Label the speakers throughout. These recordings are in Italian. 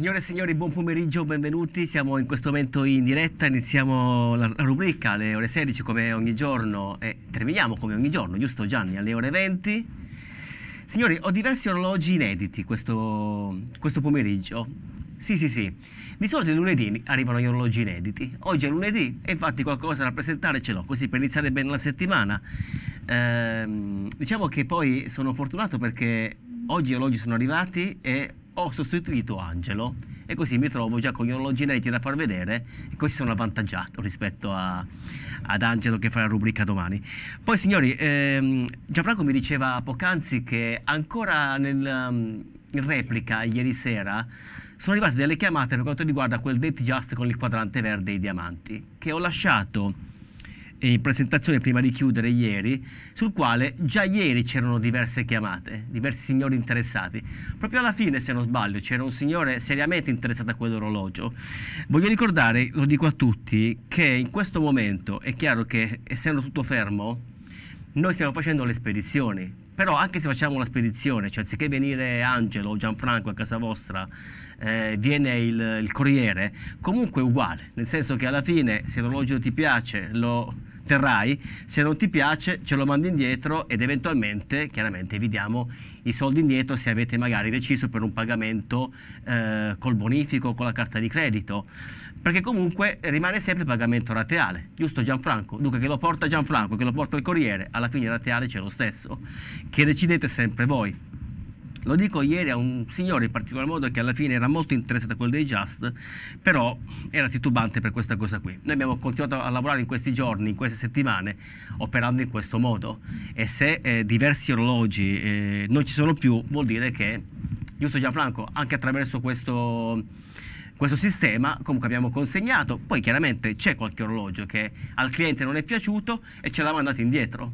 Speaker 1: Signore e signori, buon pomeriggio, benvenuti. Siamo in questo momento in diretta, iniziamo la rubrica alle ore 16 come ogni giorno e terminiamo come ogni giorno, giusto Gianni, alle ore 20. Signori, ho diversi orologi inediti questo, questo pomeriggio. Sì, sì, sì. Di solito il lunedì arrivano gli orologi inediti. Oggi è lunedì e infatti qualcosa da presentare ce l'ho, così per iniziare bene la settimana. Ehm, diciamo che poi sono fortunato perché oggi gli orologi sono arrivati e ho sostituito Angelo e così mi trovo già con gli orologinetti da far vedere e così sono avvantaggiato rispetto a, ad Angelo che farà la rubrica domani. Poi signori, ehm, Gianfranco mi diceva poc'anzi che ancora nel, um, in replica ieri sera sono arrivate delle chiamate per quanto riguarda quel date just con il quadrante verde e i diamanti che ho lasciato in presentazione prima di chiudere ieri, sul quale già ieri c'erano diverse chiamate, diversi signori interessati. Proprio alla fine, se non sbaglio, c'era un signore seriamente interessato a quell'orologio. Voglio ricordare, lo dico a tutti, che in questo momento è chiaro che essendo tutto fermo, noi stiamo facendo le spedizioni, però anche se facciamo la spedizione, cioè anziché venire Angelo o Gianfranco a casa vostra, eh, viene il, il corriere, comunque è uguale, nel senso che alla fine se l'orologio ti piace lo, terrai, se non ti piace ce lo mandi indietro ed eventualmente chiaramente vi diamo i soldi indietro se avete magari deciso per un pagamento eh, col bonifico con la carta di credito, perché comunque rimane sempre il pagamento rateale, giusto Gianfranco? Dunque che lo porta Gianfranco, che lo porta il corriere, alla fine il rateale c'è lo stesso, che decidete sempre voi. Lo dico ieri a un signore in particolar modo che alla fine era molto interessato a quello dei Just, però era titubante per questa cosa qui. Noi abbiamo continuato a lavorare in questi giorni, in queste settimane, operando in questo modo e se eh, diversi orologi eh, non ci sono più vuol dire che, giusto Gianfranco, anche attraverso questo, questo sistema comunque abbiamo consegnato, poi chiaramente c'è qualche orologio che al cliente non è piaciuto e ce l'ha mandato indietro.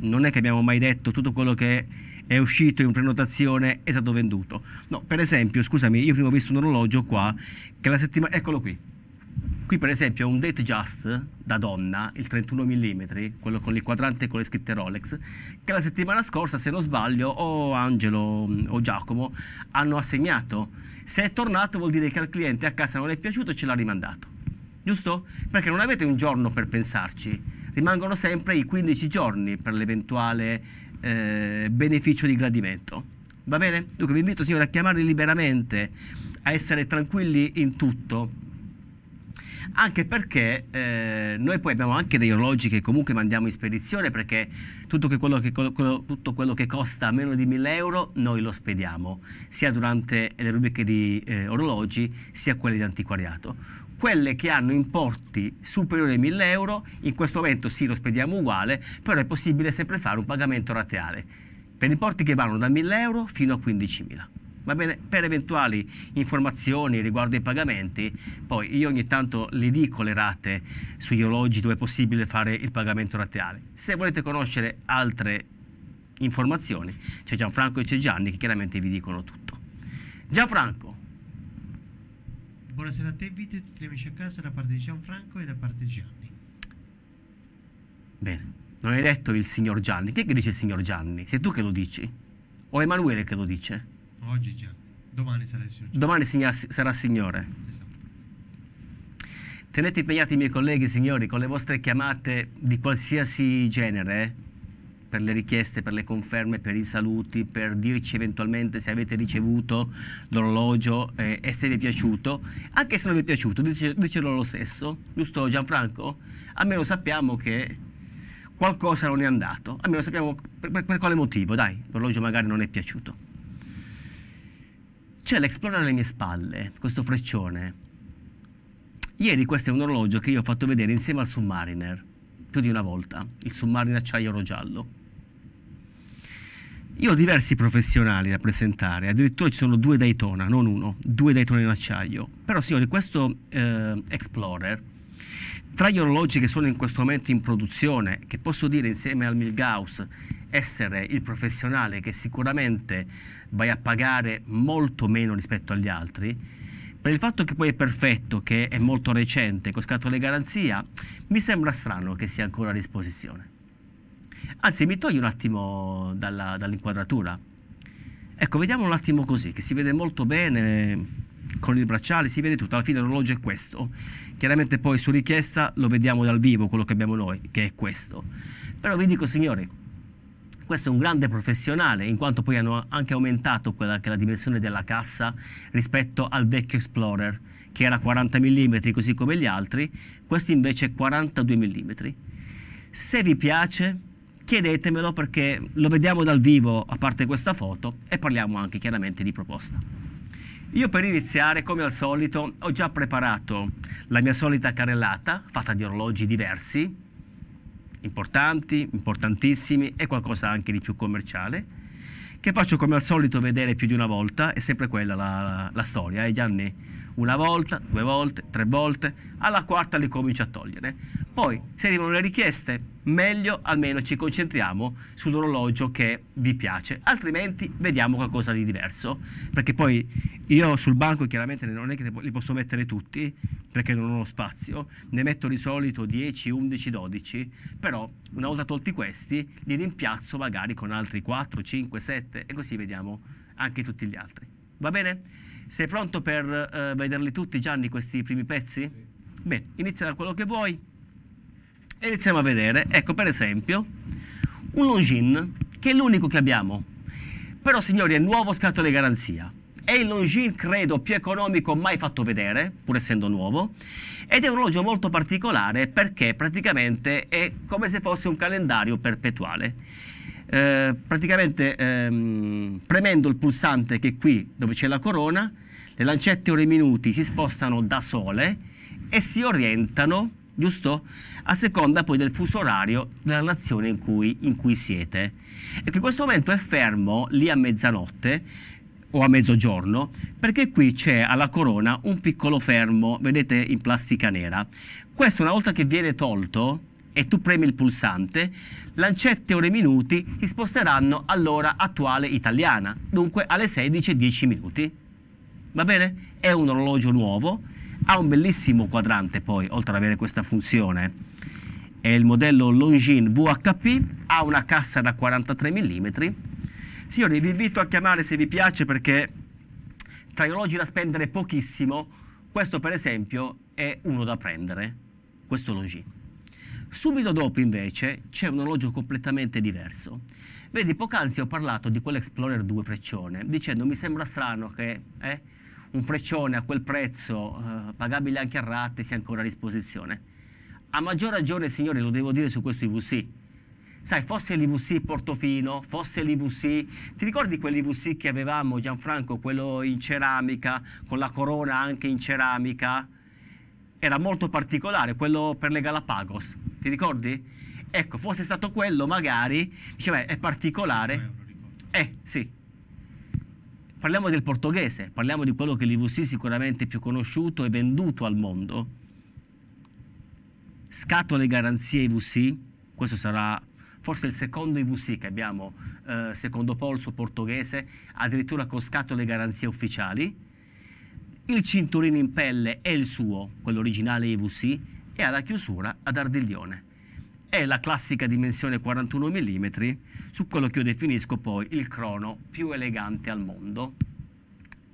Speaker 1: Non è che abbiamo mai detto tutto quello che è uscito in prenotazione, è stato venduto. No, per esempio, scusami, io prima ho visto un orologio qua, che la settimana... Eccolo qui. Qui per esempio è un Date Just da donna, il 31 mm, quello con il quadrante e con le scritte Rolex, che la settimana scorsa, se non sbaglio, o Angelo mm, o Giacomo hanno assegnato. Se è tornato vuol dire che al cliente a casa non è piaciuto e ce l'ha rimandato. Giusto? Perché non avete un giorno per pensarci, rimangono sempre i 15 giorni per l'eventuale eh, beneficio di gradimento. Va bene? Dunque vi invito signori a chiamarli liberamente, a essere tranquilli in tutto, anche perché eh, noi poi abbiamo anche degli orologi che comunque mandiamo in spedizione perché tutto, che quello, che, quello, tutto quello che costa meno di 1000 euro noi lo spediamo, sia durante le rubriche di eh, orologi sia quelle di antiquariato quelle che hanno importi superiori ai 1000 euro, in questo momento sì lo spediamo uguale, però è possibile sempre fare un pagamento rateale per importi che vanno da 1000 euro fino a 15.000. Va bene? Per eventuali informazioni riguardo ai pagamenti, poi io ogni tanto le dico le rate sugli orologi dove è possibile fare il pagamento rateale. Se volete conoscere altre informazioni c'è Gianfranco e c'è Gianni che chiaramente vi dicono tutto. Gianfranco,
Speaker 2: Buonasera a te Vito e tutti gli amici a casa da parte di Gianfranco e da parte di Gianni.
Speaker 1: Bene, non hai detto il signor Gianni. Chi è che dice il signor Gianni? Sei tu che lo dici? O Emanuele che lo dice?
Speaker 2: Oggi Gianni. Domani sarà il signor
Speaker 1: Gianni. Domani signa, sarà signore. Esatto. Tenete impegnati i miei colleghi, signori, con le vostre chiamate di qualsiasi genere eh? per le richieste, per le conferme, per i saluti, per dirci eventualmente se avete ricevuto l'orologio eh, e se vi è piaciuto. Anche se non vi è piaciuto, dice, dicelo lo stesso, giusto Gianfranco? Almeno sappiamo che qualcosa non è andato, almeno sappiamo per, per, per quale motivo, dai, l'orologio magari non è piaciuto. C'è l'Explorer alle mie spalle, questo freccione. Ieri questo è un orologio che io ho fatto vedere insieme al Submariner, più di una volta, il Submariner acciaio oro giallo io ho diversi professionali da presentare, addirittura ci sono due Daytona, non uno, due Daytona in acciaio. Però signori, questo eh, Explorer, tra gli orologi che sono in questo momento in produzione, che posso dire insieme al Milgaus essere il professionale che sicuramente vai a pagare molto meno rispetto agli altri, per il fatto che poi è perfetto, che è molto recente, con scatole garanzia, mi sembra strano che sia ancora a disposizione. Anzi, mi togli un attimo dall'inquadratura. Dall ecco, vediamo un attimo così, che si vede molto bene con il bracciale, si vede tutto, alla fine l'orologio è questo. Chiaramente poi su richiesta lo vediamo dal vivo, quello che abbiamo noi, che è questo. Però vi dico, signori, questo è un grande professionale, in quanto poi hanno anche aumentato quella che è la dimensione della cassa rispetto al vecchio Explorer, che era 40 mm così come gli altri, questo invece è 42 mm. Se vi piace chiedetemelo perché lo vediamo dal vivo a parte questa foto e parliamo anche chiaramente di proposta. Io per iniziare, come al solito, ho già preparato la mia solita carrellata fatta di orologi diversi, importanti, importantissimi e qualcosa anche di più commerciale, che faccio come al solito vedere più di una volta, è sempre quella la, la storia, eh Gianni? una volta, due volte, tre volte, alla quarta li comincio a togliere. Poi, se arrivano le richieste, meglio almeno ci concentriamo sull'orologio che vi piace, altrimenti vediamo qualcosa di diverso, perché poi io sul banco chiaramente non è che li posso mettere tutti, perché non ho spazio, ne metto di solito 10, 11, 12, però una volta tolti questi li rimpiazzo magari con altri 4, 5, 7 e così vediamo anche tutti gli altri. Va bene? Sei pronto per eh, vederli tutti, Gianni, questi primi pezzi? Sì. Bene, inizia da quello che vuoi e iniziamo a vedere. Ecco, per esempio, un Longin, che è l'unico che abbiamo. Però, signori, è nuovo scatole garanzia. È il Longin, credo, più economico mai fatto vedere, pur essendo nuovo. Ed è un orologio molto particolare perché praticamente è come se fosse un calendario perpetuale eh, praticamente ehm, premendo il pulsante che è qui dove c'è la corona, le lancette ore e minuti si spostano da sole e si orientano, giusto? A seconda poi del fuso orario della nazione in cui, in cui siete. E che in questo momento è fermo lì a mezzanotte o a mezzogiorno, perché qui c'è alla corona un piccolo fermo, vedete in plastica nera. Questo una volta che viene tolto, e tu premi il pulsante, lancette ore e minuti ti sposteranno all'ora attuale italiana, dunque alle 16.10 minuti. Va bene? È un orologio nuovo, ha un bellissimo quadrante poi, oltre ad avere questa funzione. È il modello Longines VHP, ha una cassa da 43 mm. Signori, vi invito a chiamare se vi piace perché tra i orologi da spendere pochissimo, questo per esempio è uno da prendere, questo Longines. Subito dopo invece c'è un orologio completamente diverso. Vedi, poc'anzi ho parlato di quell'Explorer 2 freccione, dicendo mi sembra strano che eh, un freccione a quel prezzo, eh, pagabile anche a rate, sia ancora a disposizione. A maggior ragione, signori, lo devo dire su questo IVC. Sai, fosse l'IVC Portofino, fosse l'IVC... Ti ricordi quell'IVC che avevamo, Gianfranco, quello in ceramica, con la corona anche in ceramica? era molto particolare, quello per le Galapagos, ti ricordi? Ecco, fosse stato quello magari, diceva, è particolare. Euro, eh, sì. Parliamo del portoghese, parliamo di quello che l'IVC sicuramente è più conosciuto e venduto al mondo. Scatole garanzie IVC, questo sarà forse il secondo IVC che abbiamo, eh, secondo polso portoghese, addirittura con scatole garanzie ufficiali il cinturino in pelle è il suo, quello originale EVC, e ha la chiusura ad ardiglione. È la classica dimensione 41 mm su quello che io definisco poi il crono più elegante al mondo,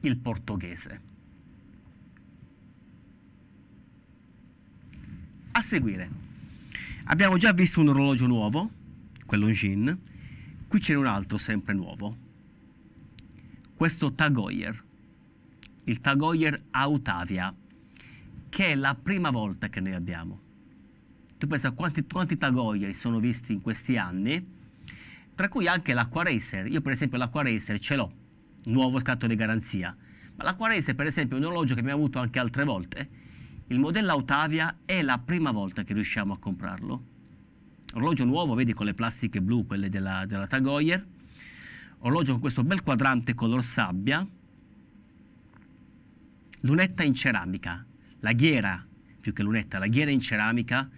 Speaker 1: il portoghese. A seguire, abbiamo già visto un orologio nuovo, quello Jean, qui c'è un altro sempre nuovo, questo Tag Heuer il Tagoyer Autavia, che è la prima volta che noi abbiamo. Tu pensa quanti, quanti Tagoyer sono visti in questi anni, tra cui anche l'Aquaracer. Io per esempio l'Aquaracer ce l'ho, nuovo scatto di garanzia. Ma l'Aquaracer per esempio è un orologio che abbiamo avuto anche altre volte. Il modello Autavia è la prima volta che riusciamo a comprarlo. Orologio nuovo, vedi, con le plastiche blu, quelle della, della Tagoyer. Orologio con questo bel quadrante color sabbia, lunetta in ceramica, la ghiera, più che lunetta, la ghiera in ceramica,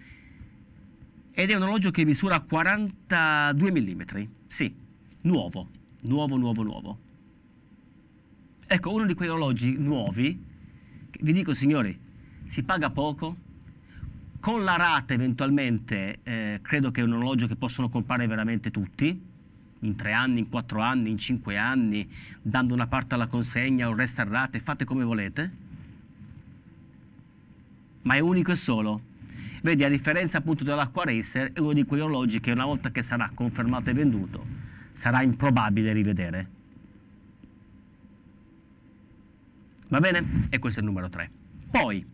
Speaker 1: ed è un orologio che misura 42 mm, sì, nuovo, nuovo, nuovo, nuovo. Ecco, uno di quei orologi nuovi, vi dico signori, si paga poco, con la rata eventualmente eh, credo che è un orologio che possono comprare veramente tutti, in tre anni, in quattro anni, in cinque anni, dando una parte alla consegna, o resta a rate, fate come volete? Ma è unico e solo. Vedi, a differenza appunto dell'Acqua Racer, è uno di quei orologi che una volta che sarà confermato e venduto, sarà improbabile rivedere. Va bene? E questo è il numero 3. Poi,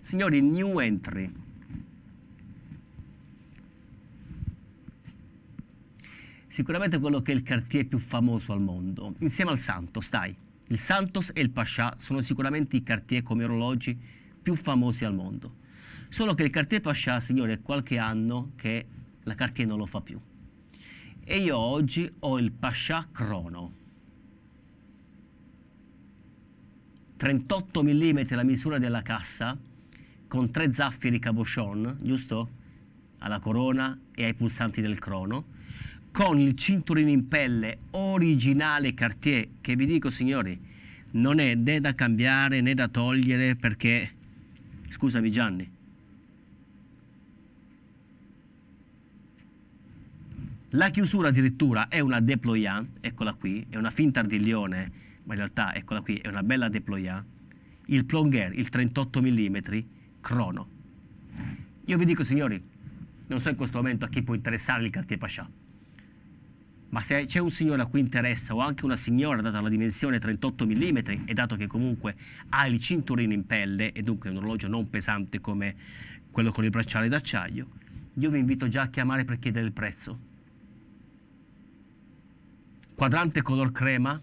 Speaker 1: signori, new entry sicuramente quello che è il quartier più famoso al mondo, insieme al Santos, dai. Il Santos e il Pascià sono sicuramente i quartier come orologi più famosi al mondo. Solo che il quartier Pascià, signore, è qualche anno che la quartier non lo fa più. E io oggi ho il Pascià Crono. 38 mm la misura della cassa, con tre zaffiri cabochon, giusto? Alla corona e ai pulsanti del crono con il cinturino in pelle originale Cartier, che vi dico signori, non è né da cambiare né da togliere perché, scusami Gianni, La chiusura addirittura è una déployant, eccola qui, è una finta ardiglione, ma in realtà eccola qui, è una bella déployant. Il plonger, il 38 mm, crono. Io vi dico signori, non so in questo momento a chi può interessare il Cartier Pascià, ma se c'è un signore a cui interessa o anche una signora data la dimensione 38 mm e dato che comunque ha il cinturino in pelle e dunque un orologio non pesante come quello con il bracciale d'acciaio, io vi invito già a chiamare per chiedere il prezzo. Quadrante color crema,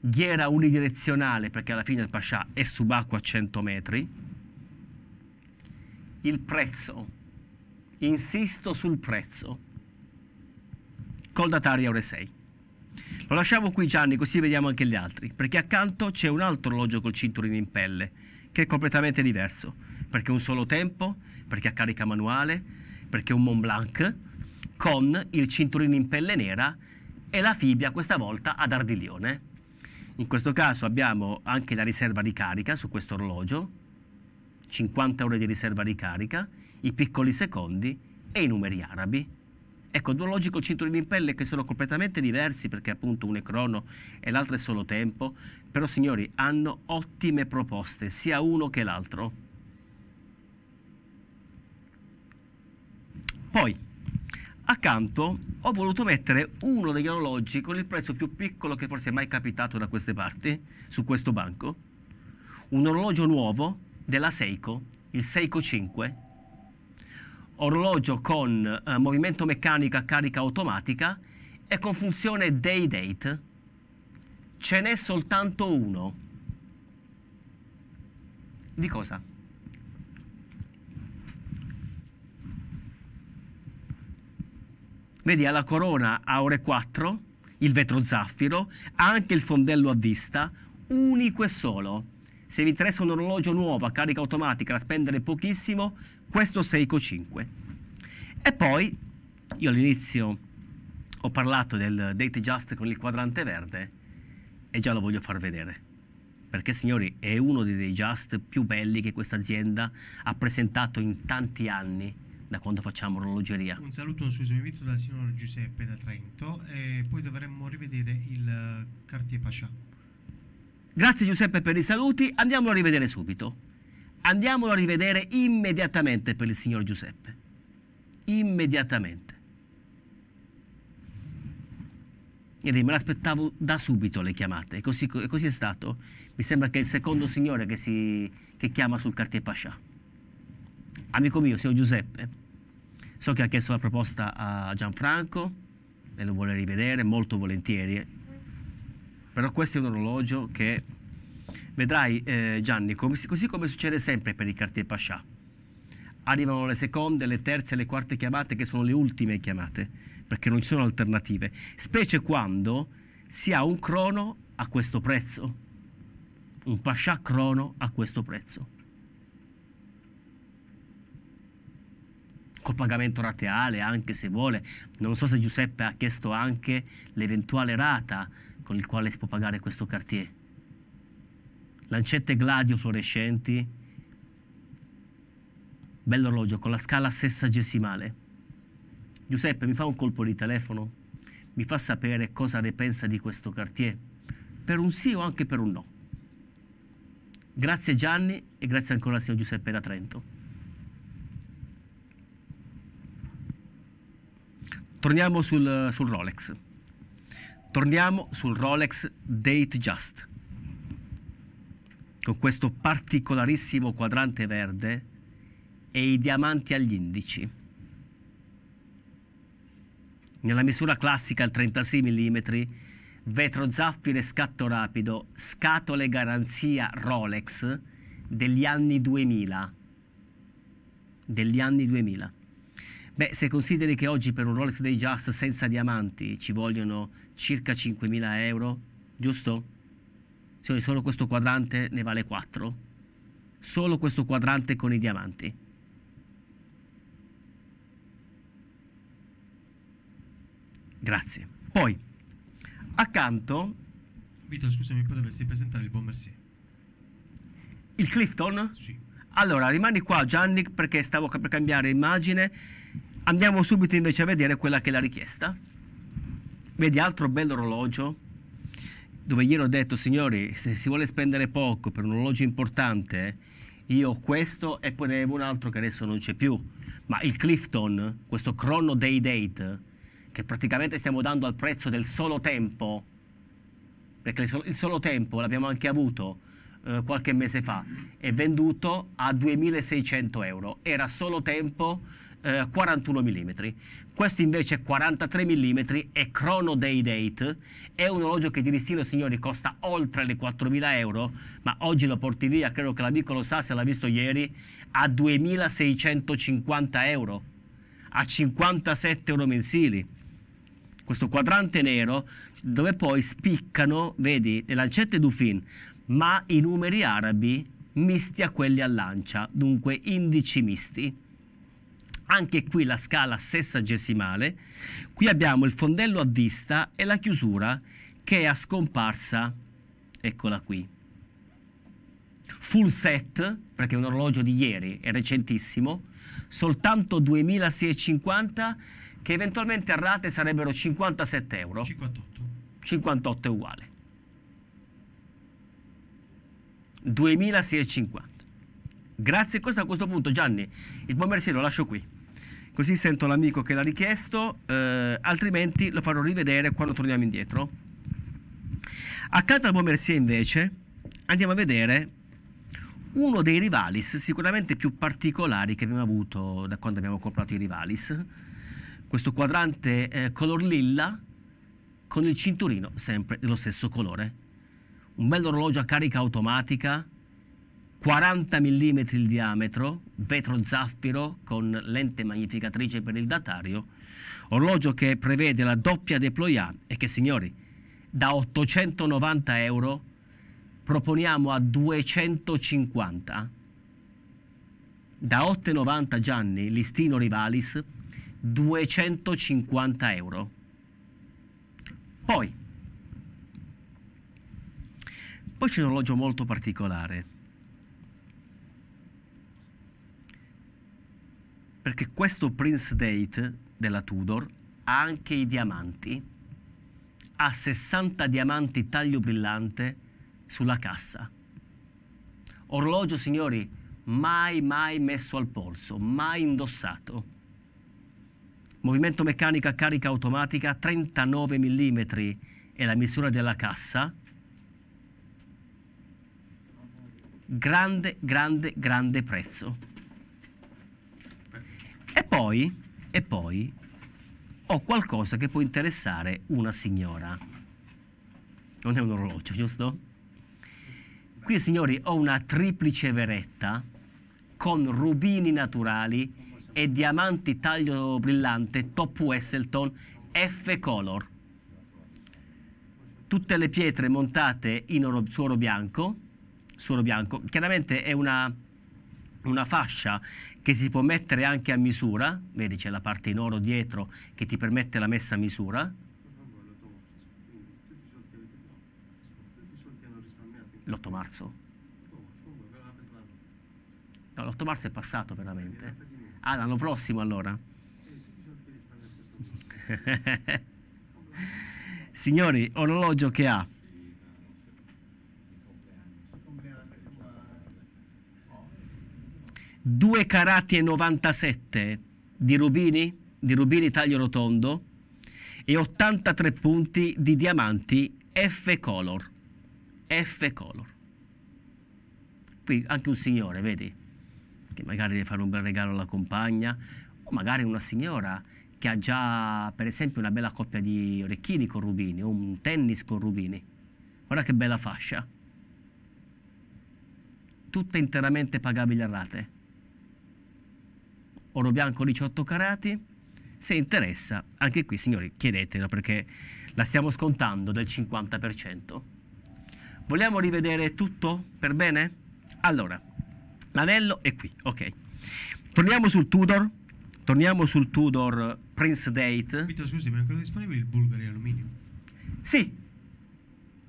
Speaker 1: ghiera unidirezionale perché alla fine il Pascià è subacqua a 100 metri. Il prezzo, insisto sul prezzo, col Datari Aure 6. Lo lasciamo qui Gianni così vediamo anche gli altri, perché accanto c'è un altro orologio col cinturino in pelle, che è completamente diverso, perché è un solo tempo, perché ha carica manuale, perché è un Mont Blanc, con il cinturino in pelle nera e la fibbia questa volta ad Ardilione. In questo caso abbiamo anche la riserva di carica su questo orologio, 50 ore di riserva di carica, i piccoli secondi e i numeri arabi. Ecco, due logico cinturini in pelle che sono completamente diversi perché appunto uno è crono e l'altro è solo tempo, però signori hanno ottime proposte sia uno che l'altro. Poi, accanto ho voluto mettere uno degli orologi con il prezzo più piccolo che forse è mai capitato da queste parti, su questo banco, un orologio nuovo della Seiko, il Seiko 5, orologio con eh, movimento meccanico a carica automatica e con funzione day date ce n'è soltanto uno. Di cosa? Vedi, ha la corona a ore 4, il vetro zaffiro, anche il fondello a vista, unico e solo. Se vi interessa un orologio nuovo a carica automatica da spendere pochissimo, questo Seiko 5. E poi io all'inizio ho parlato del Date Just con il quadrante verde e già lo voglio far vedere. Perché signori è uno dei Date Just più belli che questa azienda ha presentato in tanti anni da quando facciamo orologeria.
Speaker 2: Un saluto, un scuso, mi invito dal signor Giuseppe da
Speaker 1: Trento e poi dovremmo rivedere il Cartier Pascià. Grazie Giuseppe per i saluti, andiamolo a rivedere subito. Andiamolo a rivedere immediatamente per il signor Giuseppe. Immediatamente. Ieri me l'aspettavo da subito le chiamate, e così, così, è stato. Mi sembra che è il secondo signore che, si, che chiama sul cartier Pascià. Amico mio, signor Giuseppe, so che ha chiesto la proposta a Gianfranco e lo vuole rivedere molto volentieri, eh. però questo è un orologio che Vedrai eh, Gianni, come, così come succede sempre per il Cartier Pascià, arrivano le seconde, le terze, le quarte chiamate che sono le ultime chiamate, perché non ci sono alternative, specie quando si ha un crono a questo prezzo, un Pascià crono a questo prezzo. col pagamento rateale anche se vuole. Non so se Giuseppe ha chiesto anche l'eventuale rata con il quale si può pagare questo cartier lancette gladio fluorescenti, bell'orologio con la scala sessagesimale. Giuseppe mi fa un colpo di telefono, mi fa sapere cosa ne pensa di questo quartier, per un sì o anche per un no. Grazie Gianni e grazie ancora al signor Giuseppe da Trento. Torniamo sul, sul Rolex. Torniamo sul Rolex Date Just con questo particolarissimo quadrante verde e i diamanti agli indici. Nella misura classica al 36 mm, vetro zaffire scatto rapido, scatole garanzia Rolex degli anni 2000. Degli anni 2000. Beh, se consideri che oggi per un Rolex Day Just senza diamanti ci vogliono circa 5.000 euro, giusto? cioè solo questo quadrante ne vale 4. Solo questo quadrante con i diamanti. Grazie. Poi, accanto... Vito, scusami, poi dovresti presentare il Bomber Sì. Il Clifton? Sì. Allora, rimani qua Gianni perché stavo per cambiare immagine. Andiamo subito invece a vedere quella che è la richiesta. Vedi altro bello orologio dove ieri ho detto, signori, se si vuole spendere poco per un orologio importante, io ho questo e poi ne avevo un altro che adesso non c'è più. Ma il Clifton, questo crono day date, che praticamente stiamo dando al prezzo del solo tempo, perché il solo tempo l'abbiamo anche avuto eh, qualche mese fa, è venduto a 2.600 euro. Era solo tempo 41 eh, mm. Questo invece è 43 mm, è Chrono Day Date, è un orologio che di listino signori, costa oltre le 4.000 euro, ma oggi lo porti via, credo che l'amico lo sa se l'ha visto ieri, a 2.650 euro, a 57 euro mensili. Questo quadrante nero dove poi spiccano, vedi, le lancette Dufin, ma i numeri arabi misti a quelli a lancia, dunque indici misti anche qui la scala sessagesimale, qui abbiamo il fondello a vista e la chiusura che è a scomparsa, eccola qui. Full set, perché è un orologio di ieri, è recentissimo, soltanto 2650 che eventualmente a rate sarebbero 57 euro. 58. 58 è uguale. 2650. Grazie, questo a questo punto Gianni, il buon pensiero lo lascio qui così sento l'amico che l'ha richiesto, eh, altrimenti lo farò rivedere quando torniamo indietro. Accanto al Beaumercier invece andiamo a vedere uno dei rivalis sicuramente più particolari che abbiamo avuto da quando abbiamo comprato i rivalis, questo quadrante eh, color lilla con il cinturino sempre dello stesso colore. Un bello orologio a carica automatica 40 mm il diametro, vetro zaffiro con lente magnificatrice per il datario, orologio che prevede la doppia deployant e che signori, da 890 euro proponiamo a 250 da 8,90 Gianni listino Rivalis 250 euro poi poi c'è un orologio molto particolare Perché questo Prince Date della Tudor ha anche i diamanti. Ha 60 diamanti taglio brillante sulla cassa. Orologio, signori, mai mai messo al polso, mai indossato. Movimento meccanico a carica automatica 39 mm è la misura della cassa. Grande, grande, grande prezzo. E poi, e poi ho qualcosa che può interessare una signora. Non è un orologio, giusto? Qui, signori, ho una triplice veretta con rubini naturali e diamanti taglio brillante Top Wesselton F Color. Tutte le pietre montate in oro, su oro bianco, su oro bianco. Chiaramente è una una fascia che si può mettere anche a misura, vedi c'è la parte in oro dietro che ti permette la messa a misura. L'8 marzo? No, l'8 marzo è passato veramente. Ah, l'anno prossimo allora. Signori, orologio che ha 2 carati e 97 di rubini, di rubini taglio rotondo e 83 punti di diamanti F color. F color. Qui anche un signore, vedi, che magari deve fare un bel regalo alla compagna o magari una signora che ha già per esempio una bella coppia di orecchini con rubini o un tennis con rubini. Guarda che bella fascia. Tutta interamente pagabile a rate oro bianco 18 carati. Se interessa, anche qui signori chiedetelo perché la stiamo scontando del 50%. Vogliamo rivedere tutto per bene? Allora, l'anello è qui, ok. Torniamo sul Tudor, torniamo sul Tudor Prince Date. Vito, scusi, ma è ancora
Speaker 2: disponibile il Bulgari alluminio? Sì.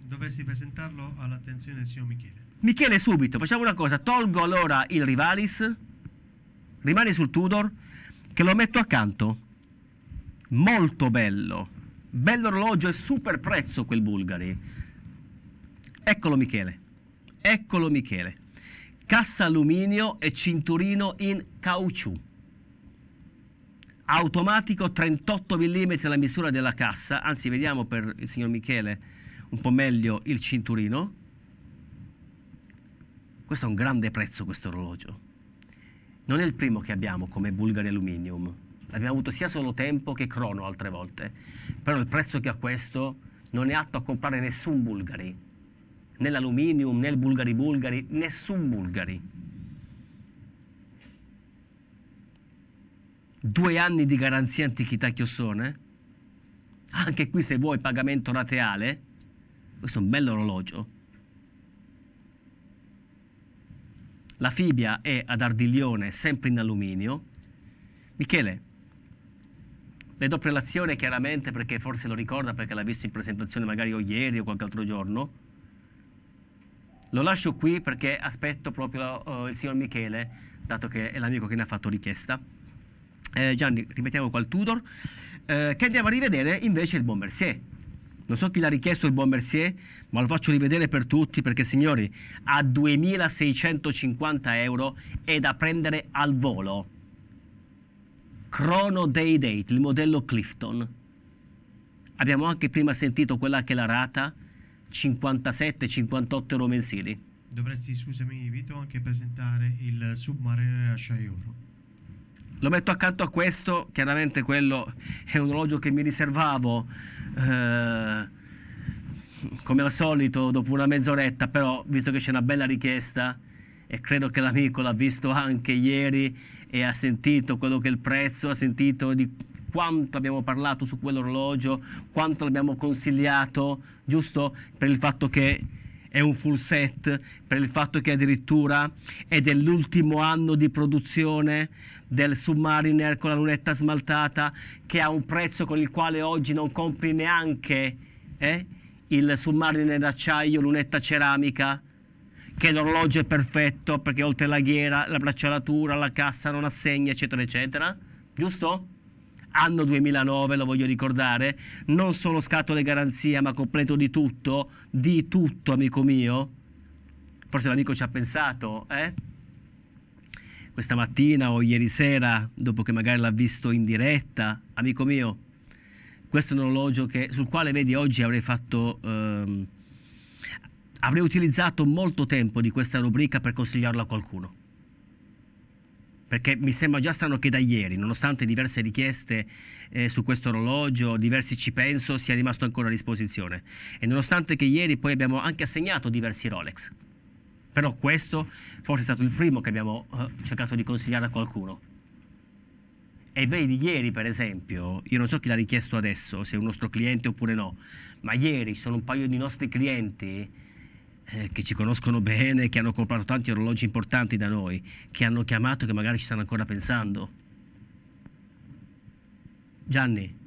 Speaker 2: Dovresti presentarlo all'attenzione del signor Michele.
Speaker 1: Michele subito, facciamo una cosa, tolgo allora il Rivalis rimane sul Tudor, che lo metto accanto. Molto bello. Bello orologio e super prezzo quel Bulgari. Eccolo Michele. Eccolo Michele. Cassa alluminio e cinturino in caucciù. Automatico 38 mm la misura della cassa, anzi vediamo per il signor Michele un po' meglio il cinturino. Questo è un grande prezzo questo orologio non è il primo che abbiamo come Bulgari Aluminium. Abbiamo avuto sia solo tempo che crono altre volte. Però il prezzo che ha questo non è atto a comprare nessun Bulgari. Né l'aluminium, né il Bulgari Bulgari, nessun Bulgari. Due anni di garanzia antichità chiossone. Anche qui se vuoi pagamento rateale. Questo è un bello orologio. La fibbia è ad ardiglione, sempre in alluminio. Michele, le do prelazione chiaramente perché forse lo ricorda perché l'ha visto in presentazione magari o ieri o qualche altro giorno. Lo lascio qui perché aspetto proprio uh, il signor Michele, dato che è l'amico che ne ha fatto richiesta. Eh, Gianni, rimettiamo qua il Tudor, eh, che andiamo a rivedere invece il buon Mercier non so chi l'ha richiesto il buon Mercier, ma lo faccio rivedere per tutti perché, signori, a 2.650 euro è da prendere al volo. Chrono Day Date, il modello Clifton. Abbiamo anche prima sentito quella che è la rata, 57-58 euro mensili.
Speaker 2: Dovresti, scusami Vito, anche presentare il Submariner a
Speaker 1: Lo metto accanto a questo, chiaramente quello è un orologio che mi riservavo eh, come al solito dopo una mezz'oretta, però visto che c'è una bella richiesta e credo che l'amico l'ha visto anche ieri e ha sentito quello che è il prezzo, ha sentito di quanto abbiamo parlato su quell'orologio, quanto l'abbiamo consigliato, giusto per il fatto che è un full set, per il fatto che addirittura è dell'ultimo anno di produzione, del Submariner con la lunetta smaltata che ha un prezzo con il quale oggi non compri neanche eh, il Submariner d'acciaio, lunetta ceramica che l'orologio è perfetto perché oltre la ghiera, la braccialatura, la cassa non assegna eccetera eccetera giusto? anno 2009 lo voglio ricordare non solo scatole garanzia ma completo di tutto di tutto amico mio forse l'amico ci ha pensato eh? questa mattina o ieri sera, dopo che magari l'ha visto in diretta, amico mio, questo è un orologio che, sul quale vedi oggi avrei fatto... Ehm, avrei utilizzato molto tempo di questa rubrica per consigliarlo a qualcuno. Perché mi sembra già strano che da ieri, nonostante diverse richieste eh, su questo orologio, diversi ci penso, sia rimasto ancora a disposizione. E nonostante che ieri poi abbiamo anche assegnato diversi Rolex. Però questo forse è stato il primo che abbiamo uh, cercato di consigliare a qualcuno. E vedi, ieri per esempio, io non so chi l'ha richiesto adesso, se è un nostro cliente oppure no, ma ieri sono un paio di nostri clienti eh, che ci conoscono bene, che hanno comprato tanti orologi importanti da noi, che hanno chiamato e che magari ci stanno ancora pensando. Gianni?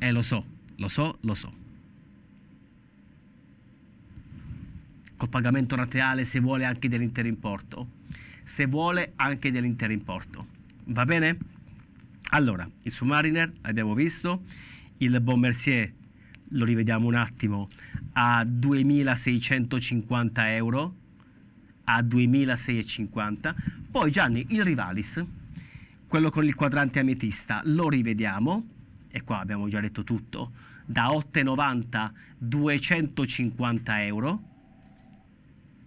Speaker 1: Eh, lo so, lo so, lo so. col pagamento rateale se vuole anche dell'intero importo. Se vuole anche dell'intero importo. Va bene? Allora, il Submariner l'abbiamo visto, il Bon Mercier lo rivediamo un attimo a 2650 euro a 2650 poi Gianni il Rivalis quello con il quadrante ametista lo rivediamo e qua abbiamo già detto tutto da 8,90 250 euro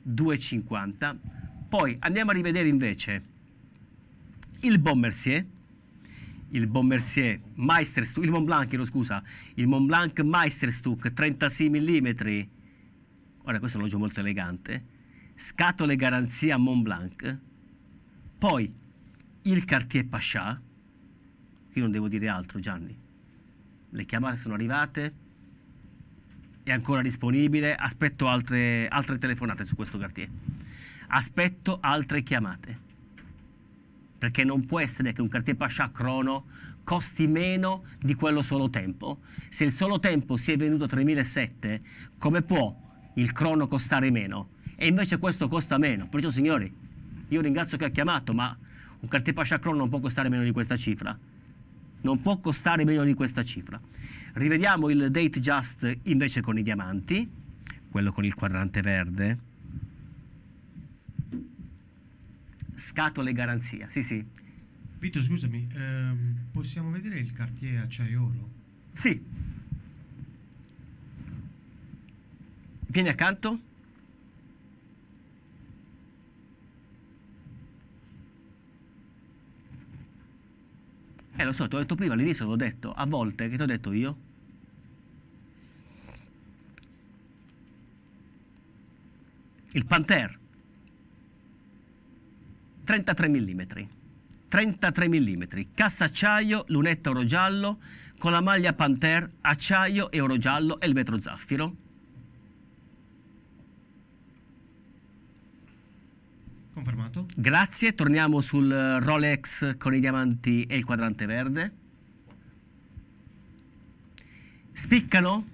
Speaker 1: 2,50. Poi andiamo a rivedere invece il Bommersier, il Bommersier Meisterstuck, il Mont Blanc, no, scusa, il Mont Blanc Meisterstuck 36 mm. Ora questo è un orologio molto elegante. Scatole garanzia Mont Blanc. Poi il Cartier Pascià. Io non devo dire altro, Gianni. Le chiamate sono arrivate è ancora disponibile, aspetto altre, altre telefonate su questo quartier, aspetto altre chiamate, perché non può essere che un quartier Pascià Crono costi meno di quello solo tempo. Se il solo tempo si è venduto a 3.700, come può il crono costare meno? E invece questo costa meno. Perciò signori, io ringrazio che ha chiamato, ma un quartier Pascià Crono non può costare meno di questa cifra. Non può costare meno di questa cifra. Rivediamo il date just invece con i diamanti, quello con il quadrante verde. Scatole garanzia, sì sì.
Speaker 2: Vito scusami, ehm, possiamo vedere il cartier acciaio oro?
Speaker 1: Sì. Vieni accanto. Eh lo so, te l'ho detto prima, all'inizio l'ho detto, a volte, che ti ho detto io? Il Panther, 33 mm, 33 mm, cassa acciaio, lunetta oro giallo, con la maglia Panther, acciaio e oro giallo e il vetro zaffiro. Confermato. Grazie, torniamo sul eh, Rolex con i diamanti e il quadrante verde. Spiccano?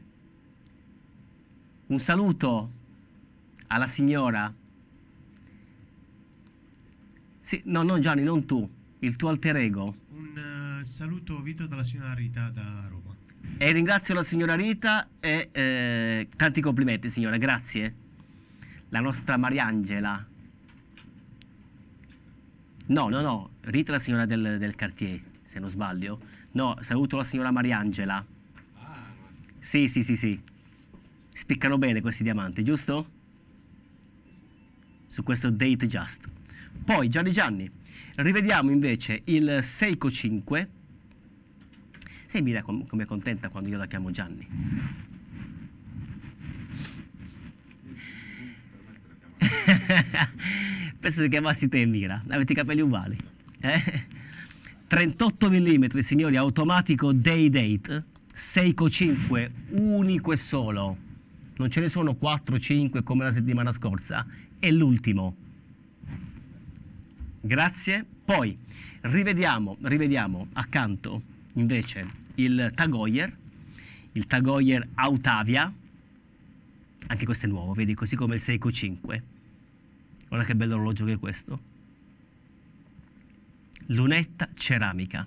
Speaker 1: Un saluto alla signora. Sì, no, no Gianni, non tu, il tuo alter ego.
Speaker 2: Un uh, saluto Vito dalla signora Rita da Roma.
Speaker 1: E ringrazio la signora Rita e eh, tanti complimenti signora, grazie. La nostra Mariangela. No, no, no, Rita la signora del, del Cartier, se non sbaglio. No, saluto la signora Mariangela. Ah. Sì, sì, sì, sì. Spiccano bene questi diamanti, giusto? Su questo Date Just. Poi, Gianni Gianni, rivediamo invece il Seiko 5. Sei mira come è contenta quando io la chiamo Gianni. Penso si chiamassi te Mira, avete i capelli uguali. Eh? 38 mm, signori, automatico day date, 6,5, unico e solo. Non ce ne sono 4-5 come la settimana scorsa, è l'ultimo. Grazie. Poi rivediamo, rivediamo accanto invece il Tagoyer, il Tagoyer Autavia, anche questo è nuovo, vedi, così come il Seiko 5. Guarda che bello orologio che è questo. Lunetta ceramica.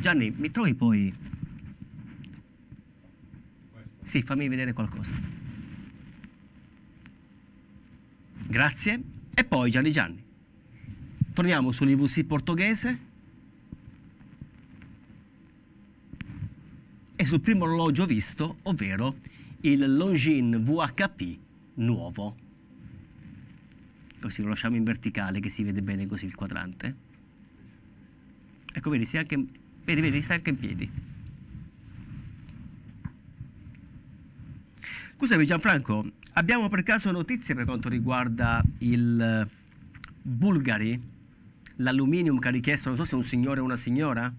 Speaker 1: Gianni, mi trovi poi... Questo. Sì, fammi vedere qualcosa. Grazie. E poi Gianni Gianni. Torniamo sull'IVC portoghese. E sul primo orologio visto, ovvero il Longin VHP nuovo. Così lo lasciamo in verticale che si vede bene così il quadrante. Ecco, vedi, si anche, vedi, vedi, sta anche in piedi. Scusami Gianfranco, abbiamo per caso notizie per quanto riguarda il eh, Bulgari, l'alluminio che ha richiesto, non so se è un signore o una signora?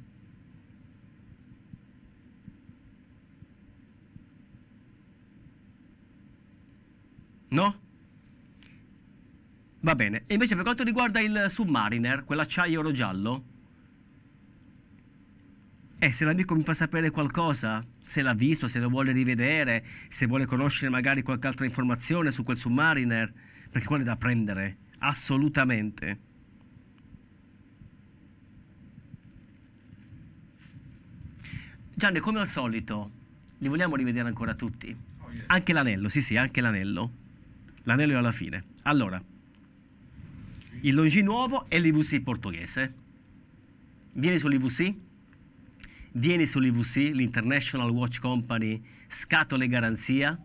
Speaker 1: No? Va bene. E invece per quanto riguarda il Submariner, quell'acciaio oro giallo? Eh, se l'amico mi fa sapere qualcosa, se l'ha visto, se lo vuole rivedere, se vuole conoscere magari qualche altra informazione su quel Submariner, perché quello è da prendere, assolutamente. Gianni, come al solito, li vogliamo rivedere ancora tutti? Oh, yeah. Anche l'anello, sì sì, anche l'anello l'anello è alla fine. Allora, il Longinuovo è l'IVC portoghese. Viene sull'IVC, viene sull'IVC, l'International Watch Company, scatole garanzia.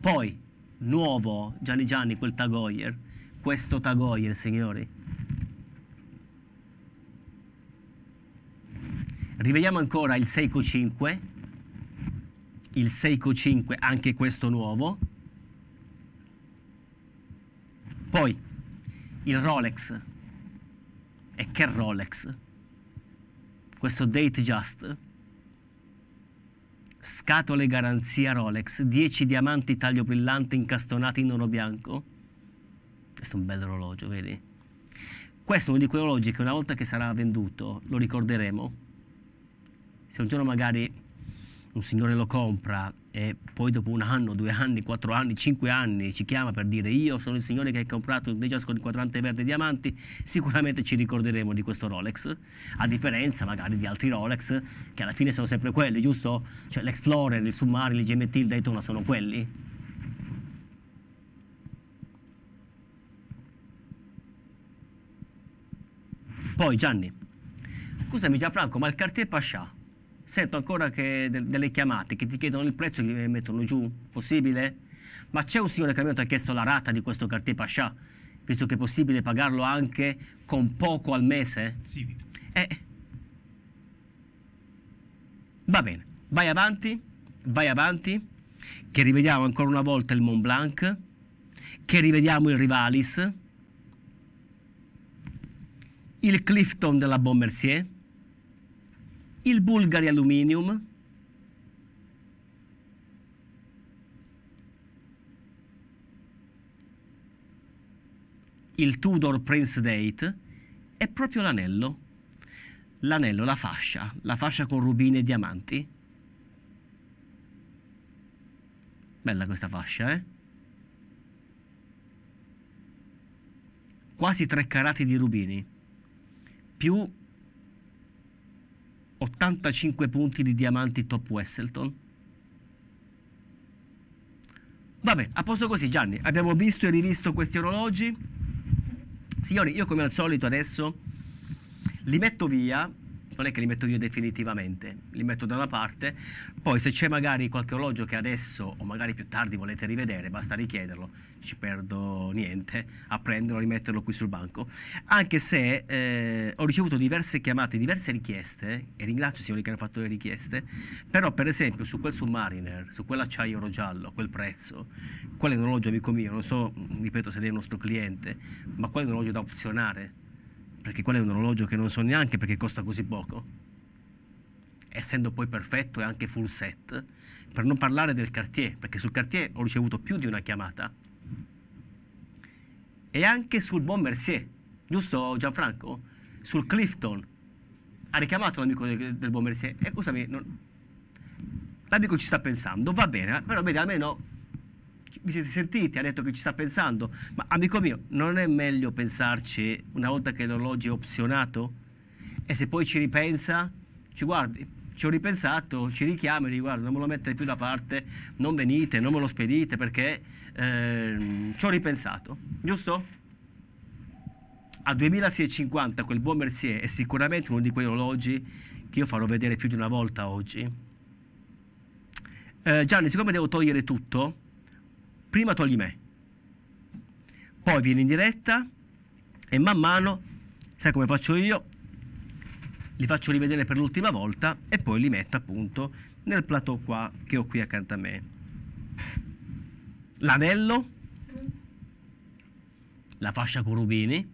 Speaker 1: Poi, nuovo, Gianni Gianni, quel Tagoyer, questo Tagoyer, signori. Rivediamo ancora il Seiko 5 il Seiko 5 anche questo nuovo poi il Rolex. E che Rolex? Questo Date Just. Scatole garanzia Rolex, 10 diamanti taglio brillante incastonati in oro bianco. Questo è un bel orologio, vedi? Questo è uno di quei orologi che una volta che sarà venduto lo ricorderemo. Se un giorno magari un signore lo compra e poi dopo un anno, due anni, quattro anni, cinque anni ci chiama per dire io sono il signore che ha comprato un Dejas con il quadrante verde e diamanti, sicuramente ci ricorderemo di questo Rolex, a differenza magari di altri Rolex che alla fine sono sempre quelli, giusto? Cioè l'Explorer, il Submariner, il GMT, il Daytona sono quelli. Poi Gianni, scusami Gianfranco, ma il Cartier Pascià sento ancora che delle chiamate che ti chiedono il prezzo e che mettono giù, possibile? Ma c'è un signore che mi ha chiesto la rata di questo Cartier Pascià, visto che è possibile pagarlo anche con poco al mese? Sì, Vito. Eh. Va bene, vai avanti, vai avanti, che rivediamo ancora una volta il Mont Blanc, che rivediamo il Rivalis, il Clifton della Bommercier, il Bulgari Aluminium, il Tudor Prince Date è proprio l'anello, l'anello, la fascia, la fascia con rubine e diamanti. Bella questa fascia, eh? Quasi tre carati di rubini, più 85 punti di diamanti top Wesselton. Vabbè, a posto così Gianni, abbiamo visto e rivisto questi orologi. Signori, io come al solito adesso li metto via non è che li metto io definitivamente, li metto da una parte, poi se c'è magari qualche orologio che adesso o magari più tardi volete rivedere, basta richiederlo, ci perdo niente a prenderlo e rimetterlo qui sul banco, anche se eh, ho ricevuto diverse chiamate, diverse richieste, e ringrazio i signori che hanno fatto le richieste, però per esempio su quel Submariner, su quell'acciaio oro giallo, a quel prezzo, quello è un orologio amico mio, non so, mm, ripeto se lei è il nostro cliente, ma quello è un orologio da opzionare, perché quello è un orologio che non so neanche perché costa così poco, essendo poi perfetto e anche full set, per non parlare del Cartier, perché sul Cartier ho ricevuto più di una chiamata, e anche sul Bon Mercier, giusto Gianfranco? Sul Clifton, ha richiamato l'amico del, del Bon Mercier, e scusami, non... l'amico ci sta pensando, va bene, però vedi, almeno vi sentiti, Ha detto che ci sta pensando. Ma amico mio, non è meglio pensarci una volta che l'orologio è opzionato? E se poi ci ripensa, ci guardi, ci ho ripensato, ci richiamo e guarda non me lo mettete più da parte, non venite, non me lo spedite perché eh, ci ho ripensato, giusto? A 2650 quel buon Mercier è sicuramente uno di quei orologi che io farò vedere più di una volta oggi. Eh, Gianni, siccome devo togliere tutto, prima togli me, poi vieni in diretta e man mano, sai come faccio io, li faccio rivedere per l'ultima volta e poi li metto appunto nel plateau qua che ho qui accanto a me. L'anello, la fascia con rubini,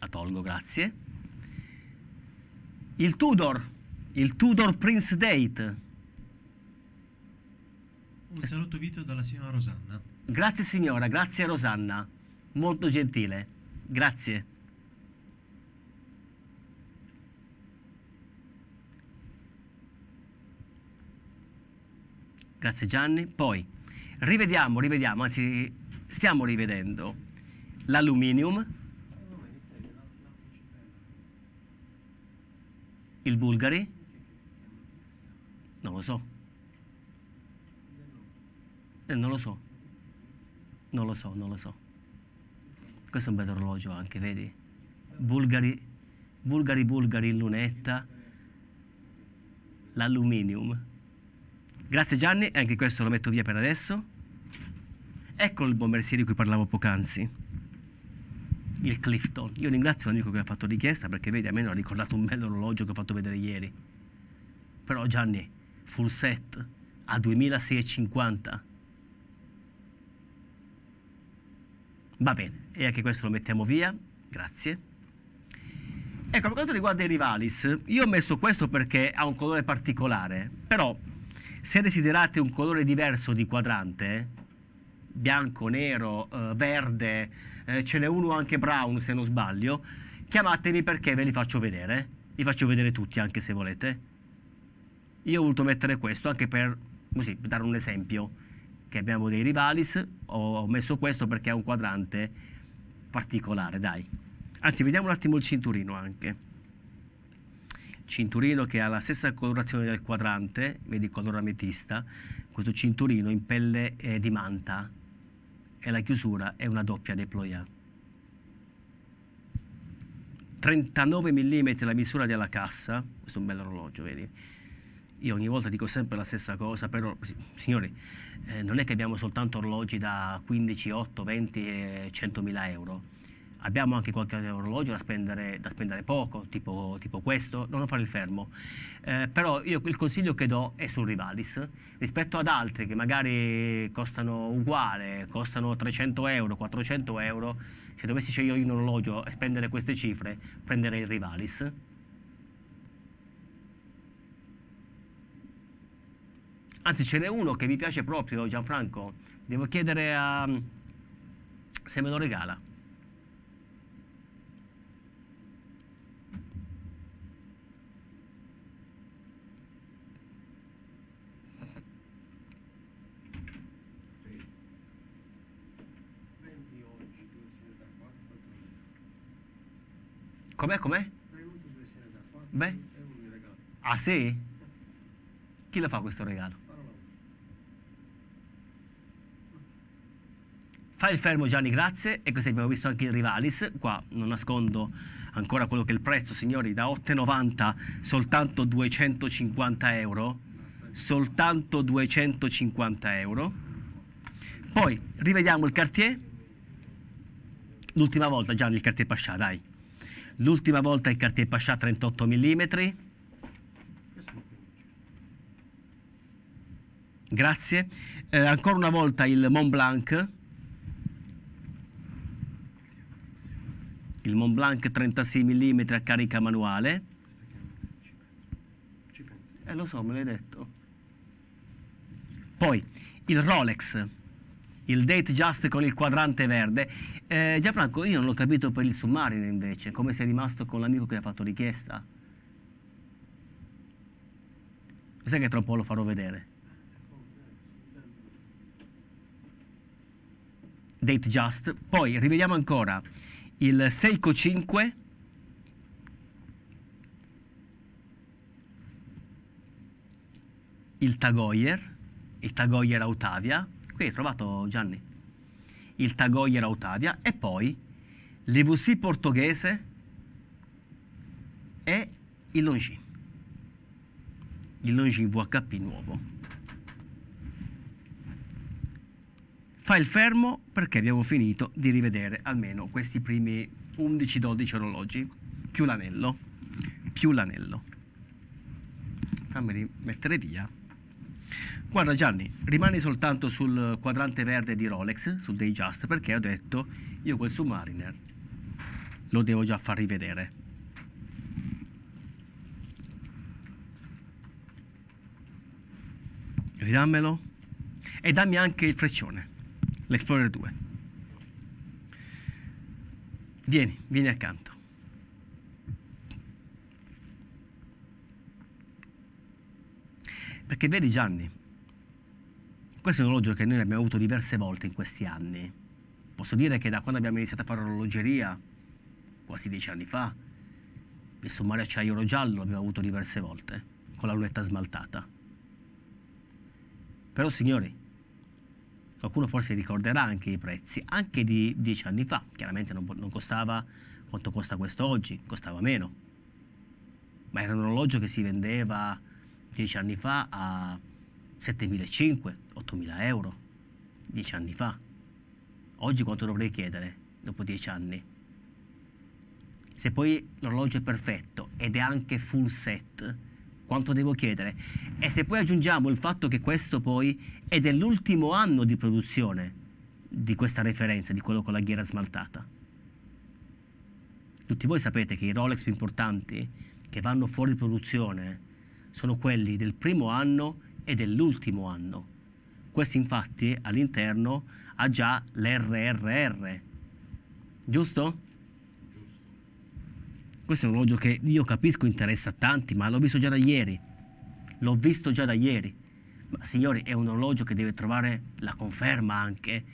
Speaker 1: la tolgo grazie, il Tudor, il Tudor Prince Date,
Speaker 2: un saluto Vito dalla signora Rosanna.
Speaker 1: Grazie signora, grazie Rosanna, molto gentile, grazie. Grazie Gianni. Poi rivediamo, rivediamo, anzi stiamo rivedendo l'aluminium, il bulgari, non lo so. Eh, non lo so. Non lo so, non lo so. Questo è un bel orologio anche, vedi? Bulgari, bulgari, bulgari in lunetta. L'aluminium. Grazie Gianni, anche questo lo metto via per adesso. Ecco il buon di cui parlavo poc'anzi il Clifton. Io ringrazio l'amico che mi ha fatto richiesta perché vedi, a me non ha ricordato un bel orologio che ho fatto vedere ieri. Però Gianni, full set a 2650 Va bene, e anche questo lo mettiamo via, grazie. Ecco, per quanto riguarda i rivalis, io ho messo questo perché ha un colore particolare, però se desiderate un colore diverso di quadrante, bianco, nero, eh, verde, eh, ce n'è uno anche brown se non sbaglio, chiamatemi perché ve li faccio vedere, li faccio vedere tutti anche se volete. Io ho voluto mettere questo anche per, così, per dare un esempio che abbiamo dei rivalis, ho messo questo perché è un quadrante particolare, dai. Anzi, vediamo un attimo il cinturino anche. Cinturino che ha la stessa colorazione del quadrante, vedi color ametista, questo cinturino in pelle eh, di manta e la chiusura è una doppia deployante. 39 mm la misura della cassa, questo è un bel orologio, vedi? io ogni volta dico sempre la stessa cosa, però signori, eh, non è che abbiamo soltanto orologi da 15, 8, 20 e 100 mila euro, abbiamo anche qualche orologio da spendere, da spendere poco, tipo, tipo, questo, non fare il fermo. Eh, però io il consiglio che do è sul Rivalis, rispetto ad altri che magari costano uguale, costano 300 euro, 400 euro, se dovessi scegliere un orologio e spendere queste cifre, prenderei il Rivalis Anzi, ce n'è uno che mi piace proprio, Gianfranco. Devo chiedere a... Mm, se me lo regala. Com'è, com'è? Beh. Ah sì? Chi le fa questo regalo? Fai il fermo Gianni, grazie. E così abbiamo visto anche il Rivalis. Qua non nascondo ancora quello che è il prezzo, signori, da 8,90 soltanto 250 euro. Soltanto 250 euro. Poi rivediamo il Cartier. L'ultima volta Gianni il Cartier Pascià, dai. L'ultima volta il Cartier Pascià 38 mm. Grazie. Eh, ancora una volta il Mont Blanc il Mont Blanc 36 mm a carica manuale. Eh lo so, me l'hai detto. Poi il Rolex, il Date Just con il quadrante verde. Eh, Gianfranco, io non l'ho capito per il Submariner invece, come sei rimasto con l'amico che ha fatto richiesta. Lo sai che tra un po' lo farò vedere. Date Just. Poi rivediamo ancora il Seiko 5 il Tagoyer il Tagoyer Autavia qui hai trovato Gianni il Tagoyer Autavia e poi l'EVC portoghese e il Longines il Longines VHP nuovo fa il fermo perché abbiamo finito di rivedere almeno questi primi 11-12 orologi, più l'anello, più l'anello. Fammi rimettere via. Guarda Gianni, rimani soltanto sul quadrante verde di Rolex, sul Dayjust, perché ho detto io quel Submariner lo devo già far rivedere. Ridammelo e dammi anche il freccione l'Explorer 2. Vieni, vieni accanto. Perché vedi Gianni, questo è un orologio che noi abbiamo avuto diverse volte in questi anni. Posso dire che da quando abbiamo iniziato a fare orologeria, quasi dieci anni fa, il sommario acciaiolo giallo l'abbiamo avuto diverse volte, con la lunetta smaltata. Però signori, qualcuno forse ricorderà anche i prezzi, anche di dieci anni fa, chiaramente non, non costava quanto costa questo oggi, costava meno, ma era un orologio che si vendeva dieci anni fa a 7.500, 8.000 euro, dieci anni fa. Oggi quanto dovrei chiedere dopo dieci anni? Se poi l'orologio è perfetto ed è anche full set, quanto devo chiedere. E se poi aggiungiamo il fatto che questo poi è dell'ultimo anno di produzione di questa referenza, di quello con la ghiera smaltata. Tutti voi sapete che i Rolex più importanti che vanno fuori produzione sono quelli del primo anno e dell'ultimo anno. Questo infatti all'interno ha già l'RRR, giusto? Questo è un orologio che io capisco interessa a tanti, ma l'ho visto già da ieri. L'ho visto già da ieri. Ma signori, è un orologio che deve trovare la conferma anche,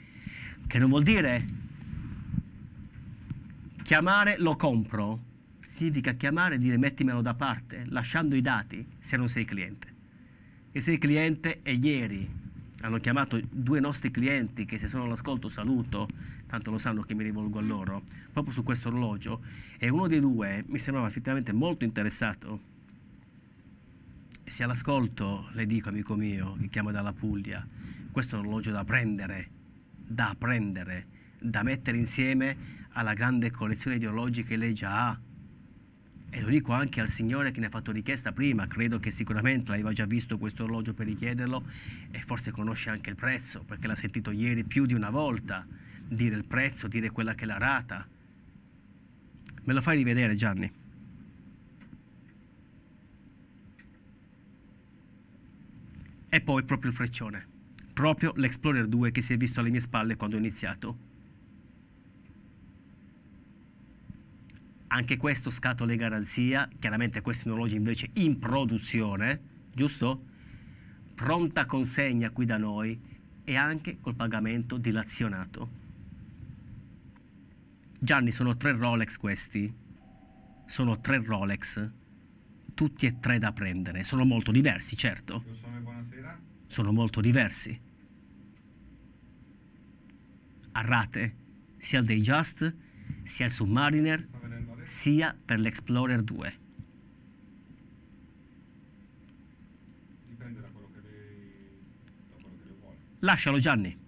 Speaker 1: che non vuol dire chiamare lo compro, significa chiamare e dire mettimelo da parte, lasciando i dati se non sei cliente. E sei cliente e ieri hanno chiamato due nostri clienti che se sono all'ascolto saluto, tanto lo sanno che mi rivolgo a loro, proprio su questo orologio e uno dei due mi sembrava effettivamente molto interessato. se all'ascolto le dico, amico mio, che chiama dalla Puglia, questo è un orologio da prendere, da prendere, da mettere insieme alla grande collezione di orologi che lei già ha. E lo dico anche al signore che ne ha fatto richiesta prima, credo che sicuramente l'aveva già visto questo orologio per richiederlo e forse conosce anche il prezzo, perché l'ha sentito ieri più di una volta dire il prezzo, dire quella che è la rata. Me lo fai rivedere Gianni? E poi proprio il freccione, proprio l'Explorer 2 che si è visto alle mie spalle quando ho iniziato. Anche questo scatole garanzia, chiaramente questo è un orologio invece in produzione, giusto? Pronta consegna qui da noi e anche col pagamento dilazionato. Gianni, sono tre Rolex questi. Sono tre Rolex. Tutti e tre da prendere. Sono molto diversi, certo. Sono molto diversi. A rate, sia il Dayjust, sia il Submariner, sia per l'Explorer 2. Dipende da quello che, da quello che vuole. Lascialo Gianni.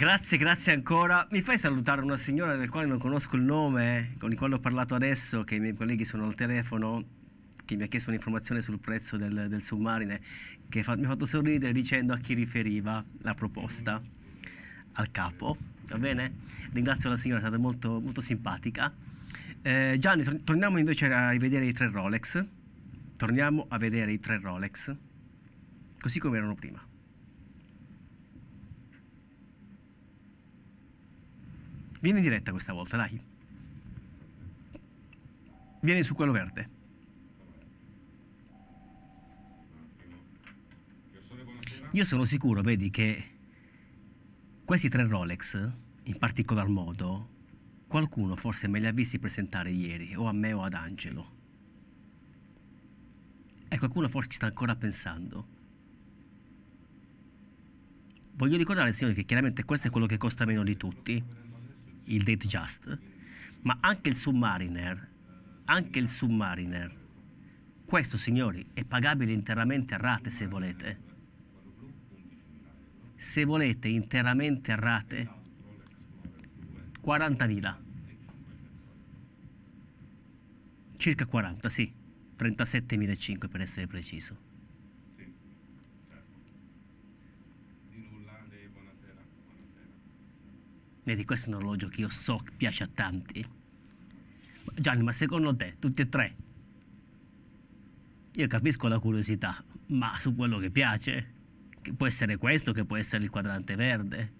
Speaker 1: Grazie, grazie ancora. Mi fai salutare una signora del quale non conosco il nome, eh? con il quale ho parlato adesso, che i miei colleghi sono al telefono, che mi ha chiesto un'informazione sul prezzo del, del submarine, che fa, mi ha fatto sorridere dicendo a chi riferiva la proposta, al capo, va bene? Ringrazio la signora, è stata molto, molto simpatica. Eh, Gianni, tor torniamo invece a rivedere i tre Rolex. Torniamo a vedere i tre Rolex, così come erano prima. Vieni diretta questa volta, dai. Vieni su quello verde. Io sono sicuro, vedi, che questi tre Rolex, in particolar modo, qualcuno forse me li ha visti presentare ieri, o a me o ad Angelo. E qualcuno forse ci sta ancora pensando. Voglio ricordare, signori, che chiaramente questo è quello che costa meno di tutti, il Date Just, ma anche il Submariner, anche il Submariner. Questo, signori, è pagabile interamente a rate se volete. Se volete interamente a rate, 40.000. Circa 40, sì. 37.500 per essere preciso. Vedi, questo è un orologio che io so che piace a tanti. Gianni, ma secondo te, tutti e tre? Io capisco la curiosità, ma su quello che piace, che può essere questo, che può essere il quadrante verde.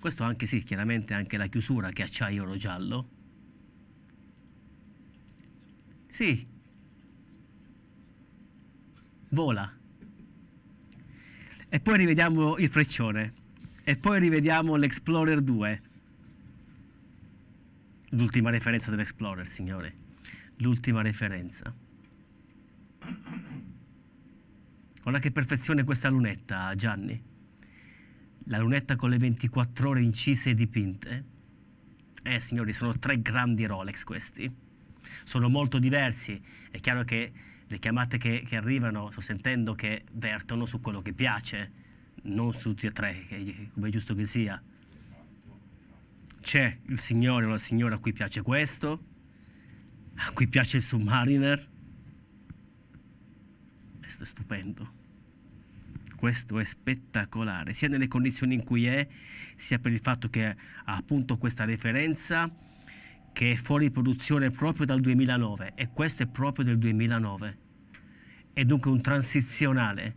Speaker 1: Questo anche sì, chiaramente anche la chiusura che acciaio giallo. Sì, vola. E poi rivediamo il freccione. E poi rivediamo l'Explorer 2. L'ultima referenza dell'Explorer, signore. L'ultima referenza. Guarda che perfezione questa lunetta, Gianni. La lunetta con le 24 ore incise e dipinte. Eh, signori, sono tre grandi Rolex questi. Sono molto diversi. È chiaro che le chiamate che, che, arrivano sto sentendo che vertono su quello che piace, non su tutti e tre, come è giusto che sia. C'è il signore o la signora a cui piace questo, a cui piace il submariner. Questo è stupendo. Questo è spettacolare, sia nelle condizioni in cui è, sia per il fatto che ha appunto questa referenza che è fuori produzione proprio dal 2009 e questo è proprio del 2009. È dunque un transizionale.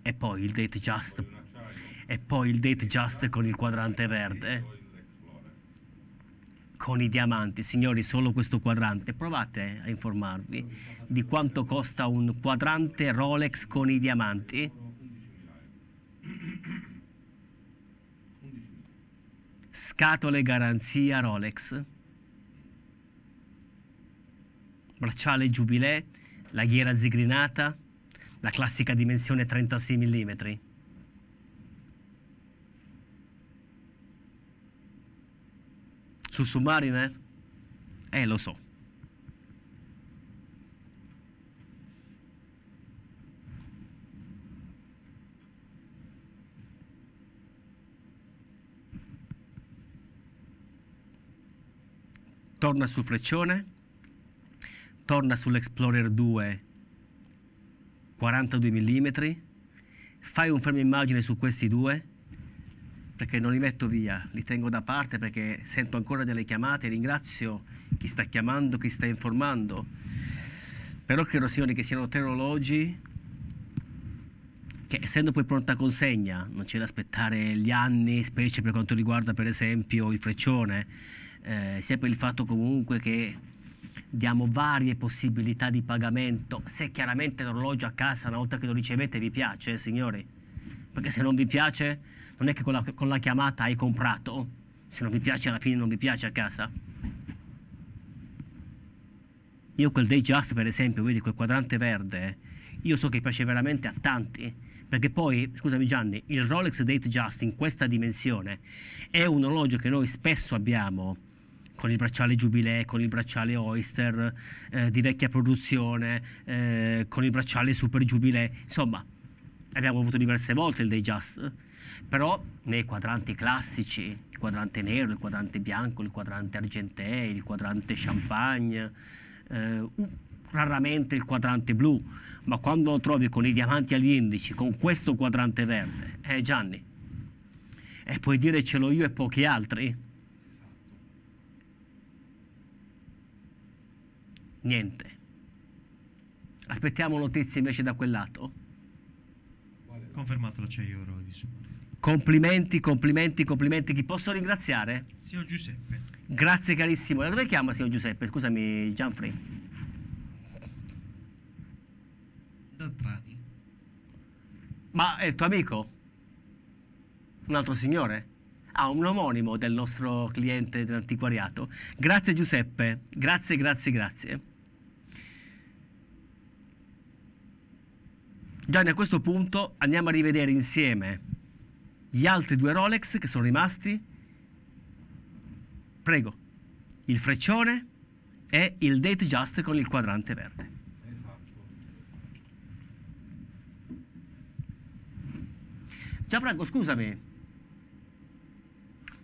Speaker 1: E poi il date just, e poi il date just con il quadrante verde. Con i diamanti, signori, solo questo quadrante. Provate a informarvi di quanto costa un quadrante Rolex con i diamanti. scatole garanzia Rolex, bracciale Jubilee, la ghiera zigrinata, la classica dimensione 36 mm. Sul Submariner? Eh? eh, lo so. torna sul freccione, torna sull'Explorer 2 42 mm, fai un fermo immagine su questi due, perché non li metto via, li tengo da parte perché sento ancora delle chiamate, ringrazio chi sta chiamando, chi sta informando, però credo signori che siano tre orologi che essendo poi pronta consegna, non c'è da aspettare gli anni, specie per quanto riguarda per esempio il freccione, eh, sia per il fatto comunque che diamo varie possibilità di pagamento, se chiaramente l'orologio a casa una volta che lo ricevete vi piace, eh, signori, perché se non vi piace non è che con la, con la chiamata hai comprato, se non vi piace alla fine non vi piace a casa. Io quel day just per esempio, vedi quel quadrante verde, io so che piace veramente a tanti, perché poi, scusami Gianni, il Rolex Date Just in questa dimensione è un orologio che noi spesso abbiamo con il bracciale Jubilee, con il bracciale Oyster eh, di vecchia produzione, eh, con il bracciale Super Jubilee, insomma abbiamo avuto diverse volte il Day Just, però nei quadranti classici, il quadrante nero, il quadrante bianco, il quadrante argentee, il quadrante champagne, eh, raramente il quadrante blu, ma quando lo trovi con i diamanti agli indici, con questo quadrante verde, eh Gianni, e puoi dire ce l'ho io e pochi altri? Niente. Aspettiamo notizie invece da quel lato.
Speaker 2: Confermato l'acciaio di Subaru.
Speaker 1: Complimenti, complimenti, complimenti. Chi posso ringraziare? Signor Giuseppe. Grazie carissimo. Da dove chiama signor Giuseppe? Scusami, Gianfri. Da Trani. Ma è il tuo amico? Un altro signore? Ah, un omonimo del nostro cliente dell'antiquariato. Grazie Giuseppe. Grazie, grazie, grazie. Gianni, a questo punto andiamo a rivedere insieme gli altri due Rolex che sono rimasti. Prego, il freccione e il date just con il quadrante verde. Esatto. Gianfranco, scusami.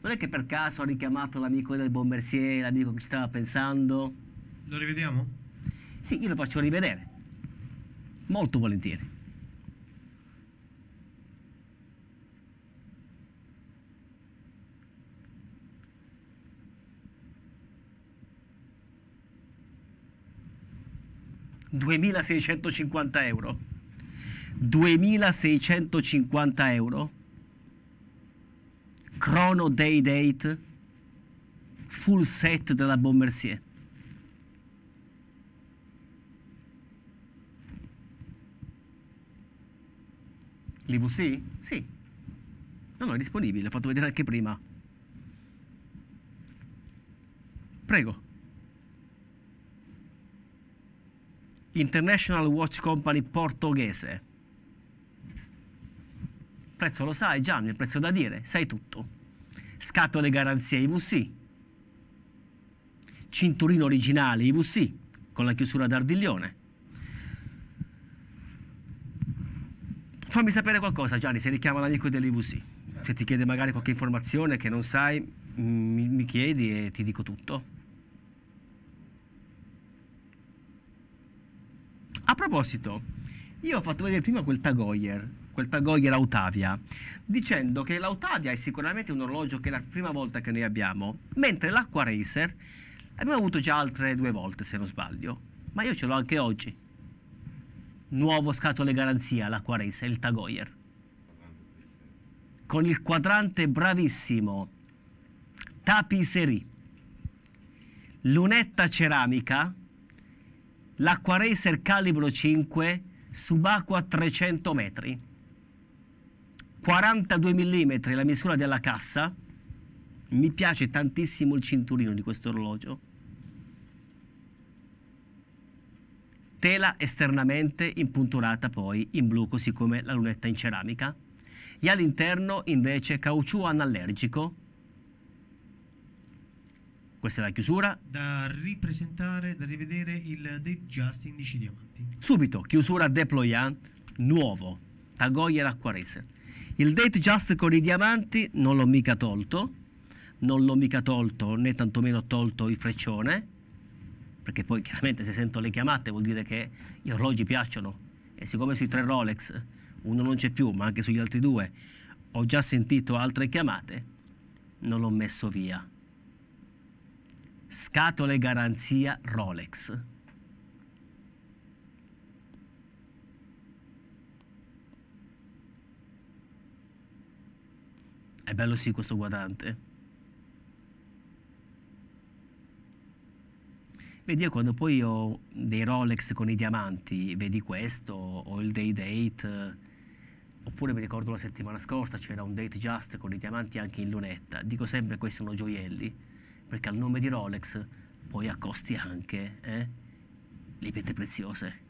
Speaker 1: Non è che per caso ha richiamato l'amico del Bombersier, l'amico che ci stava pensando? Lo rivediamo? Sì, io lo faccio rivedere. Molto volentieri. 2650 euro. 2650 euro. Chrono Day Date. Full set della Bombersier. L'IVC? Sì. No, no, è disponibile, l'ho fatto vedere anche prima. Prego. International Watch Company portoghese. prezzo lo sai Gianni, il prezzo da dire, sai tutto. Scatole garanzie IVC, cinturino originale IVC con la chiusura d'ardiglione. Fammi sapere qualcosa Gianni se richiama l'amico dell'IVC. Se ti chiede magari qualche informazione che non sai, mm, mi chiedi e ti dico tutto. A proposito, io ho fatto vedere prima quel Tagoyer, quel Tagoyer Autavia, dicendo che l'Autavia è sicuramente un orologio che è la prima volta che noi abbiamo, mentre l'Aqua Racer abbiamo avuto già altre due volte se non sbaglio, ma io ce l'ho anche oggi. Nuovo scatole garanzia l'Aqua Racer, il Tagoyer. Con il quadrante bravissimo, tapisserie, lunetta ceramica, l'acqua racer calibro 5 subacqua 300 metri 42 mm la misura della cassa mi piace tantissimo il cinturino di questo orologio tela esternamente impunturata poi in blu così come la lunetta in ceramica e all'interno invece caucciù anallergico questa è la chiusura.
Speaker 2: Da ripresentare, da rivedere il date just in 10 diamanti.
Speaker 1: Subito, chiusura deployant, nuovo, Tagoia e l'acquarese. Il date just con i diamanti non l'ho mica tolto, non l'ho mica tolto, né tantomeno tolto il freccione, perché poi chiaramente se sento le chiamate vuol dire che gli orologi piacciono e siccome sui tre Rolex uno non c'è più, ma anche sugli altri due ho già sentito altre chiamate, non l'ho messo via. Scatole garanzia Rolex. È bello sì questo guardante. Vedi, io quando poi ho dei Rolex con i diamanti, vedi questo, o il Day Date, oppure mi ricordo la settimana scorsa c'era un Date Just con i diamanti anche in lunetta. Dico sempre questi sono gioielli perché al nome di Rolex poi accosti anche eh, le pietre preziose.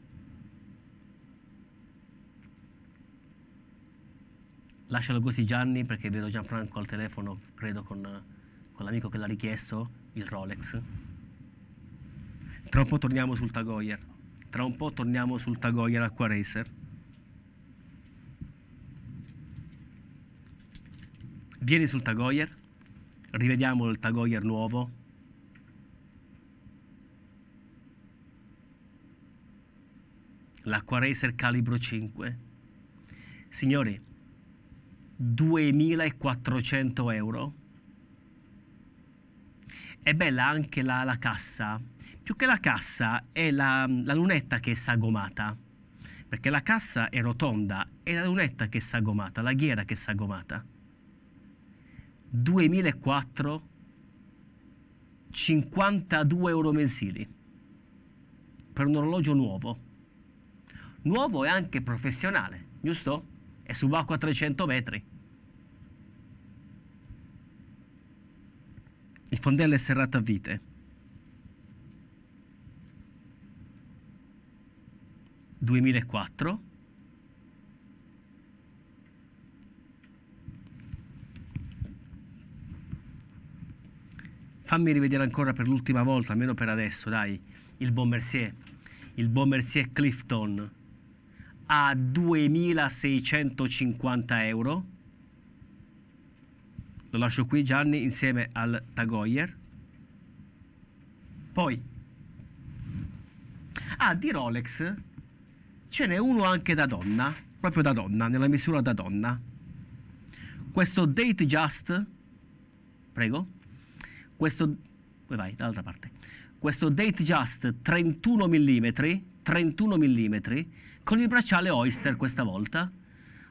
Speaker 1: Lascialo così Gianni perché vedo Gianfranco al telefono, credo con, con l'amico che l'ha richiesto, il Rolex. Tra un po' torniamo sul Tagoyer, tra un po' torniamo sul Tagoyer Aqua Racer. Vieni sul Tagoyer. Rivediamo il Tagoyer nuovo. L'Acqua Racer calibro 5. Signori, 2400 euro. È bella anche la, la, cassa. Più che la cassa è la, la lunetta che è sagomata. Perché la cassa è rotonda e la lunetta che è sagomata, la ghiera che è sagomata. 2004 52 euro mensili per un orologio nuovo. Nuovo e anche professionale, giusto? È subacqua a 300 metri. Il fondello è serrato a vite. 2004 fammi rivedere ancora per l'ultima volta, almeno per adesso, dai, il buon Il buon Clifton a 2.650 euro. Lo lascio qui Gianni insieme al Tagoyer. Poi, ah, di Rolex ce n'è uno anche da donna, proprio da donna, nella misura da donna. Questo Date Just, prego questo, vai, dall'altra parte. Questo Datejust 31 mm, 31 mm, con il bracciale Oyster questa volta,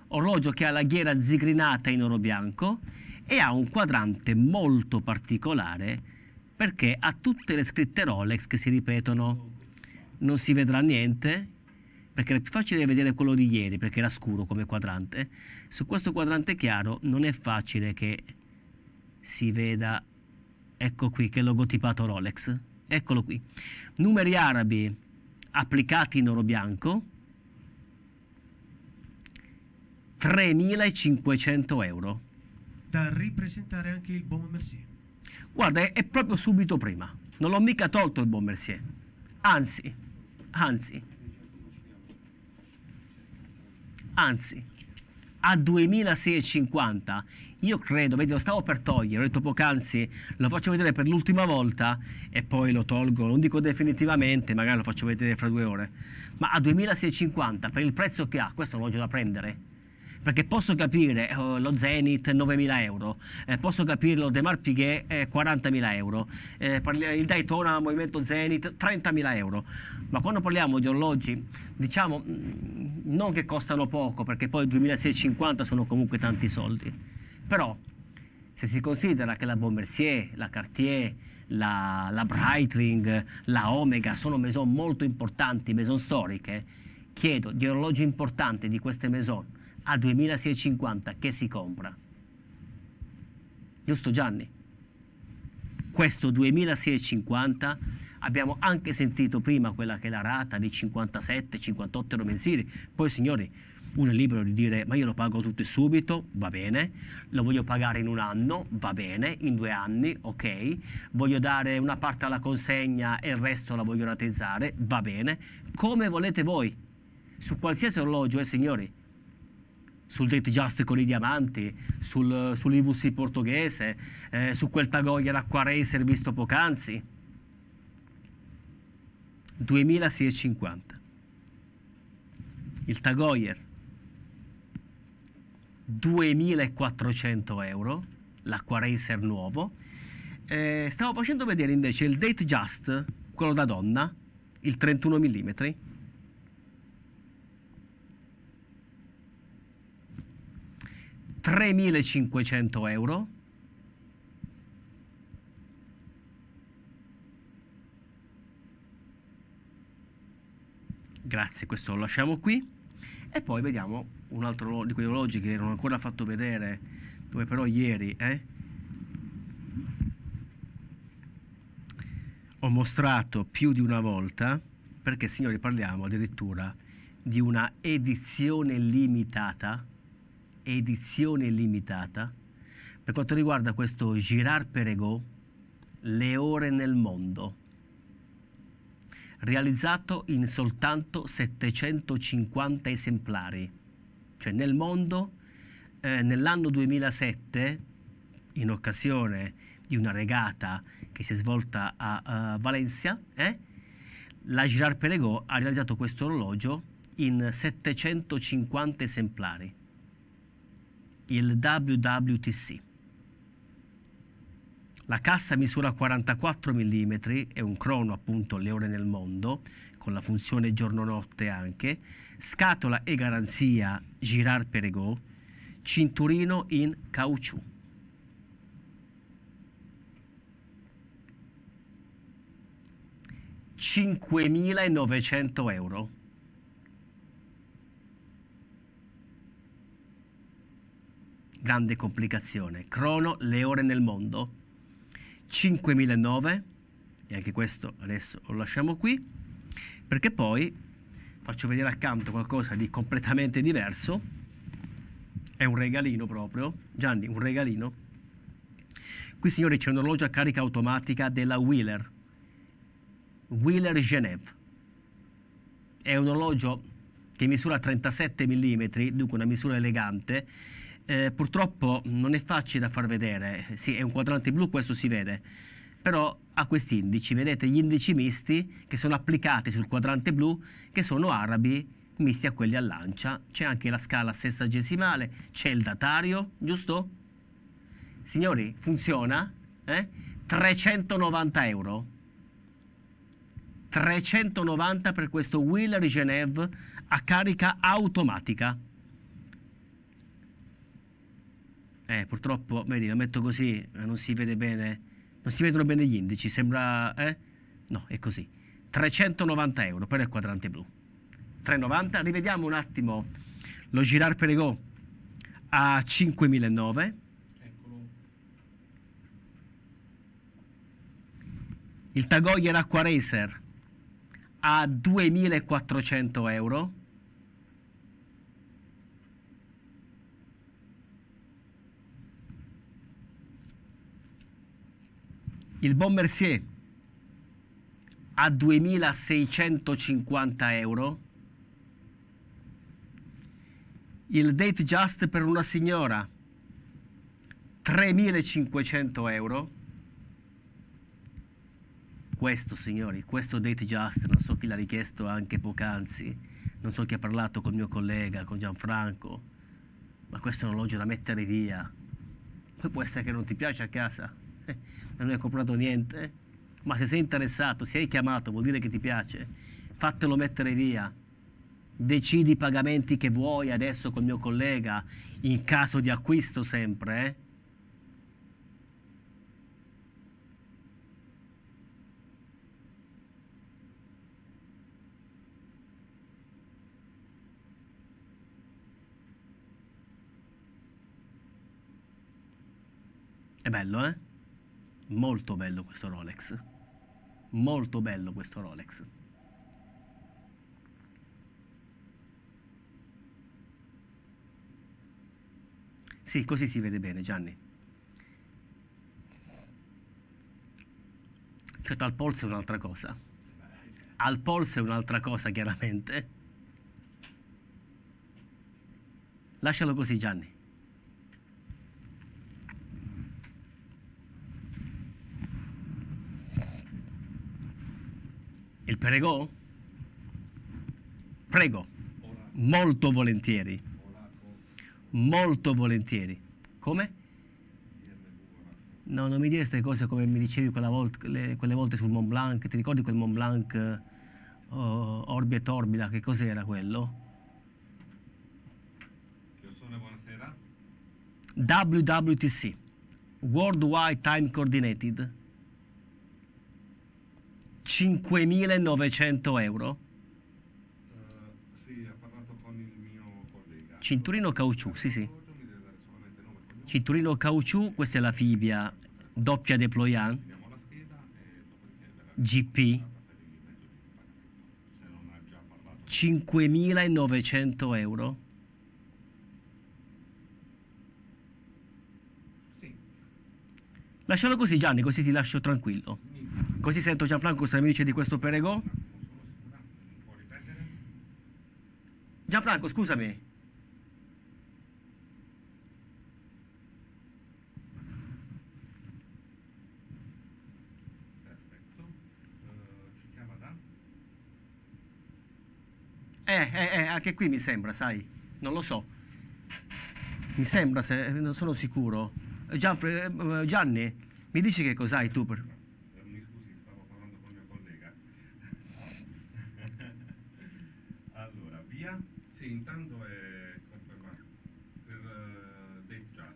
Speaker 1: orologio che ha la ghiera zigrinata in oro bianco e ha un quadrante molto particolare perché ha tutte le scritte Rolex che si ripetono. Non si vedrà niente, perché è più facile vedere quello di ieri perché era scuro come quadrante su questo quadrante chiaro non è facile che si veda ecco qui che logotipato Rolex, eccolo qui, numeri arabi applicati in oro bianco, 3.500 euro. Da
Speaker 2: ripresentare anche il Bon Mercier.
Speaker 1: Guarda, è proprio subito prima, non l'ho mica tolto il Bon Mercier, anzi, anzi, anzi, a 2.650 io credo, vedi, lo stavo per togliere, ho detto poc'anzi, lo faccio vedere per l'ultima volta e poi lo tolgo, non dico definitivamente, magari lo faccio vedere fra due ore. Ma a 2650, per il prezzo che ha, questo è un orologio da prendere perché posso capire eh, lo Zenith 9.000 euro, eh, posso capire lo De Marpighe eh, 40.000 euro, eh, il Daytona Movimento Zenith 30.000 euro, ma quando parliamo di orologi diciamo mm, non che costano poco perché poi 2.650 sono comunque tanti soldi. Però se si considera che la Bommercier, la Cartier, la, la Breitling, la Omega sono maison molto importanti, maison storiche, chiedo di orologi importanti di queste maison a 2650 che si compra. Giusto Gianni? Questo 2650 abbiamo anche sentito prima quella che è la rata di 57, 58 euro mensili. Poi signori, uno è libero di dire ma io lo pago tutto e subito, va bene, lo voglio pagare in un anno, va bene, in due anni, ok, voglio dare una parte alla consegna e il resto la voglio ratezzare, va bene, come volete voi, su qualsiasi orologio, eh signori, sul Date Just con i diamanti, sul, sull'IVC portoghese, eh, su quel Tagoia d'Acqua Racer visto poc'anzi. 2650. Il Tagoyer 2.400 euro, l'Acqua Racer nuovo. Eh, stavo facendo vedere invece il Date Just, quello da donna, il 31 mm. ...3.500 euro... ...grazie, questo lo lasciamo qui... E poi vediamo un altro di quei orologi che non ho ancora fatto vedere, dove però ieri eh, ho mostrato più di una volta, perché signori parliamo addirittura di una edizione limitata, edizione limitata, per quanto riguarda questo Girard Perregaux, Le ore nel mondo realizzato in soltanto 750 esemplari. Cioè nel mondo, eh, nell'anno 2007, in occasione di una regata che si è svolta a uh, Valencia, eh, la Girard Perregaux ha realizzato questo orologio in 750 esemplari, il WWTC. La cassa misura 44 mm, è un crono appunto le ore nel mondo, con la funzione giorno-notte anche, scatola e garanzia Girard Perregaux, cinturino in caucciù. (5.900 euro). Grande complicazione. Crono le ore nel mondo. 5009 e anche questo adesso lo lasciamo qui perché poi faccio vedere accanto qualcosa di completamente diverso è un regalino proprio Gianni un regalino qui signori c'è un orologio a carica automatica della Wheeler Wheeler Geneve è un orologio che misura 37 mm dunque una misura elegante eh, purtroppo non è facile da far vedere, sì è un quadrante blu, questo si vede, però ha questi indici, vedete gli indici misti che sono applicati sul quadrante blu, che sono arabi misti a quelli a lancia, c'è anche la scala sessagesimale, c'è il datario, giusto? Signori, funziona? Eh? 390 euro. 390 per questo Wheeler Genève a carica automatica. Eh, purtroppo, vedi, lo metto così, eh, non si vede bene, non si vedono bene gli indici, sembra, eh? No, è così. 390 euro per il quadrante blu. 3,90. Rivediamo un attimo lo Girard Perego a 5.009. Il Tagoyer Aqua Racer a 2.400 euro. Il Bon Mercier a 2.650 euro. Il Date Just per una signora 3.500 euro. Questo, signori, questo Date Just, non so chi l'ha richiesto anche poc'anzi, non so chi ha parlato con il mio collega, con Gianfranco, ma questo è un orologio da mettere via. Poi può essere che non ti piace a casa. Eh non hai comprato niente, ma se sei interessato, se hai chiamato, vuol dire che ti piace, fatelo mettere via. Decidi i pagamenti che vuoi adesso col mio collega, in caso di acquisto sempre. Eh? È bello, eh? Molto bello questo Rolex. Molto bello questo Rolex. Sì, così si vede bene, Gianni. Certo, cioè, al polso è un'altra cosa. Al polso è un'altra cosa, chiaramente. Lascialo così, Gianni. Il prego? Prego, molto volentieri. Molto volentieri. Come? No, non mi dire queste cose come mi dicevi volta, le, quelle volte sul Mont Blanc. Ti ricordi quel Mont Blanc uh, Orbi e Torbida? Che cos'era quello? Chiosone, buonasera. WWTC, Worldwide Time Coordinated 5.900 euro? Uh, sì, ha parlato con il mio collega. Cinturino caucciù, sì sì. Cinturino caucciù, questa è la fibbia doppia deployant, GP, 5.900 euro. Lascialo così Gianni, così ti lascio tranquillo. Così sento Gianfranco cosa mi dice di questo Perego. Gianfranco, scusami. Eh, eh, eh, anche qui mi sembra, sai, non lo so. Mi sembra, se, eh, non sono sicuro. Gian, eh, Gianni, mi dici che cos'hai tu per...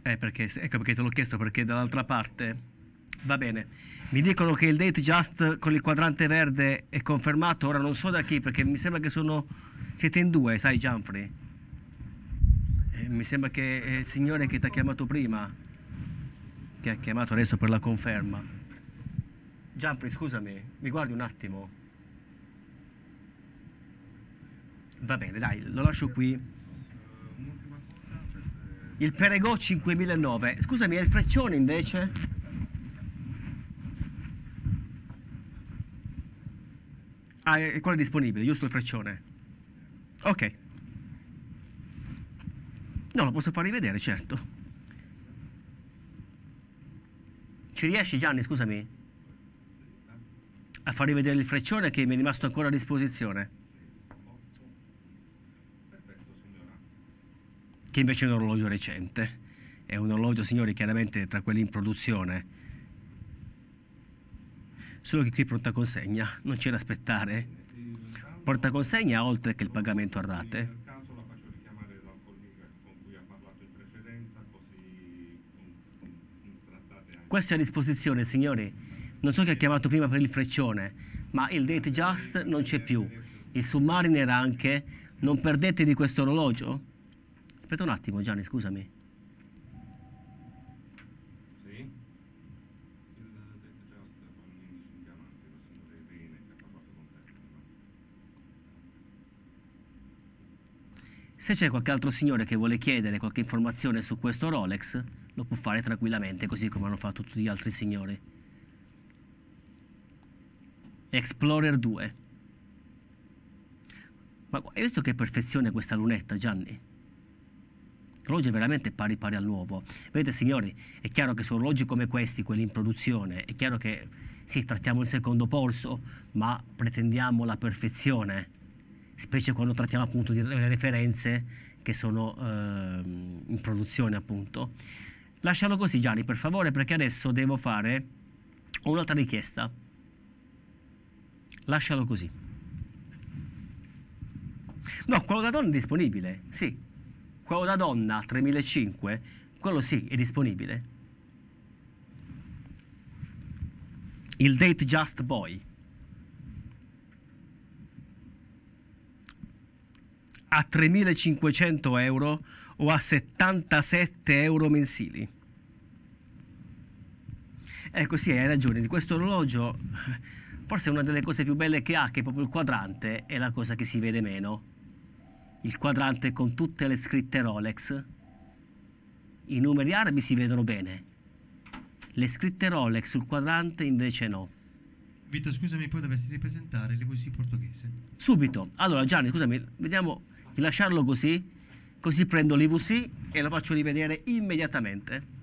Speaker 1: Eh, perché, ecco perché te l'ho chiesto, perché dall'altra parte... Va bene, mi dicono che il date just con il quadrante verde è confermato, ora non so da chi, perché mi sembra che sono... Siete in due, sai Gianfri? Eh, mi sembra che è il signore che ti ha chiamato prima, che ha chiamato adesso per la conferma. Gianfri, scusami, mi guardi un attimo? Va bene, dai, lo lascio qui il Perego 5009. Scusami, è il freccione invece? Ah, è quello disponibile, giusto il freccione. Ok. No, lo posso far rivedere, certo. Ci riesci Gianni, scusami? A far rivedere il freccione che mi è rimasto ancora a disposizione. che invece è un orologio recente. È un orologio, signori, chiaramente tra quelli in produzione. Solo che qui è pronta consegna, non c'era aspettare. Porta consegna oltre che il pagamento a rate. Questo è a disposizione, signori. Non so chi ha chiamato prima per il freccione, ma il Date Just non c'è più. Il Submariner anche. Non perdete di questo orologio? Aspetta un attimo, Gianni, scusami. Cioè, se c'è qualche altro signore che vuole chiedere qualche informazione su questo Rolex, lo può fare tranquillamente, così come hanno fatto tutti gli altri signori. Explorer 2. Ma hai visto che perfezione questa lunetta, Gianni? L'orologio è veramente pari pari all'uovo. Vedete signori, è chiaro che su orologi come questi, quelli in produzione, è chiaro che sì, trattiamo il secondo polso, ma pretendiamo la perfezione, specie quando trattiamo appunto delle referenze che sono eh, in produzione appunto. Lascialo così Gianni per favore perché adesso devo fare un'altra richiesta. Lascialo così. No, quello da donna è disponibile, sì, quello da donna a 3.500, quello sì, è disponibile. Il Date Just Boy. A 3.500 euro o a 77 euro mensili. Ecco, sì, hai ragione, di questo orologio forse una delle cose più belle che ha, che è proprio il quadrante, è la cosa che si vede meno il quadrante con tutte le scritte Rolex. I numeri arabi si vedono bene, le scritte Rolex sul quadrante invece no.
Speaker 2: Vito, scusami, poi dovresti ripresentare
Speaker 1: l'EVC portoghese. Subito. Allora, Gianni, scusami, vediamo di lasciarlo così, così prendo l'EVC e lo faccio rivedere immediatamente.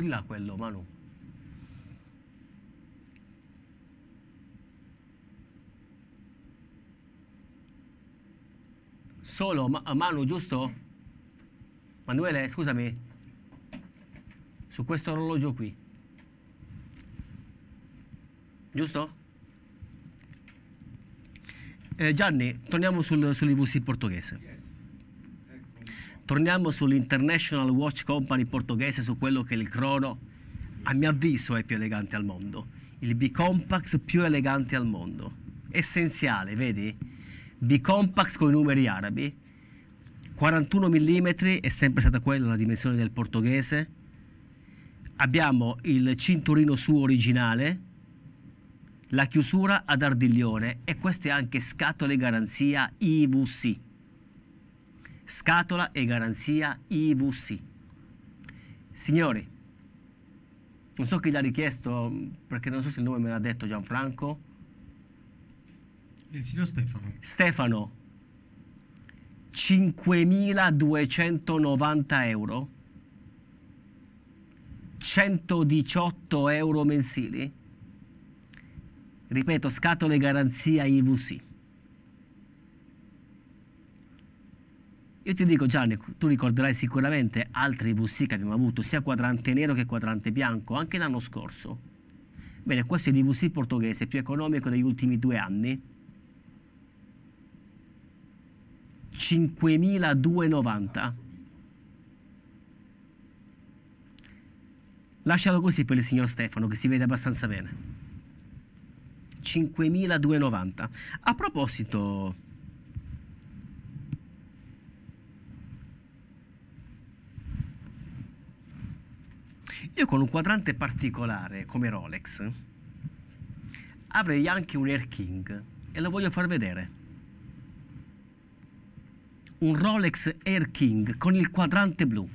Speaker 1: di là quello, Manu. Solo ma Manu, giusto? Manuele, scusami. Su questo orologio qui. Giusto? Eh, Gianni, torniamo sul, sull'IVC portoghese. Torniamo sull'International Watch Company portoghese, su quello che è il crono, a mio avviso, è più elegante al mondo. Il B-Compax più elegante al mondo. Essenziale, vedi? B-Compax con i numeri arabi. 41 mm è sempre stata quella la dimensione del portoghese. Abbiamo il cinturino suo originale, la chiusura ad ardiglione e queste anche scatole garanzia IVC. Scatola e garanzia IVC. Signori, non so chi l'ha richiesto, perché non so se il nome me l'ha detto Gianfranco. Il signor Stefano. Stefano, 5.290 euro, 118 euro mensili. Ripeto, scatole garanzia IVC. Io ti dico Gianni, tu ricorderai sicuramente altri VC che abbiamo avuto, sia quadrante nero che quadrante bianco, anche l'anno scorso. Bene, questo è il VC portoghese più economico degli ultimi due anni. 5.290. Lascialo così per il signor Stefano che si vede abbastanza bene. 5.290. A proposito... Io con un quadrante particolare come Rolex avrei anche un Air King e lo voglio far vedere. Un Rolex Air King con il quadrante blu,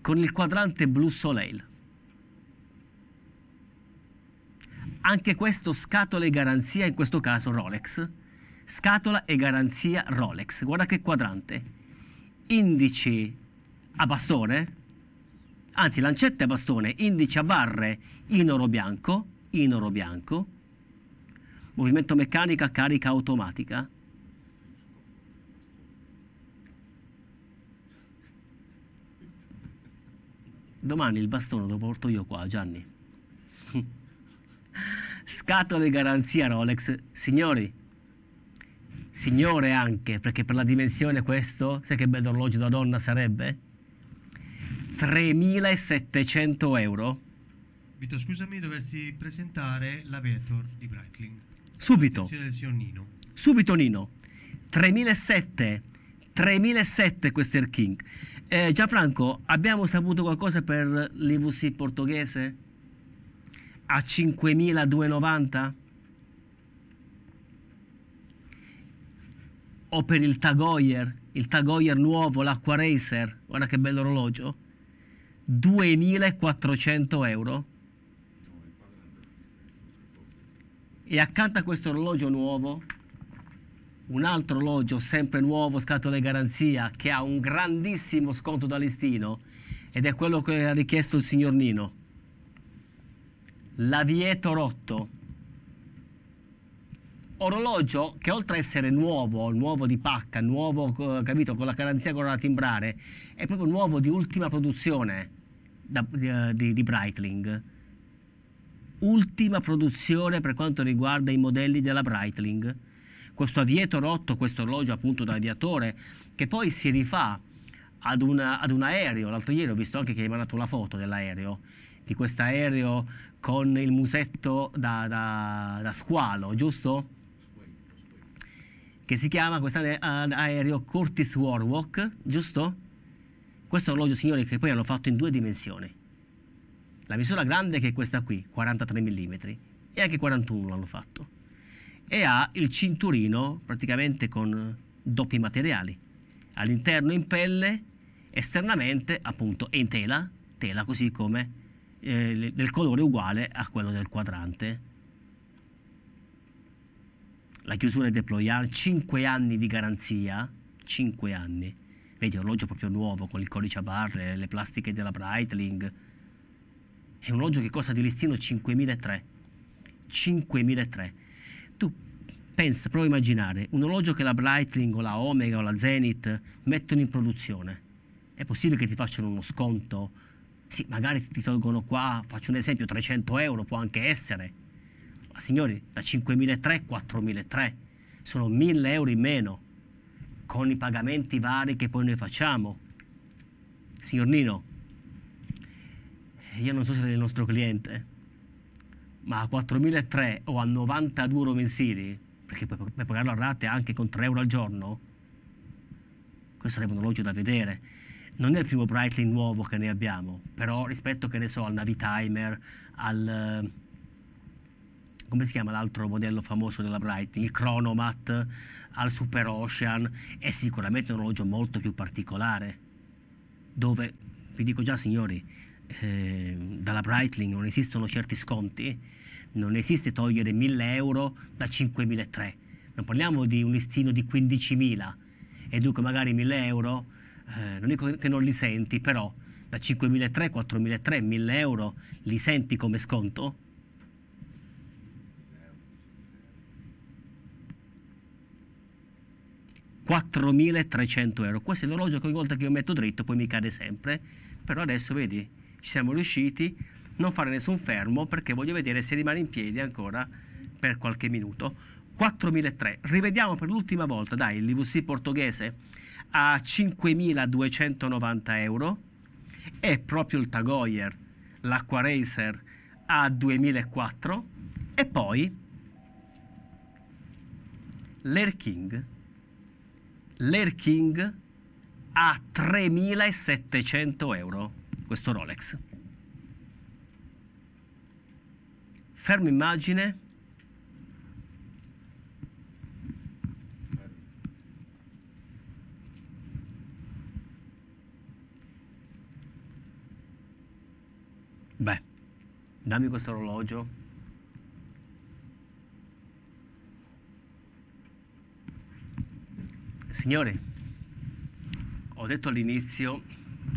Speaker 1: con il quadrante blu Soleil. Anche questo scatola e garanzia, in questo caso Rolex. Scatola e garanzia Rolex. Guarda che quadrante. Indici a bastone, anzi lancetta e bastone, indice a barre in oro bianco, in oro bianco, movimento meccanica, carica automatica. Domani il bastone lo porto io qua, Gianni. Scatola di garanzia Rolex, signori, signore anche, perché per la dimensione questo, sai che bello orologio da donna sarebbe? 3.700 euro?
Speaker 2: Vito, scusami, dovresti presentare la Vetor di Breitling.
Speaker 1: Subito. Nino. Subito Nino. 3.700. 3.700 questo è King. Eh, Gianfranco, abbiamo saputo qualcosa per l'IVC portoghese? A 5.290? O per il Tagoyer? Il Tagoyer nuovo, l'Acqua Racer? Guarda che bello orologio. 2.400 euro. E accanto a questo orologio nuovo, un altro orologio sempre nuovo, scatole garanzia, che ha un grandissimo sconto da listino, ed è quello che ha richiesto il signor Nino. L'avieto rotto. Orologio che oltre ad essere nuovo, nuovo di pacca, nuovo, eh, capito, con la garanzia con da timbrare, è proprio nuovo di ultima produzione da, eh, di, di Breitling. Ultima produzione per quanto riguarda i modelli della Breitling. Questo avieto rotto, questo orologio appunto da aviatore, che poi si rifà ad, una, ad un aereo. L'altro ieri ho visto anche che hai mandato la foto dell'aereo, di questo aereo con il musetto da, da, da squalo, giusto? Che si chiama questo aereo Curtis Warwalk, giusto? Questo orologio, signori, che poi hanno fatto in due dimensioni. La misura grande che è questa qui, 43 mm, e anche 41 l'hanno fatto. E ha il cinturino praticamente con doppi materiali. All'interno in pelle, esternamente appunto in tela, tela così come eh, del colore uguale a quello del quadrante. La chiusura è deployable, 5 anni di garanzia, 5 anni Vedi, orologio proprio nuovo, con il codice a barre, le plastiche della Breitling. È un orologio che costa di listino 5.003. 5.003. Tu pensa, prova a immaginare, un orologio che la Breitling o la Omega o la Zenith mettono in produzione. È possibile che ti facciano uno sconto? Sì, magari ti tolgono qua, faccio un esempio, 300 euro può anche essere. Ma signori, da 5.003 a 4.003 sono 1.000 euro in meno con i pagamenti vari che poi noi facciamo. Signor Nino, io non so se è il nostro cliente, ma a 4.003 o a 92 euro mensili, perché per pagarlo a rate anche con 3 euro al giorno, questo sarebbe un orologio da vedere. Non è il primo Breitling nuovo che noi abbiamo, però rispetto, che ne so, al Navitimer, al come si chiama l'altro modello famoso della Brighton, il Chronomat al Super Ocean, è sicuramente un orologio molto più particolare, dove, vi dico già signori, eh, dalla Breitling non esistono certi sconti, non esiste togliere 1000 euro da 5.003, non parliamo di un listino di 15.000 e dunque magari 1000 euro, eh, non dico che non li senti, però da 5.003, 4.003, 1.000 euro li senti come sconto? 4.300 euro. Questo è l'orologio che ogni volta che io metto dritto poi mi cade sempre, però adesso vedi, ci siamo riusciti, non fare nessun fermo perché voglio vedere se rimane in piedi ancora per qualche minuto. 4.300, rivediamo per l'ultima volta, dai, il l'IVC portoghese a 5.290 euro e proprio il Tagoyer, l'Aqua Racer a 2.004 e poi l'Air King l'Erking a 3.700 euro, questo Rolex. Fermo immagine. Beh, dammi questo orologio Signore, ho detto all'inizio,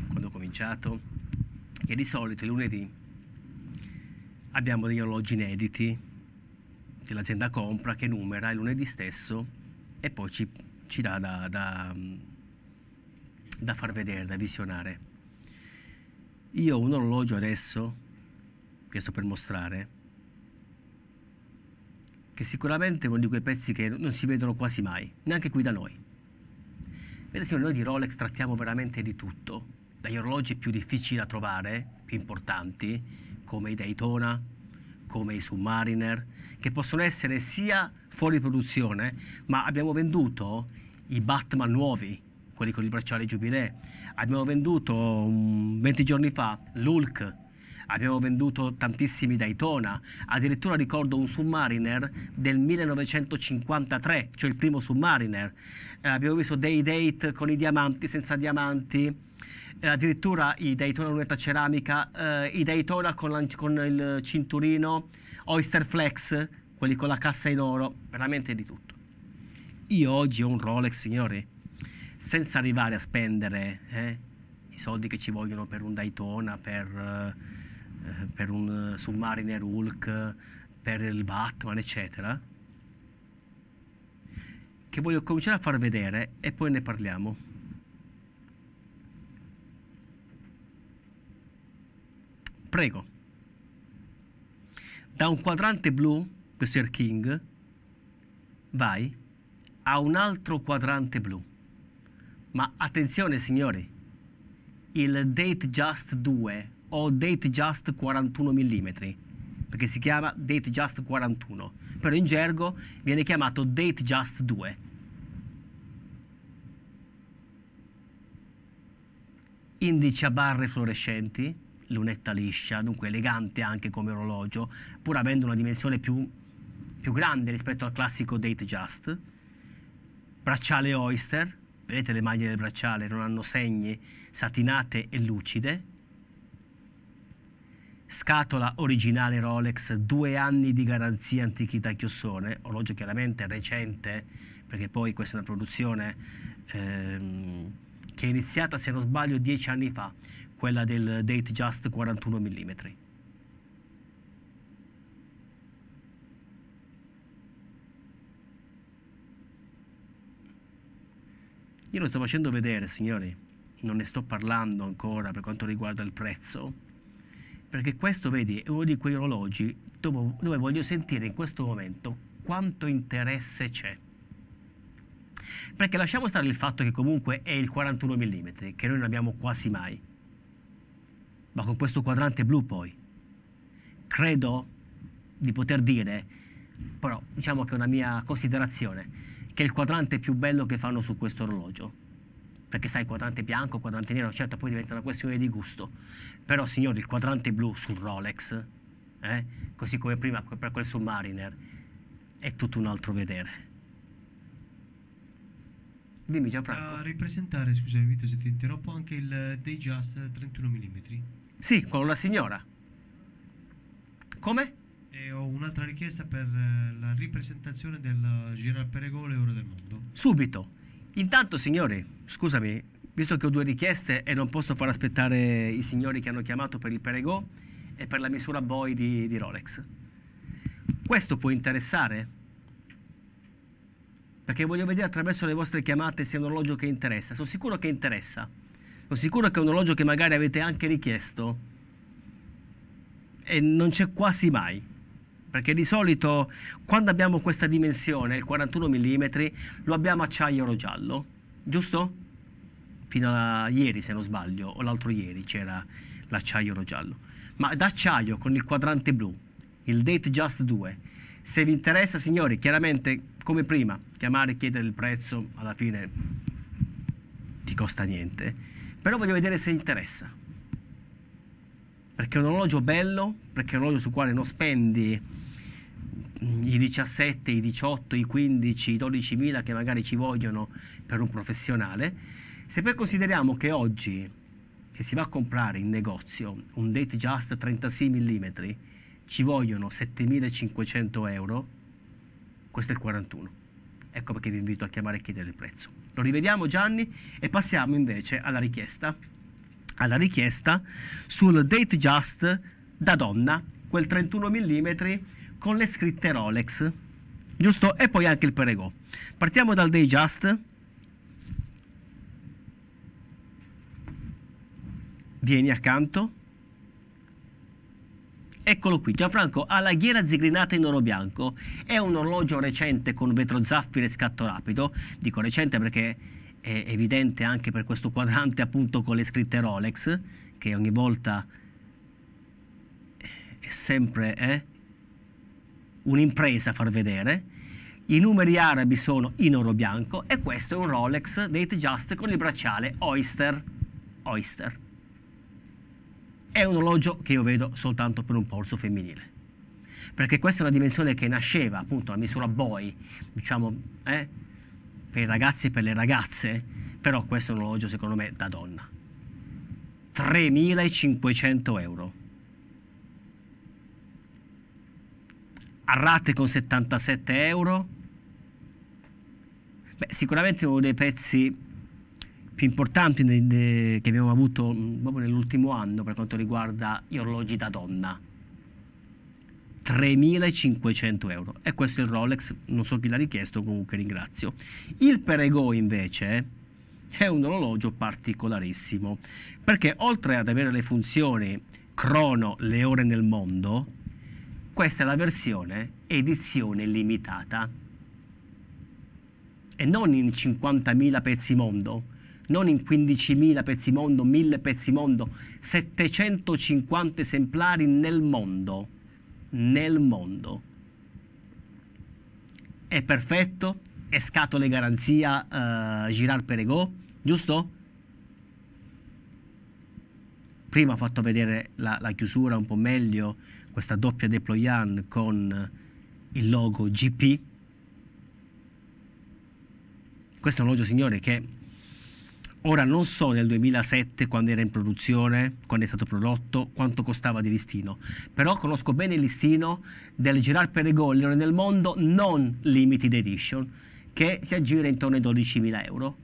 Speaker 1: quando ho cominciato, che di solito il lunedì abbiamo degli orologi inediti che l'azienda compra, che numera il lunedì stesso e poi ci, ci dà da, da, da far vedere, da visionare. Io ho un orologio adesso che sto per mostrare che sicuramente è uno di quei pezzi che non si vedono quasi mai, neanche qui da noi. Vedete, signori, noi di Rolex trattiamo veramente di tutto, dagli orologi più difficili da trovare, più importanti, come i Daytona, come i Submariner, che possono essere sia fuori produzione, ma abbiamo venduto i Batman nuovi, quelli con il bracciale Jubilee, abbiamo venduto 20 giorni fa l'Hulk abbiamo venduto tantissimi Daytona, addirittura ricordo un Submariner del 1953, cioè il primo Submariner, eh, abbiamo visto dei date con i diamanti, senza diamanti, eh, addirittura i Daytona lunetta ceramica, eh, i Daytona con, la, con il cinturino, Oyster Flex, quelli con la cassa in oro, veramente di tutto. Io oggi ho un Rolex, signori, senza arrivare a spendere eh, i soldi che ci vogliono per un Daytona, per eh, eh, per un eh, Submariner Hulk, per il Batman, eccetera, che voglio cominciare a far vedere e poi ne parliamo. Prego. Da un quadrante blu, questo è il King, vai a un altro quadrante blu. Ma attenzione signori, il Date Just 2 ho Date Just 41 mm, perché si chiama Date Just 41, però in gergo viene chiamato Date Just 2. Indice a barre fluorescenti, lunetta liscia, dunque elegante anche come orologio, pur avendo una dimensione più, più grande rispetto al classico Date Just. Bracciale Oyster, vedete le maglie del bracciale, non hanno segni, satinate e lucide Scatola originale Rolex, due anni di garanzia antichità Chiossone, orologio chiaramente recente, perché poi questa è una produzione ehm, che è iniziata, se non sbaglio, dieci anni fa, quella del Date Just 41 mm. Io lo sto facendo vedere, signori, non ne sto parlando ancora per quanto riguarda il prezzo, perché questo, vedi, è uno di quei orologi dove, dove voglio sentire in questo momento quanto interesse c'è. Perché lasciamo stare il fatto che comunque è il 41 mm, che noi non abbiamo quasi mai. Ma con questo quadrante blu poi, credo di poter dire, però diciamo che è una mia considerazione, che è il quadrante più bello che fanno su questo orologio perché sai quadrante bianco, quadrante nero, certo poi diventa una questione di gusto, però, signori, il quadrante blu sul Rolex, eh, così come prima per quel Submariner, è tutto un altro vedere.
Speaker 2: Dimmi Gianfranco. A ripresentare scusami Vito se ti interrompo, anche il Dayjust 31 mm.
Speaker 1: Sì, con la signora.
Speaker 2: Come? E ho un'altra richiesta per eh, la ripresentazione del eh, Girard
Speaker 1: Peregole Oro del Mondo. Subito. Intanto, signori, scusami, visto che ho due richieste e non posso far aspettare i signori che hanno chiamato per il Perego e per la misura Boy di, di Rolex. Questo può interessare? Perché voglio vedere attraverso le vostre chiamate se è un orologio che interessa. Sono sicuro che interessa. Sono sicuro che è un orologio che magari avete anche richiesto e non c'è quasi mai. Perché di solito quando abbiamo questa dimensione, il 41 mm, lo abbiamo acciaio oro giallo, giusto? fino a ieri se non sbaglio, o l'altro ieri c'era l'acciaio oro giallo. Ma d'acciaio con il quadrante blu, il Date Just 2. Se vi interessa signori, chiaramente come prima, chiamare e chiedere il prezzo alla fine ti costa niente, però voglio vedere se interessa. Perché è un orologio bello, perché è un orologio sul quale non spendi i 17, i 18, i 15, i 12 mila che magari ci vogliono per un professionale, se poi consideriamo che oggi che si va a comprare in negozio un Datejust 36 mm ci vogliono 7500 euro, questo è il 41. Ecco perché vi invito a chiamare e chiedere il prezzo. Lo rivediamo Gianni e passiamo invece alla richiesta, alla richiesta sul Datejust da donna, quel 31 mm con le scritte Rolex, giusto? E poi anche il Perego. Partiamo dal Datejust Vieni accanto. Eccolo qui, Gianfranco ha la ghiera zigrinata in oro bianco. È un orologio recente con vetro zaffiro e scatto rapido. Dico recente perché è evidente anche per questo quadrante appunto con le scritte Rolex, che ogni volta è sempre eh, un'impresa far vedere. I numeri arabi sono in oro bianco e questo è un Rolex Date Just con il bracciale Oyster. Oyster è un orologio che io vedo soltanto per un polso femminile. Perché questa è una dimensione che nasceva appunto la misura boy, diciamo, eh, per i ragazzi e per le ragazze, però questo è un orologio secondo me da donna. 3.500 euro. A rate con 77 euro. Beh, sicuramente uno dei pezzi più importanti che abbiamo avuto mm, proprio nell'ultimo anno per quanto riguarda gli orologi da donna. 3.500 euro e questo è il Rolex, non so chi l'ha richiesto, comunque ringrazio. Il Perego invece è un orologio particolarissimo perché oltre ad avere le funzioni crono, le ore nel mondo, questa è la versione edizione limitata e non in 50.000 pezzi mondo, non in 15.000 pezzi mondo, 1.000 pezzi mondo, 750 esemplari nel mondo, nel mondo. È perfetto, è scatole garanzia eh, Girard Perego, giusto? Prima ho fatto vedere la, la chiusura un po' meglio, questa doppia deployant con il logo GP. Questo è un orologio signore che Ora non so nel 2007 quando era in produzione, quando è stato prodotto, quanto costava di listino, però conosco bene il listino del Girard Peregoglio nel mondo non limited edition che si aggira intorno ai 12.000 euro.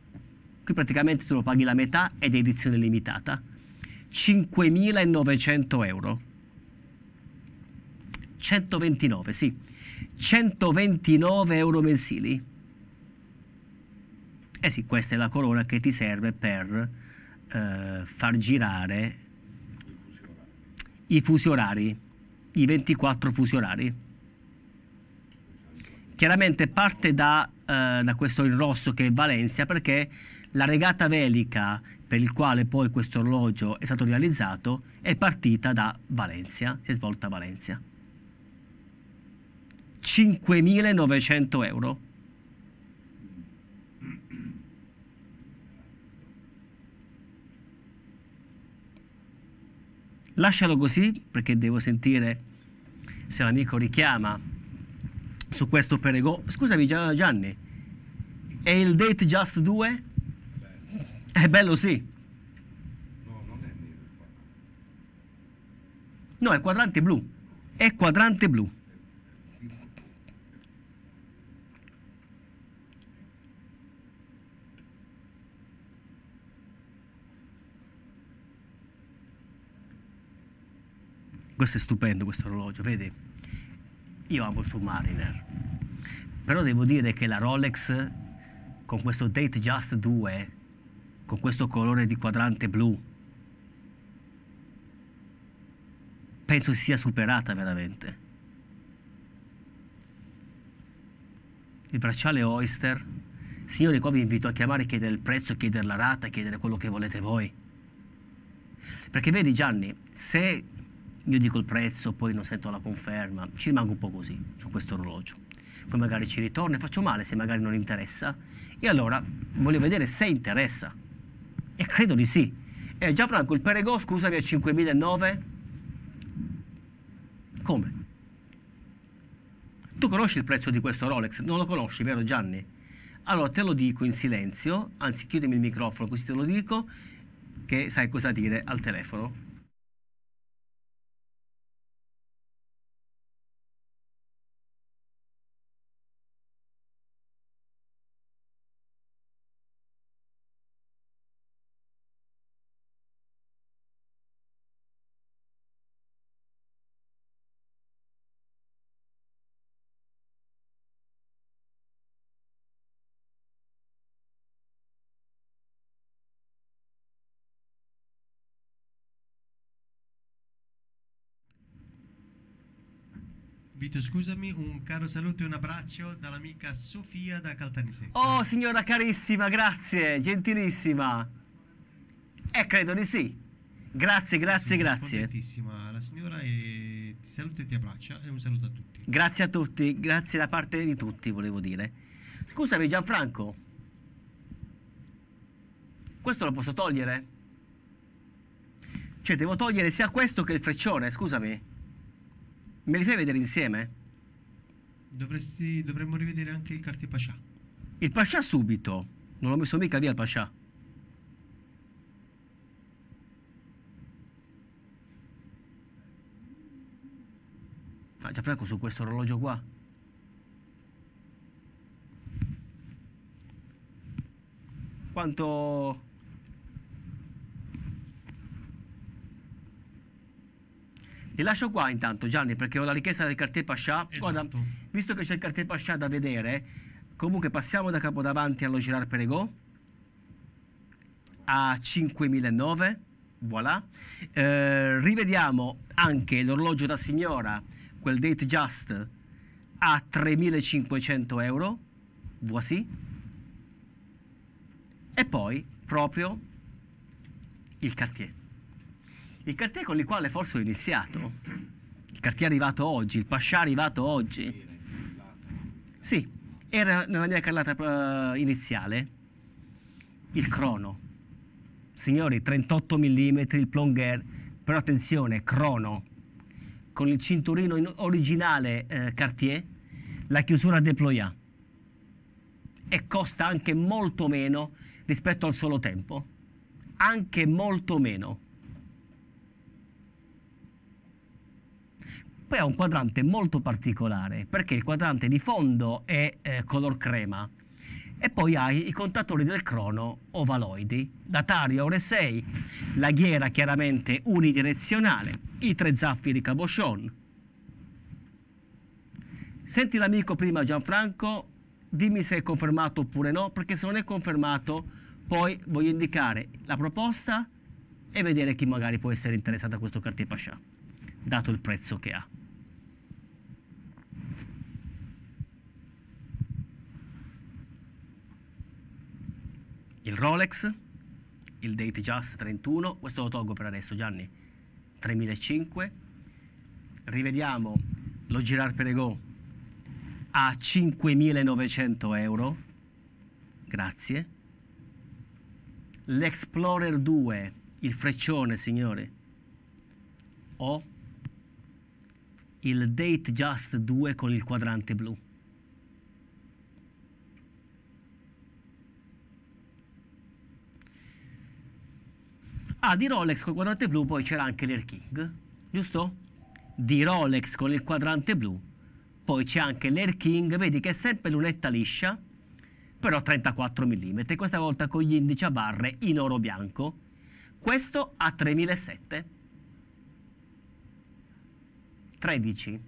Speaker 1: Qui praticamente tu lo paghi la metà ed è edizione limitata. 5.900 euro. 129, sì. 129 euro mensili eh sì, questa è la corona che ti serve per eh, far girare i fusi orari, i 24 fusi orari. Chiaramente parte da, eh, da questo in rosso che è Valencia perché la regata velica per il quale poi questo orologio è stato realizzato è partita da Valencia, si è svolta a Valencia. 5.900 euro. Lascialo così perché devo sentire se l'amico richiama su questo perego. Scusami Gianni, è il date just 2? È bello sì. No, non è nero. No, è quadrante blu. È quadrante blu. Questo è stupendo, questo orologio, vedi? Io amo il Submariner, però devo dire che la Rolex con questo Date Just 2, con questo colore di quadrante blu, penso si sia superata veramente. Il bracciale Oyster, signori qua vi invito a chiamare e chiedere il prezzo, chiedere la rata, chiedere quello che volete voi. Perché vedi Gianni, se io dico il prezzo, poi non sento la conferma, ci rimango un po' così su questo orologio. Poi magari ci ritorno e faccio male se magari non interessa. E allora voglio vedere se interessa. E credo di sì. Eh, Gianfranco, il Perego, scusami, è 5.009? Come? Tu conosci il prezzo di questo Rolex? Non lo conosci, vero Gianni? Allora te lo dico in silenzio, anzi chiudimi il microfono così te lo dico, che sai cosa dire al telefono.
Speaker 2: capito, scusami, un caro saluto e un abbraccio dall'amica Sofia da Caltanissetta.
Speaker 1: Oh, signora carissima, grazie, gentilissima. Eh, credo di sì. Grazie, sì, grazie, sì, grazie.
Speaker 2: Contentissima la signora e ti saluto e ti
Speaker 1: abbraccio eh, e un saluto a tutti. Grazie a tutti, grazie da parte di tutti, volevo dire. Scusami Gianfranco. Questo lo posso togliere? Cioè, devo togliere sia questo che il freccione, scusami. Me li fai vedere insieme?
Speaker 2: Dovresti, dovremmo rivedere anche il Cartier Pascià.
Speaker 1: Il Pascià subito. Non l'ho messo mica via il Pascià. Ma franco su questo orologio qua. Quanto Li lascio qua intanto Gianni perché ho la richiesta del cartier Pascià. Esatto. Guarda, visto che c'è il cartier Pascià da vedere, comunque passiamo da capo davanti allo Girard Perego a 5009, voilà. Eh, rivediamo anche l'orologio da signora, quel Date Just a 3500 euro, voici. E poi proprio il cartier il Cartier con il quale forse ho iniziato, il Cartier arrivato oggi, il Pascià arrivato oggi, sì, era nella mia carrellata eh, iniziale, il crono. Signori, 38 mm, il plonger, però attenzione, crono, con il cinturino originale eh, Cartier, la chiusura déployant. E costa anche molto meno rispetto al solo tempo, anche molto meno. Poi ha un quadrante molto particolare perché il quadrante di fondo è eh, color crema e poi hai i contatori del crono ovaloidi, datario ore 6, la ghiera chiaramente unidirezionale, i tre zaffiri cabochon. Senti l'amico prima Gianfranco, dimmi se è confermato oppure no, perché se non è confermato poi voglio indicare la proposta e vedere chi magari può essere interessato a questo Cartier Pascià, dato il prezzo che ha. il Rolex, il Date Just 31, questo lo tolgo per adesso Gianni, 3005, rivediamo lo Girard Perego a 5.900 euro, grazie, l'Explorer 2, il freccione signore, o il Date Just 2 con il quadrante blu. Ah, di Rolex col quadrante blu poi c'era anche l'Air King, giusto? Di Rolex con il quadrante blu, poi c'è anche l'Air King, vedi che è sempre lunetta liscia, però 34 mm, questa volta con gli indici a barre in oro bianco. Questo a 3007. 13.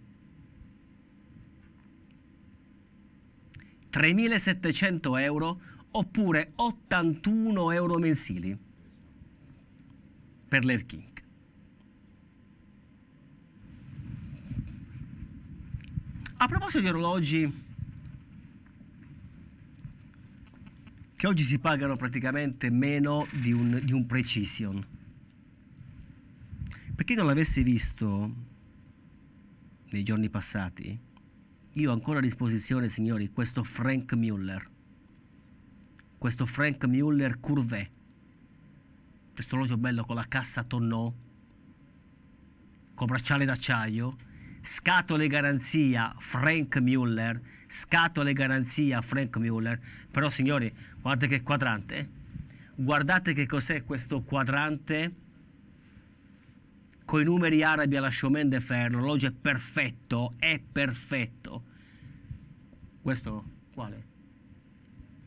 Speaker 1: 3700 euro oppure 81 euro mensili per King. A proposito di orologi che oggi si pagano praticamente meno di un, di un Precision. Per chi non l'avesse visto nei giorni passati, io ho ancora a disposizione, signori, questo Frank Muller. Questo Frank Muller Curvet questo orologio bello con la cassa a con bracciale d'acciaio, scatole garanzia Frank Muller, scatole garanzia Frank Muller, però signori guardate che quadrante, eh. guardate che cos'è questo quadrante con i numeri arabi alla Showman de Fer, l'orologio è perfetto, è perfetto. Questo quale?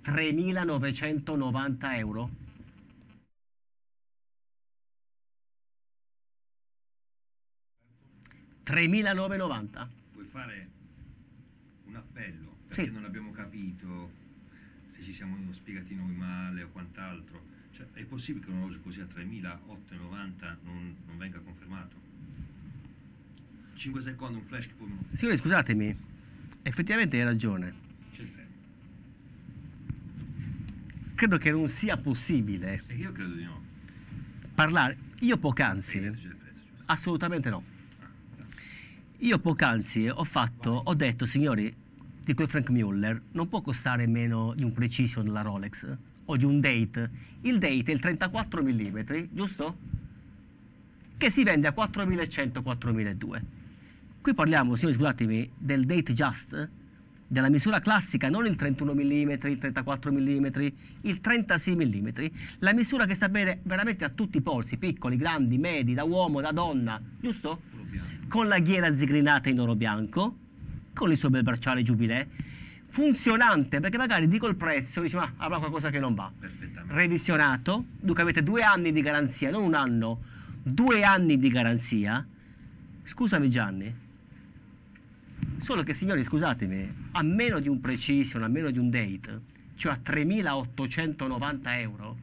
Speaker 1: 3.990 euro? 3.990.
Speaker 2: Vuoi fare un appello?
Speaker 1: Perché sì. non abbiamo capito
Speaker 2: se ci siamo spiegati noi male o quant'altro. Cioè, è possibile che un orologio così a 3.890 non, non venga confermato? 5 secondi, un flash che poi...
Speaker 1: Signore, scusatemi, effettivamente hai ragione. Credo che non sia possibile. E
Speaker 2: io credo di no.
Speaker 1: Parlare, io poc'anzi. Assolutamente no. Io poc'anzi ho fatto, ho detto, signori, di quel Frank Mueller, non può costare meno di un Precision la Rolex o di un Date. Il Date è il 34 mm, giusto? Che si vende a 4100-4200. Qui parliamo, signori, scusatemi, del Date Just, della misura classica, non il 31 mm, il 34 mm, il 36 mm, la misura che sta bene veramente a tutti i polsi, piccoli, grandi, medi, da uomo, da donna, giusto? con la ghiera zigrinata in oro bianco, con il suo bel bracciale giubilè, funzionante, perché magari dico il prezzo, dice ma avrà qualcosa che non va. Revisionato, dunque avete due anni di garanzia, non un anno, due anni di garanzia. Scusami Gianni, solo che signori scusatemi, a meno di un precision, a meno di un date, cioè a 3.890 euro,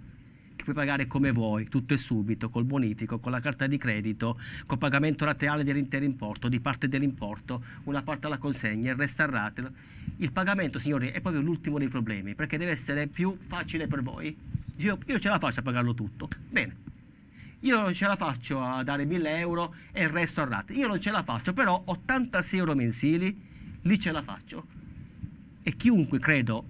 Speaker 1: puoi pagare come vuoi, tutto e subito, col bonifico, con la carta di credito, col pagamento rateale dell'intero importo, di parte dell'importo, una parte alla consegna, il resto a rate. Il pagamento, signori, è proprio l'ultimo dei problemi, perché deve essere più facile per voi. Io, io ce la faccio a pagarlo tutto. Bene. Io non ce la faccio a dare 1000 euro e il resto a rate. Io non ce la faccio, però 86 euro mensili, lì ce la faccio. E chiunque, credo,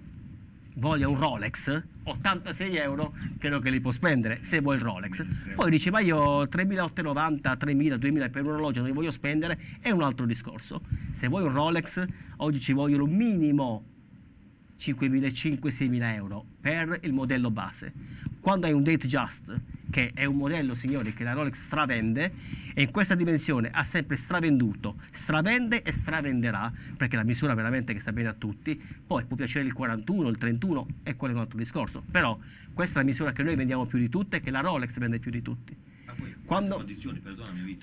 Speaker 1: voglia un Rolex, 86 euro credo che li può spendere se vuoi il Rolex. Poi dice ma io 3.890, 3.000, 2.000 per un orologio non li voglio spendere, è un altro discorso. Se vuoi un Rolex oggi ci vogliono minimo 5.500-6.000 euro per il modello base. Quando hai un date just che è un modello, signori, che la Rolex stravende e in questa dimensione ha sempre stravenduto, stravende e stravenderà, perché la misura veramente che sta bene a tutti, poi può piacere il 41, il 31 e quello è un altro discorso, però questa è la misura che noi vendiamo più di tutte, e che la Rolex vende più di tutti. Poi, quando,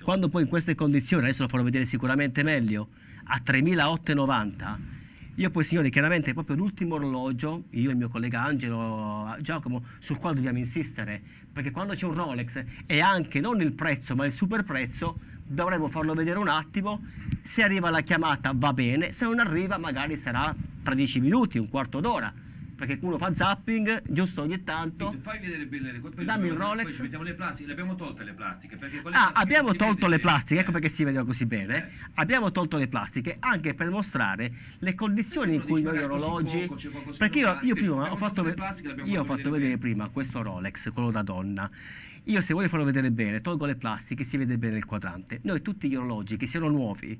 Speaker 1: quando poi in queste condizioni, adesso lo farò vedere sicuramente meglio, a 3.890 io poi, signori, chiaramente è proprio l'ultimo orologio, io e il mio collega Angelo eh, Giacomo, sul quale dobbiamo insistere, perché quando c'è un Rolex e anche non il prezzo, ma il super prezzo, dovremmo farlo vedere un attimo, se arriva la chiamata va bene, se non arriva magari sarà tra 10 minuti, un quarto d'ora perché uno fa zapping giusto ogni tanto. Vito,
Speaker 2: fai vedere bene le cose. Dammi il Rolex. Poi ci mettiamo le plastiche, le abbiamo
Speaker 1: tolte le plastiche. ah, abbiamo tolto le plastiche, ecco eh. perché si vedono così bene. Eh. Abbiamo tolto le plastiche anche per mostrare le condizioni in cui noi orologi. Poco, perché io, io prima ho fatto, ve... io ho fatto vedere bene. prima questo Rolex, quello da donna. Io se voglio farlo vedere bene, tolgo le plastiche e si vede bene il quadrante. Noi tutti gli orologi che siano nuovi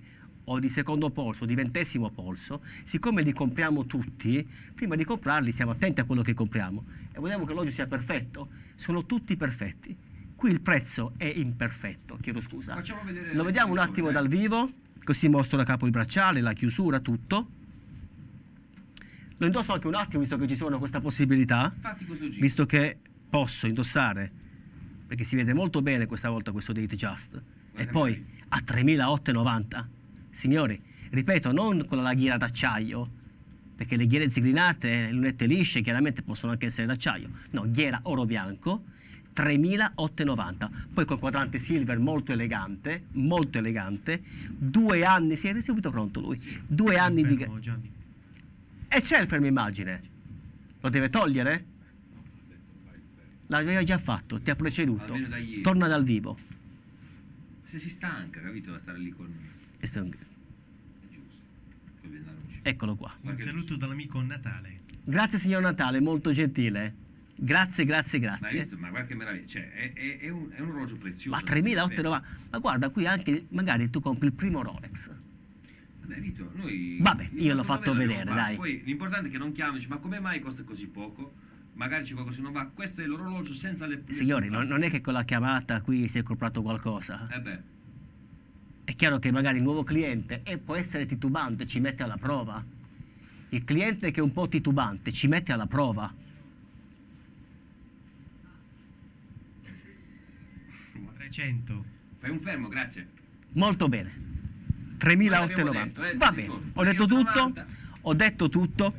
Speaker 1: o di secondo polso, di ventesimo polso, siccome li compriamo tutti, prima di comprarli siamo attenti a quello che compriamo e vogliamo che l'olio sia perfetto, sono tutti perfetti. Qui il prezzo è imperfetto, chiedo scusa. Lo vediamo un attimo eh. dal vivo, così mostro da capo il bracciale, la chiusura, tutto. Lo indosso anche un attimo, visto che ci sono questa possibilità, visto che posso indossare, perché si vede molto bene questa volta questo Date Just. Guarda e poi a 3.890 signori, ripeto, non con la ghiera d'acciaio, perché le ghiere zigrinate, le lunette lisce, chiaramente possono anche essere d'acciaio. No, ghiera oro bianco, 3.890. Poi col quadrante silver molto elegante, molto elegante, due anni, si è subito pronto lui, due anni fermo, di... Gianni. E c'è il fermo immagine. Lo deve togliere? L'aveva già fatto, ti ha preceduto. Torna dal vivo. Se si stanca, capito, da stare lì con... me. Eccolo qua. Un
Speaker 2: saluto dall'amico Natale.
Speaker 1: Grazie signor Natale, molto gentile. Grazie, grazie, grazie. Ma, visto, ma
Speaker 2: guarda che meraviglia, cioè, è, è, è, un, è, un, orologio prezioso. Ma 3.890,
Speaker 1: ma guarda qui anche, magari tu compri il primo Rolex. Vabbè Vito, noi... Vabbè, io l'ho fatto vedere, vedere dai. Poi l'importante è che non chiamici, ma come mai costa così poco? Magari c'è qualcosa che non va, questo è l'orologio senza le... Signori, non, non, è che con la chiamata qui si è comprato qualcosa. Eh beh chiaro che magari il nuovo cliente e può essere titubante, ci mette alla prova. Il cliente che è un po' titubante ci mette alla prova. Ma 300.
Speaker 2: Fai un fermo, grazie.
Speaker 1: Molto bene. 3.890. Eh, Va bene, ho detto tutto. Ho detto tutto.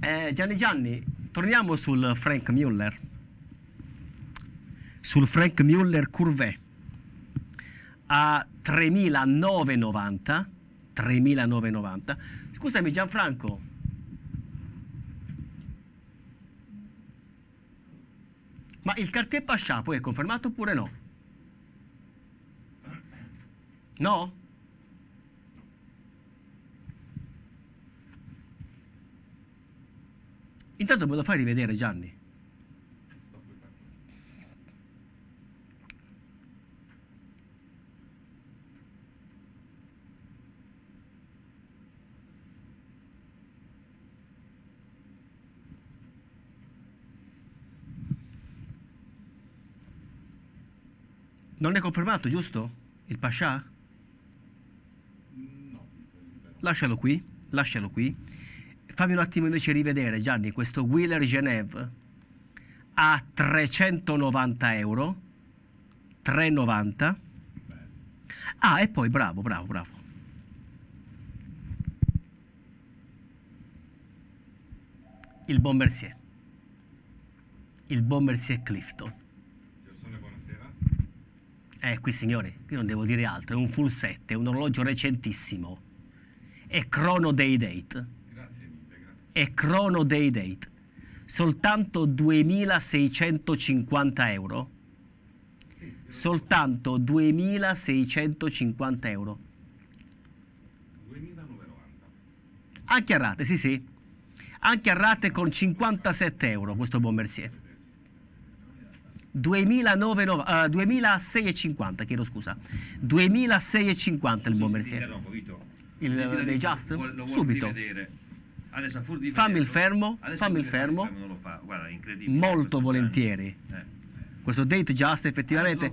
Speaker 1: Eh, Gianni Gianni, torniamo sul Frank Muller. Sul Frank Muller Curvet a 3.990, 3.990. Scusami Gianfranco. Ma il cartier Pascià poi è confermato oppure no? No? Intanto me lo fai rivedere Gianni. Non è confermato, giusto? Il Pascià? No. Lascialo qui, lascialo qui. Fammi un attimo invece rivedere, Gianni, questo Wheeler Genève a 390 euro. 390. Ah, e poi bravo, bravo, bravo. Il buon Il buon Clifton. Eh, qui signori, qui non devo dire altro, è un full set, è un orologio recentissimo. È crono day date. Grazie mille, grazie. È crono day date. Soltanto 2650 euro. Sì, Soltanto 2650 euro. 2090. Anche a rate, sì sì. Anche a rate con 57 euro questo buon 2990, uh, 2650, chiedo scusa. 2650 il buon sì, Il, il eh, dei Just? Lo, lo Subito. Adesso, fammi vederlo, il fermo, fammi il fermo. fermo non lo fa. Guarda, incredibile. Molto volentieri. Eh, eh. questo date just effettivamente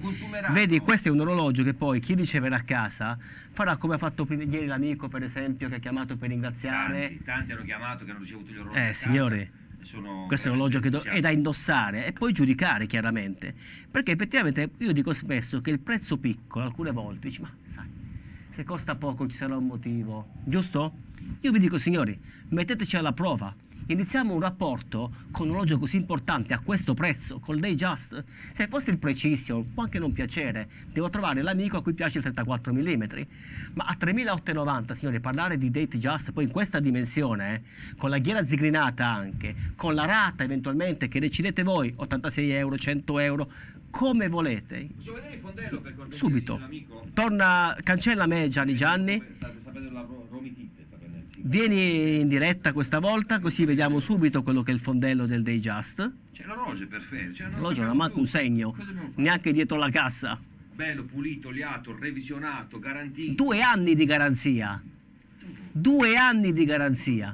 Speaker 1: vedi questo è un orologio che poi chi riceverà a casa farà come ha fatto ieri l'amico per esempio che ha chiamato per ringraziare tanti,
Speaker 2: tanti hanno chiamato che hanno ricevuto gli
Speaker 1: orologi eh signori
Speaker 2: sono questo
Speaker 1: è un orologio che do- è da indossare e poi giudicare chiaramente perché effettivamente io dico spesso che il prezzo piccolo alcune volte dici ma sai se costa poco ci sarà un motivo giusto? io vi dico signori metteteci alla prova iniziamo un rapporto con un orologio così importante a questo prezzo, col Day Just, se fosse il Precision può anche non piacere, devo trovare l'amico a cui piace il 34 mm, ma a 3.890 signori parlare di Date Just poi in questa dimensione, eh, con la ghiera zigrinata anche, con la rata eventualmente che decidete voi, 86 euro, 100 euro, come volete. Posso vedere il fondello per cortesia? Subito. Torna, cancella me Gianni Gianni.
Speaker 2: Sapete la Romitì.
Speaker 1: Vieni in diretta questa volta così vediamo subito quello che è il fondello del Day Just.
Speaker 2: C'è l'orologio perfetto.
Speaker 1: l'orologio non ha manco un segno, neanche dietro la cassa. Bello, pulito, liato, revisionato, garantito. Due anni di garanzia. Due anni di garanzia.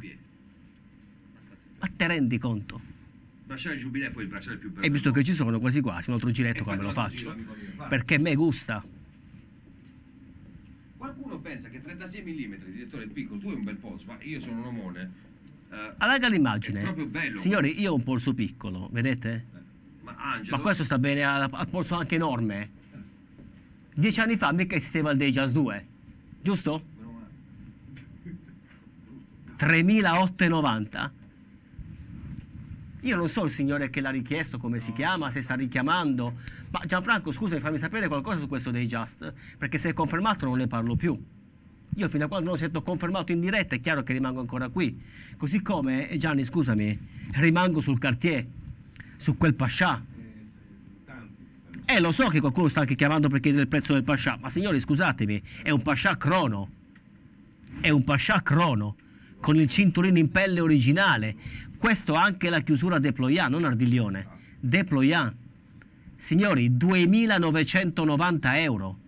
Speaker 1: Ma te rendi conto?
Speaker 2: Bracciale giubileo e poi il bracciale più bello. E visto che ci
Speaker 1: sono quasi quasi, un altro giretto come lo faccio. perché a me gusta.
Speaker 2: Qualcuno pensa che 36 mm direttore dettore piccolo, tu hai un bel polso, ma io sono un omone. Eh,
Speaker 1: Allarga l'immagine. Signori, questo. io ho un polso piccolo, vedete? Eh,
Speaker 2: ma, Angelo... ma, questo sta
Speaker 1: bene al polso anche enorme. Dieci anni fa mica esisteva il Dejas 2, giusto? 3890 io non so il signore che l'ha richiesto, come no. si chiama, se sta richiamando. Ma Gianfranco, scusami, fammi sapere qualcosa su questo dei Just, perché se è confermato non ne parlo più. Io fino a quando non lo sento confermato in diretta è chiaro che rimango ancora qui. Così come, eh, Gianni, scusami, rimango sul Cartier, su quel pascià. Eh, eh, lo so che qualcuno sta anche chiamando per chiedere il prezzo del pascià, ma signori, scusatemi, è un pascià crono. È un pascià crono con il cinturino in pelle originale, questo anche la chiusura De Ployat, non Ardiglione. De Ployat. Signori, 2.990 euro.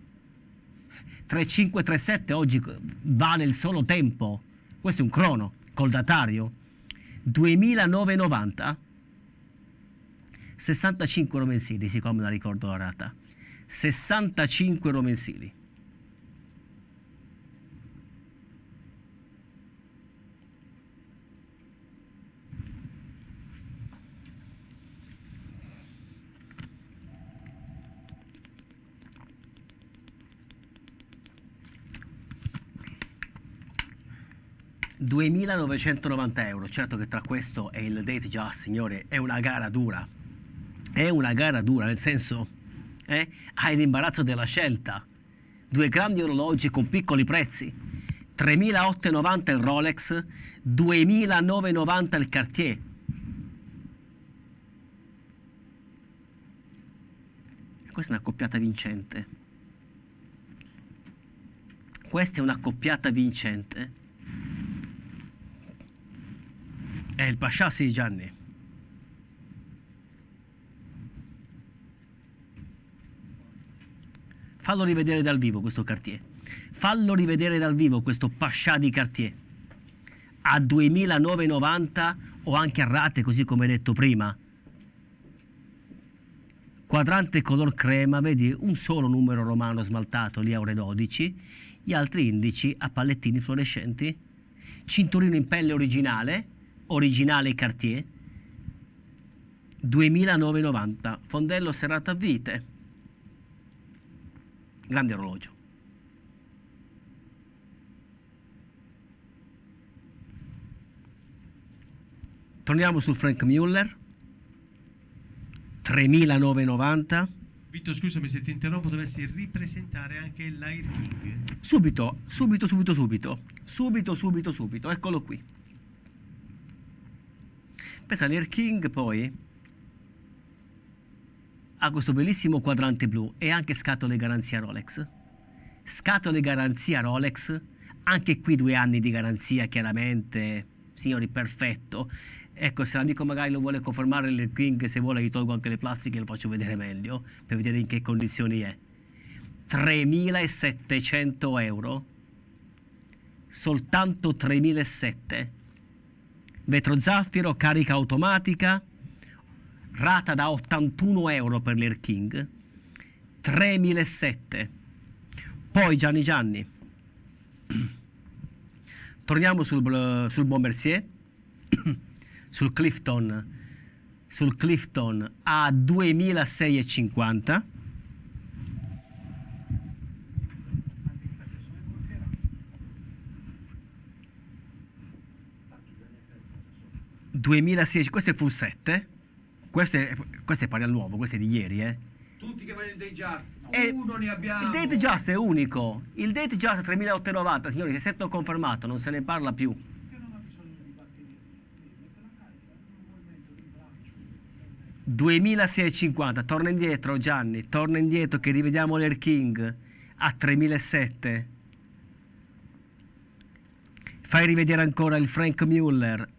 Speaker 1: 3537 oggi vale il solo tempo. Questo è un crono col datario. 2.990. 65 euro mensili, siccome la ricordo la rata. 65 euro mensili. 2.990 euro, certo che tra questo e il date già, signore, è una gara dura, è una gara dura, nel senso, eh, hai l'imbarazzo della scelta, due grandi orologi con piccoli prezzi, 3.890 il Rolex, 2.990 il Cartier. Questa è una coppiata vincente. Questa è una coppiata vincente È il Pascià sì Gianni. Fallo rivedere dal vivo questo Cartier. Fallo rivedere dal vivo questo Pascià di Cartier. A 2.990 o anche a rate così come detto prima. Quadrante color crema, vedi un solo numero romano smaltato, lì a ore 12, gli altri indici a pallettini fluorescenti, cinturino in pelle originale, originale Cartier, 2990, fondello serrato a vite, grande orologio. Torniamo sul Frank Muller, 3990.
Speaker 2: Vito, scusami se ti interrompo, dovessi ripresentare anche l'Air King.
Speaker 1: Subito, subito, subito, subito, subito, subito, subito, eccolo qui. Pensa, l'Air King poi ha questo bellissimo quadrante blu e anche scatole garanzia Rolex. Scatole garanzia Rolex, anche qui due anni di garanzia chiaramente, signori, perfetto. Ecco, se l'amico magari lo vuole confermare il King, se vuole gli tolgo anche le plastiche e lo faccio vedere meglio, per vedere in che condizioni è. 3.700 euro, soltanto 3.700 vetro zaffiro, carica automatica, rata da 81 euro per l'Air King, 3.007. Poi Gianni Gianni, torniamo sul, sul Bombersier, sul Clifton, sul Clifton a 2.650 2016, questo è full 7, eh? questo è, questo è pari all'uovo, questo è di ieri, eh? Tutti che vogliono il Datejust, no, eh, uno ne abbiamo. Il Datejust è unico, il Datejust 3890, signori, se è setto confermato, non se ne parla più. ...2650, torna indietro Gianni, torna indietro che rivediamo l'Air King a 3.700. Fai rivedere ancora il Frank Muller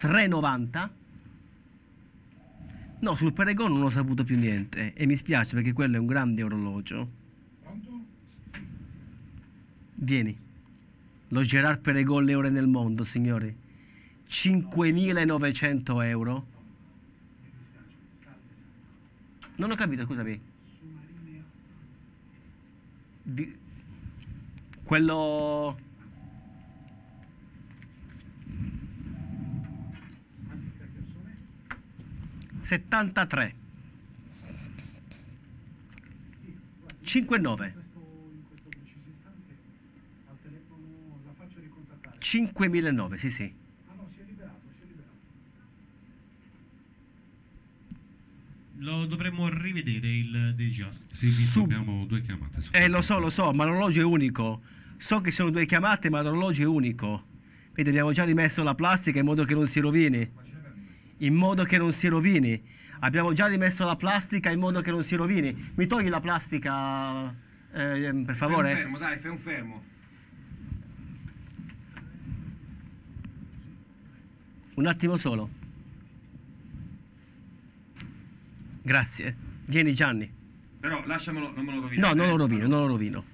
Speaker 1: 3,90. No, sul Paragon non ho saputo più niente e mi spiace perché quello è un grande orologio. quanto? Vieni. Lo Gerard Peregon le ore nel mondo, signori. 5.900 euro. Non ho capito, scusami. Quello... 73 59 5009 sì sì lo dovremmo rivedere
Speaker 2: il The Sì, sì, Sub... abbiamo due chiamate.
Speaker 1: Eh, lo so, lo so, ma l'orologio è unico. So che sono due chiamate, ma l'orologio è unico. Quindi abbiamo già rimesso la plastica in modo che non si rovini in modo che non si rovini. Abbiamo già rimesso la plastica in modo che non si rovini. Mi togli la plastica, eh, ehm, per favore? Fai un fermo, dai, fai un fermo. Un attimo solo. Grazie. Vieni Gianni.
Speaker 2: Però lasciamelo, non me lo rovino. No, non
Speaker 1: lo rovino, non lo rovino.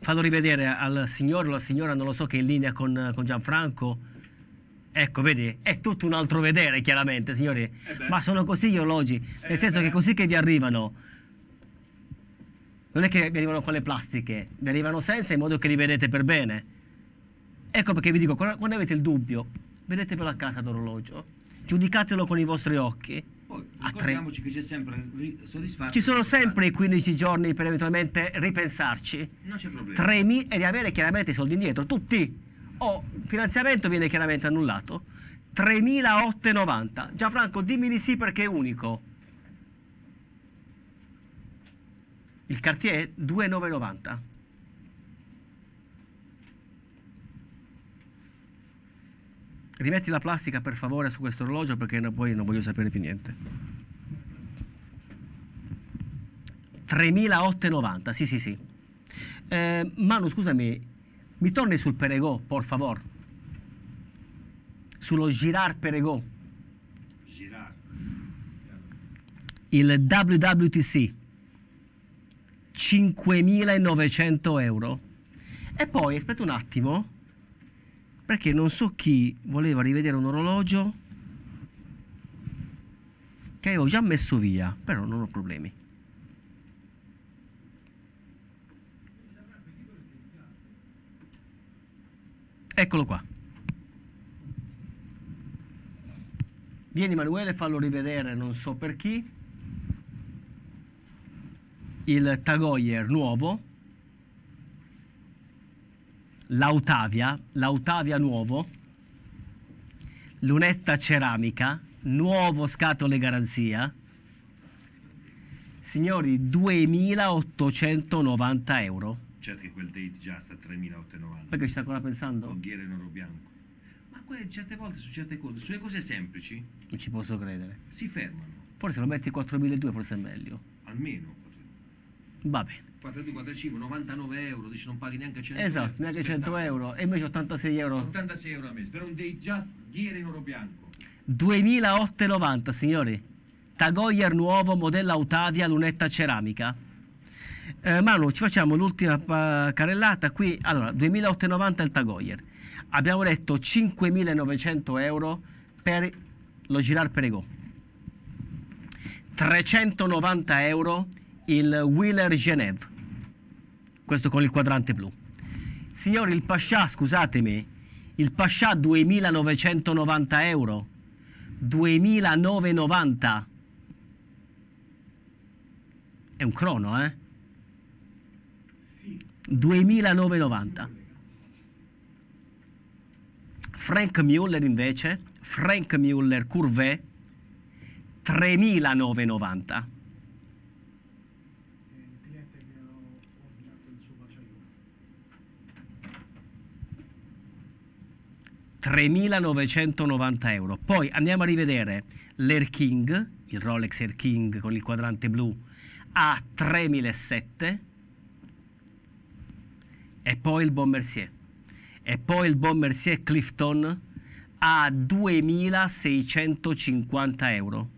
Speaker 1: Fallo rivedere al signore la signora, non lo so, che è in linea con, con Gianfranco Ecco, vedi, è tutto un altro vedere, chiaramente, signori. Eh ma sono così gli orologi, eh nel eh senso beh. che così che vi arrivano, non è che vi arrivano con le plastiche, vi arrivano senza in modo che li vedete per bene. Ecco perché vi dico, quando avete il dubbio, vedetevelo a casa d'orologio, giudicatelo con i vostri occhi. Poi ricordiamoci che c'è sempre soddisfatto. Ci sono sempre i 15 giorni per eventualmente ripensarci. Non c'è problema. 3.000 e di avere chiaramente i soldi indietro, tutti o finanziamento viene chiaramente annullato. 3.890. Gianfranco, dimmi di sì perché è unico. Il Cartier 2.990. Rimetti la plastica per favore su questo orologio perché poi non voglio sapere più niente. 3.890, sì sì sì. Eh, Manu, scusami, mi torni sul Perego, por favor. Sullo Girard Perego. Girar. Il WWTC. 5.900 euro. E poi, aspetta un attimo, perché non so chi voleva rivedere un orologio che avevo già messo via, però non ho problemi. Eccolo qua. Vieni Manuele, fallo rivedere, non so per chi. Il Tagoyer nuovo. L'Autavia, l'Autavia nuovo. Lunetta ceramica, nuovo scatole garanzia. Signori, 2.890 euro.
Speaker 2: Certo che quel date già sta a
Speaker 1: 3.890. Perché ci sta ancora pensando? Oghiere in oro bianco.
Speaker 2: Ma quelle, certe volte su certe cose, sulle cose semplici...
Speaker 1: Non ci posso credere. Si fermano. Forse lo metti 4.200 forse è meglio. Almeno. Va bene.
Speaker 2: 42, 99 euro, dici non paghi neanche 100 esatto, euro. Esatto, neanche 100
Speaker 1: euro, e invece 86 euro. 86 euro a mese, per un date just ghiere in oro bianco. 2.890 signori. Tagoyer nuovo, modella Autavia, lunetta ceramica. Eh, Manu, ci facciamo l'ultima eh, carrellata qui. Allora, 2890 il Tagoyer. Abbiamo detto 5900 euro per lo Girard Perego. 390 euro il Wheeler Geneve. Questo con il quadrante blu. Signori, il Pascià, scusatemi, il Pascià 2990 euro. 2990. È un crono, eh? 2.990. Frank Muller invece, Frank Muller Courvet, 3.990. ...3.990 euro. Poi andiamo a rivedere l'Air King, il Rolex Air King con il quadrante blu, a 3.700 e poi il Bombersier e poi il Bombersier Clifton a 2.650 euro.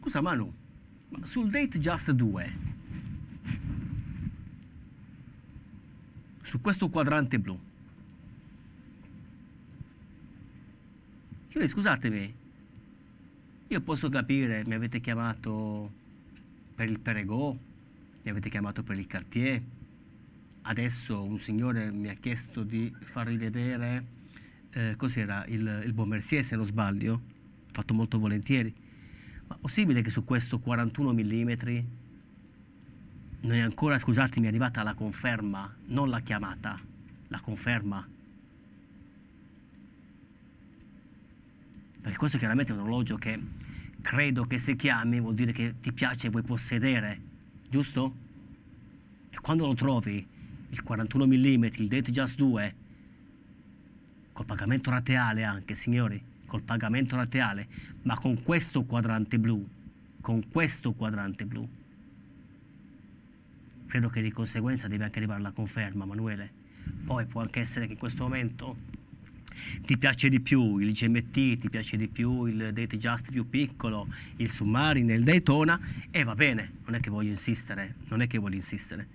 Speaker 1: Scusa Manu, sul date just 2, su questo quadrante blu, Signori, scusatemi, io posso capire, mi avete chiamato per il Perego, mi avete chiamato per il Cartier, adesso un signore mi ha chiesto di farvi vedere eh, cos'era il, il Bon Mercier, se non sbaglio, fatto molto volentieri ma è possibile che su questo 41 mm non è ancora, scusatemi, arrivata la conferma, non la chiamata, la conferma? Perché questo chiaramente è un orologio che credo che se chiami vuol dire che ti piace e vuoi possedere, giusto? E quando lo trovi, il 41 mm, il Date Just 2, col pagamento rateale anche, signori, col pagamento rateale, ma con questo quadrante blu, con questo quadrante blu. Credo che di conseguenza deve anche arrivare la conferma, Manuele. Poi può anche essere che in questo momento ti piace di più il GMT, ti piace di più il Date Just più piccolo, il Submarine, il Daytona e va bene, non è che voglio insistere, non è che voglio insistere.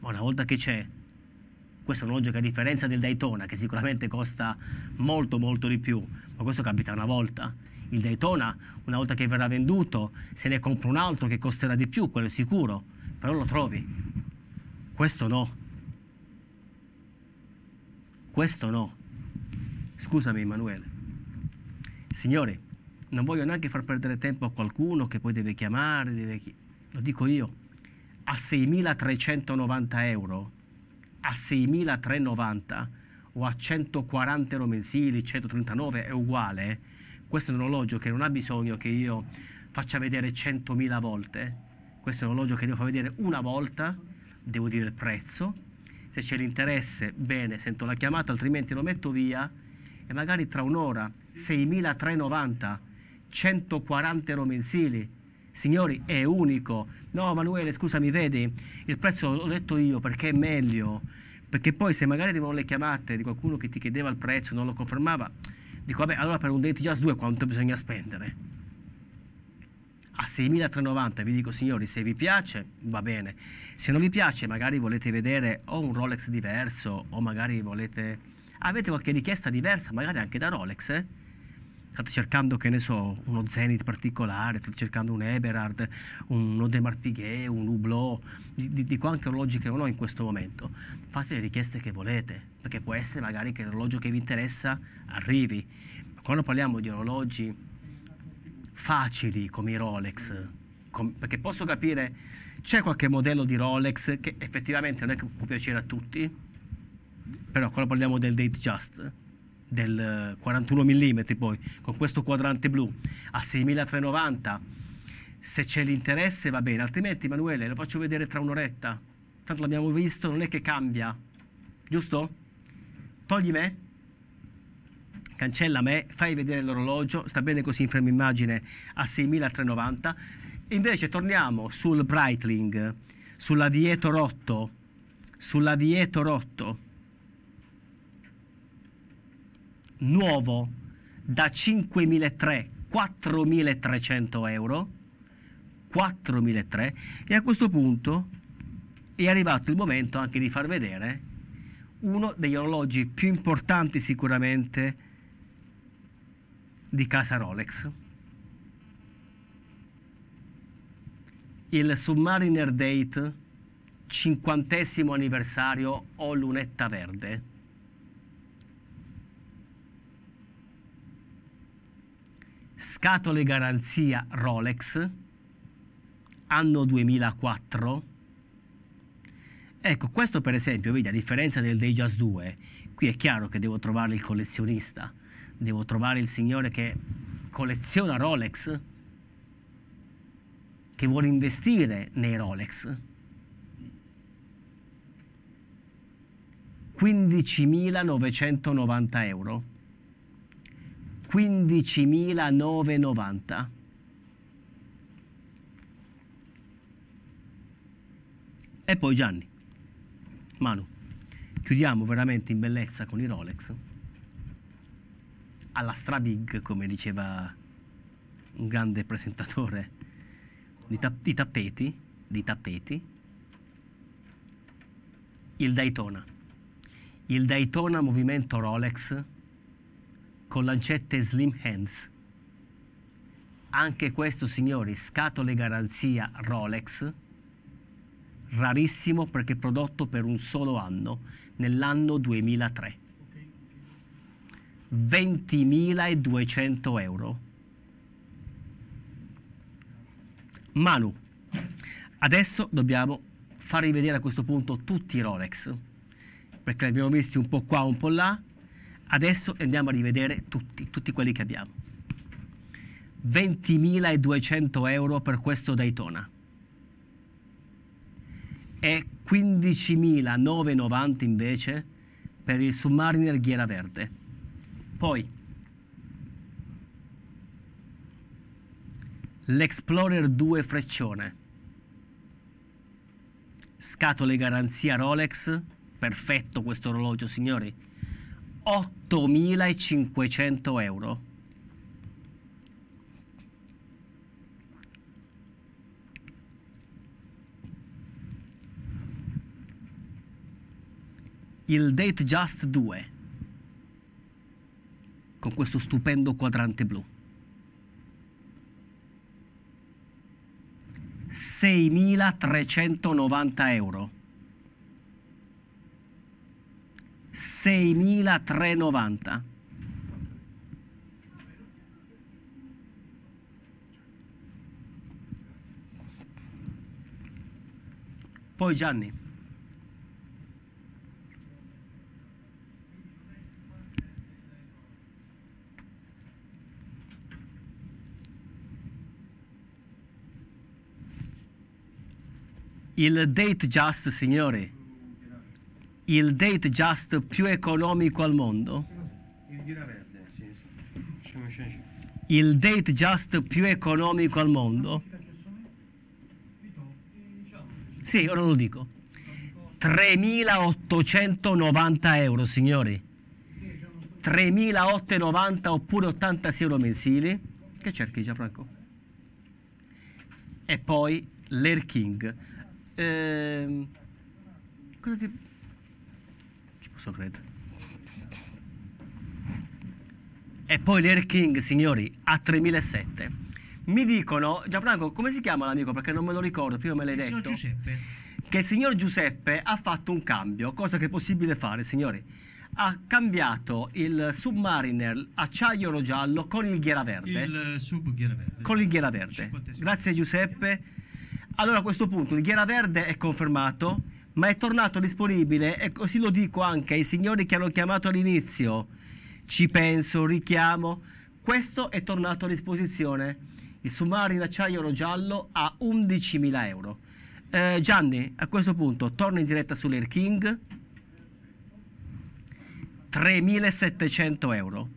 Speaker 1: Ma una volta che c'è questo orologio che a differenza del Daytona che sicuramente costa molto molto di più ma questo capita una volta. Il Daytona, una volta che verrà venduto, se ne compra un altro che costerà di più, quello è sicuro, però lo trovi. Questo no. Questo no. Scusami Emanuele. Signori, non voglio neanche far perdere tempo a qualcuno che poi deve chiamare, deve chi... lo dico io, a 6.390 euro, a 6.390 euro, o a 140 euro mensili, 139 è uguale, questo è un orologio che non ha bisogno che io faccia vedere 100.000 volte, questo è un orologio che devo far vedere una volta, devo dire il prezzo, se c'è l'interesse bene, sento la chiamata, altrimenti lo metto via e magari tra un'ora 6.390, 140 euro mensili, Signori, è unico. No, Manuele, scusami, vedi, il prezzo l'ho detto io perché è meglio perché poi se magari arrivano le chiamate di qualcuno che ti chiedeva il prezzo e non lo confermava, dico vabbè allora per un Date Just 2 quanto bisogna spendere? a 6.390 vi dico signori se vi piace va bene se non vi piace magari volete vedere o un Rolex diverso o magari volete avete qualche richiesta diversa magari anche da Rolex eh? state cercando che ne so uno Zenith particolare state cercando un Eberhard uno Demar Piguet un Hublot dico anche orologi che non ho in questo momento fate le richieste che volete, perché può essere magari che l'orologio che vi interessa arrivi. Quando parliamo di orologi facili come i Rolex, com perché posso capire c'è qualche modello di Rolex che effettivamente non è che può piacere a tutti, però quando parliamo del Date Just, del 41 mm poi, con questo quadrante blu a 6390, se c'è l'interesse va bene, altrimenti Emanuele lo faccio vedere tra un'oretta tanto l'abbiamo visto, non è che cambia, giusto? Togli me, cancella me, fai vedere l'orologio, sta bene così in frame immagine a 6390. Invece torniamo sul Breitling, sull'avieto 8, sull'avieto rotto, nuovo da 5.300, 4.300 euro, 4.300 e a questo punto è arrivato il momento anche di far vedere uno degli orologi più importanti sicuramente di casa Rolex. Il Submariner Date, 50 anniversario o lunetta verde. Scatole garanzia Rolex, anno 2004 Ecco, questo per esempio, vedi, a differenza del Day Jazz 2, qui è chiaro che devo trovare il collezionista, devo trovare il signore che colleziona Rolex, che vuole investire nei Rolex. 15.990 euro. 15.990. E poi Gianni. Manu, chiudiamo veramente in bellezza con i Rolex, alla strabig, come diceva un grande presentatore di, ta di tappeti, di tappeti, il Daytona. Il Daytona movimento Rolex con lancette Slim Hands. Anche questo, signori, scatole garanzia Rolex rarissimo perché prodotto per un solo anno, nell'anno 2003. 20.200 euro. Manu, adesso dobbiamo far rivedere a questo punto tutti i Rolex, perché li abbiamo visti un po' qua, un po' là, adesso andiamo a rivedere tutti, tutti quelli che abbiamo. 20.200 euro per questo Daytona e 15.990 invece per il Submariner Ghiera Verde. Poi l'Explorer 2 Freccione, scatole garanzia Rolex, perfetto questo orologio signori, 8.500 euro. il Date Just 2 con questo stupendo quadrante blu. 6.390 euro. 6.390. Poi Gianni. il date just, signore, il date just più economico al mondo. Il date just più economico al mondo. Sì, ora lo dico. 3.890 euro, signori. 3.890 oppure 86 euro mensili. Che cerchi Gianfranco? E poi l'Air King eh, cosa ti... ci posso credere. E poi l'Air King, signori, a 3007. Mi dicono, Gianfranco, come si chiama l'amico? Perché non me lo ricordo, prima me l'hai detto. Signor Giuseppe. Che il signor Giuseppe ha fatto un cambio, cosa che è possibile fare, signori. Ha cambiato il Submariner acciaio giallo con il ghiera verde. Il eh, sub ghiera verde. Con il ghiera verde. Grazie Giuseppe. Allora a questo punto il Ghiera Verde è confermato, ma è tornato disponibile e così lo dico anche ai signori che hanno chiamato all'inizio. Ci penso, richiamo. Questo è tornato a disposizione. Il sommario in acciaio oro giallo a 11.000 euro. Eh, Gianni, a questo punto torna in diretta sull'Air King. 3.700 euro.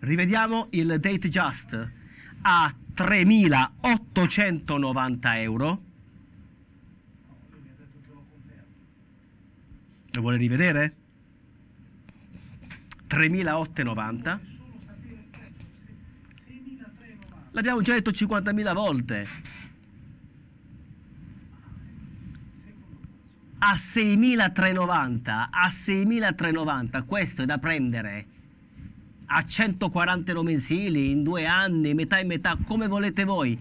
Speaker 1: Rivediamo il Date Just a 3.890 euro. Lo vuole rivedere? 3.890. L'abbiamo già detto 50.000 volte. A 6.390, a 6.390, questo è da prendere a 140 euro mensili in due anni, metà e metà, come volete voi.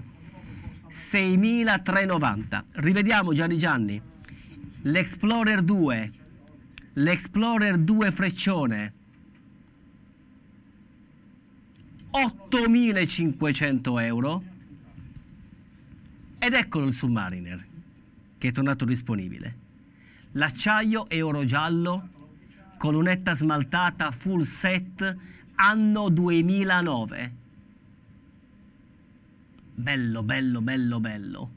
Speaker 1: 6.390. Rivediamo Gianni Gianni. L'Explorer 2, l'Explorer 2 Freccione. 8.500 euro. Ed eccolo il Submariner, che è tornato disponibile. L'acciaio è oro giallo, colonnetta smaltata, full set, anno 2009. Bello, bello, bello, bello.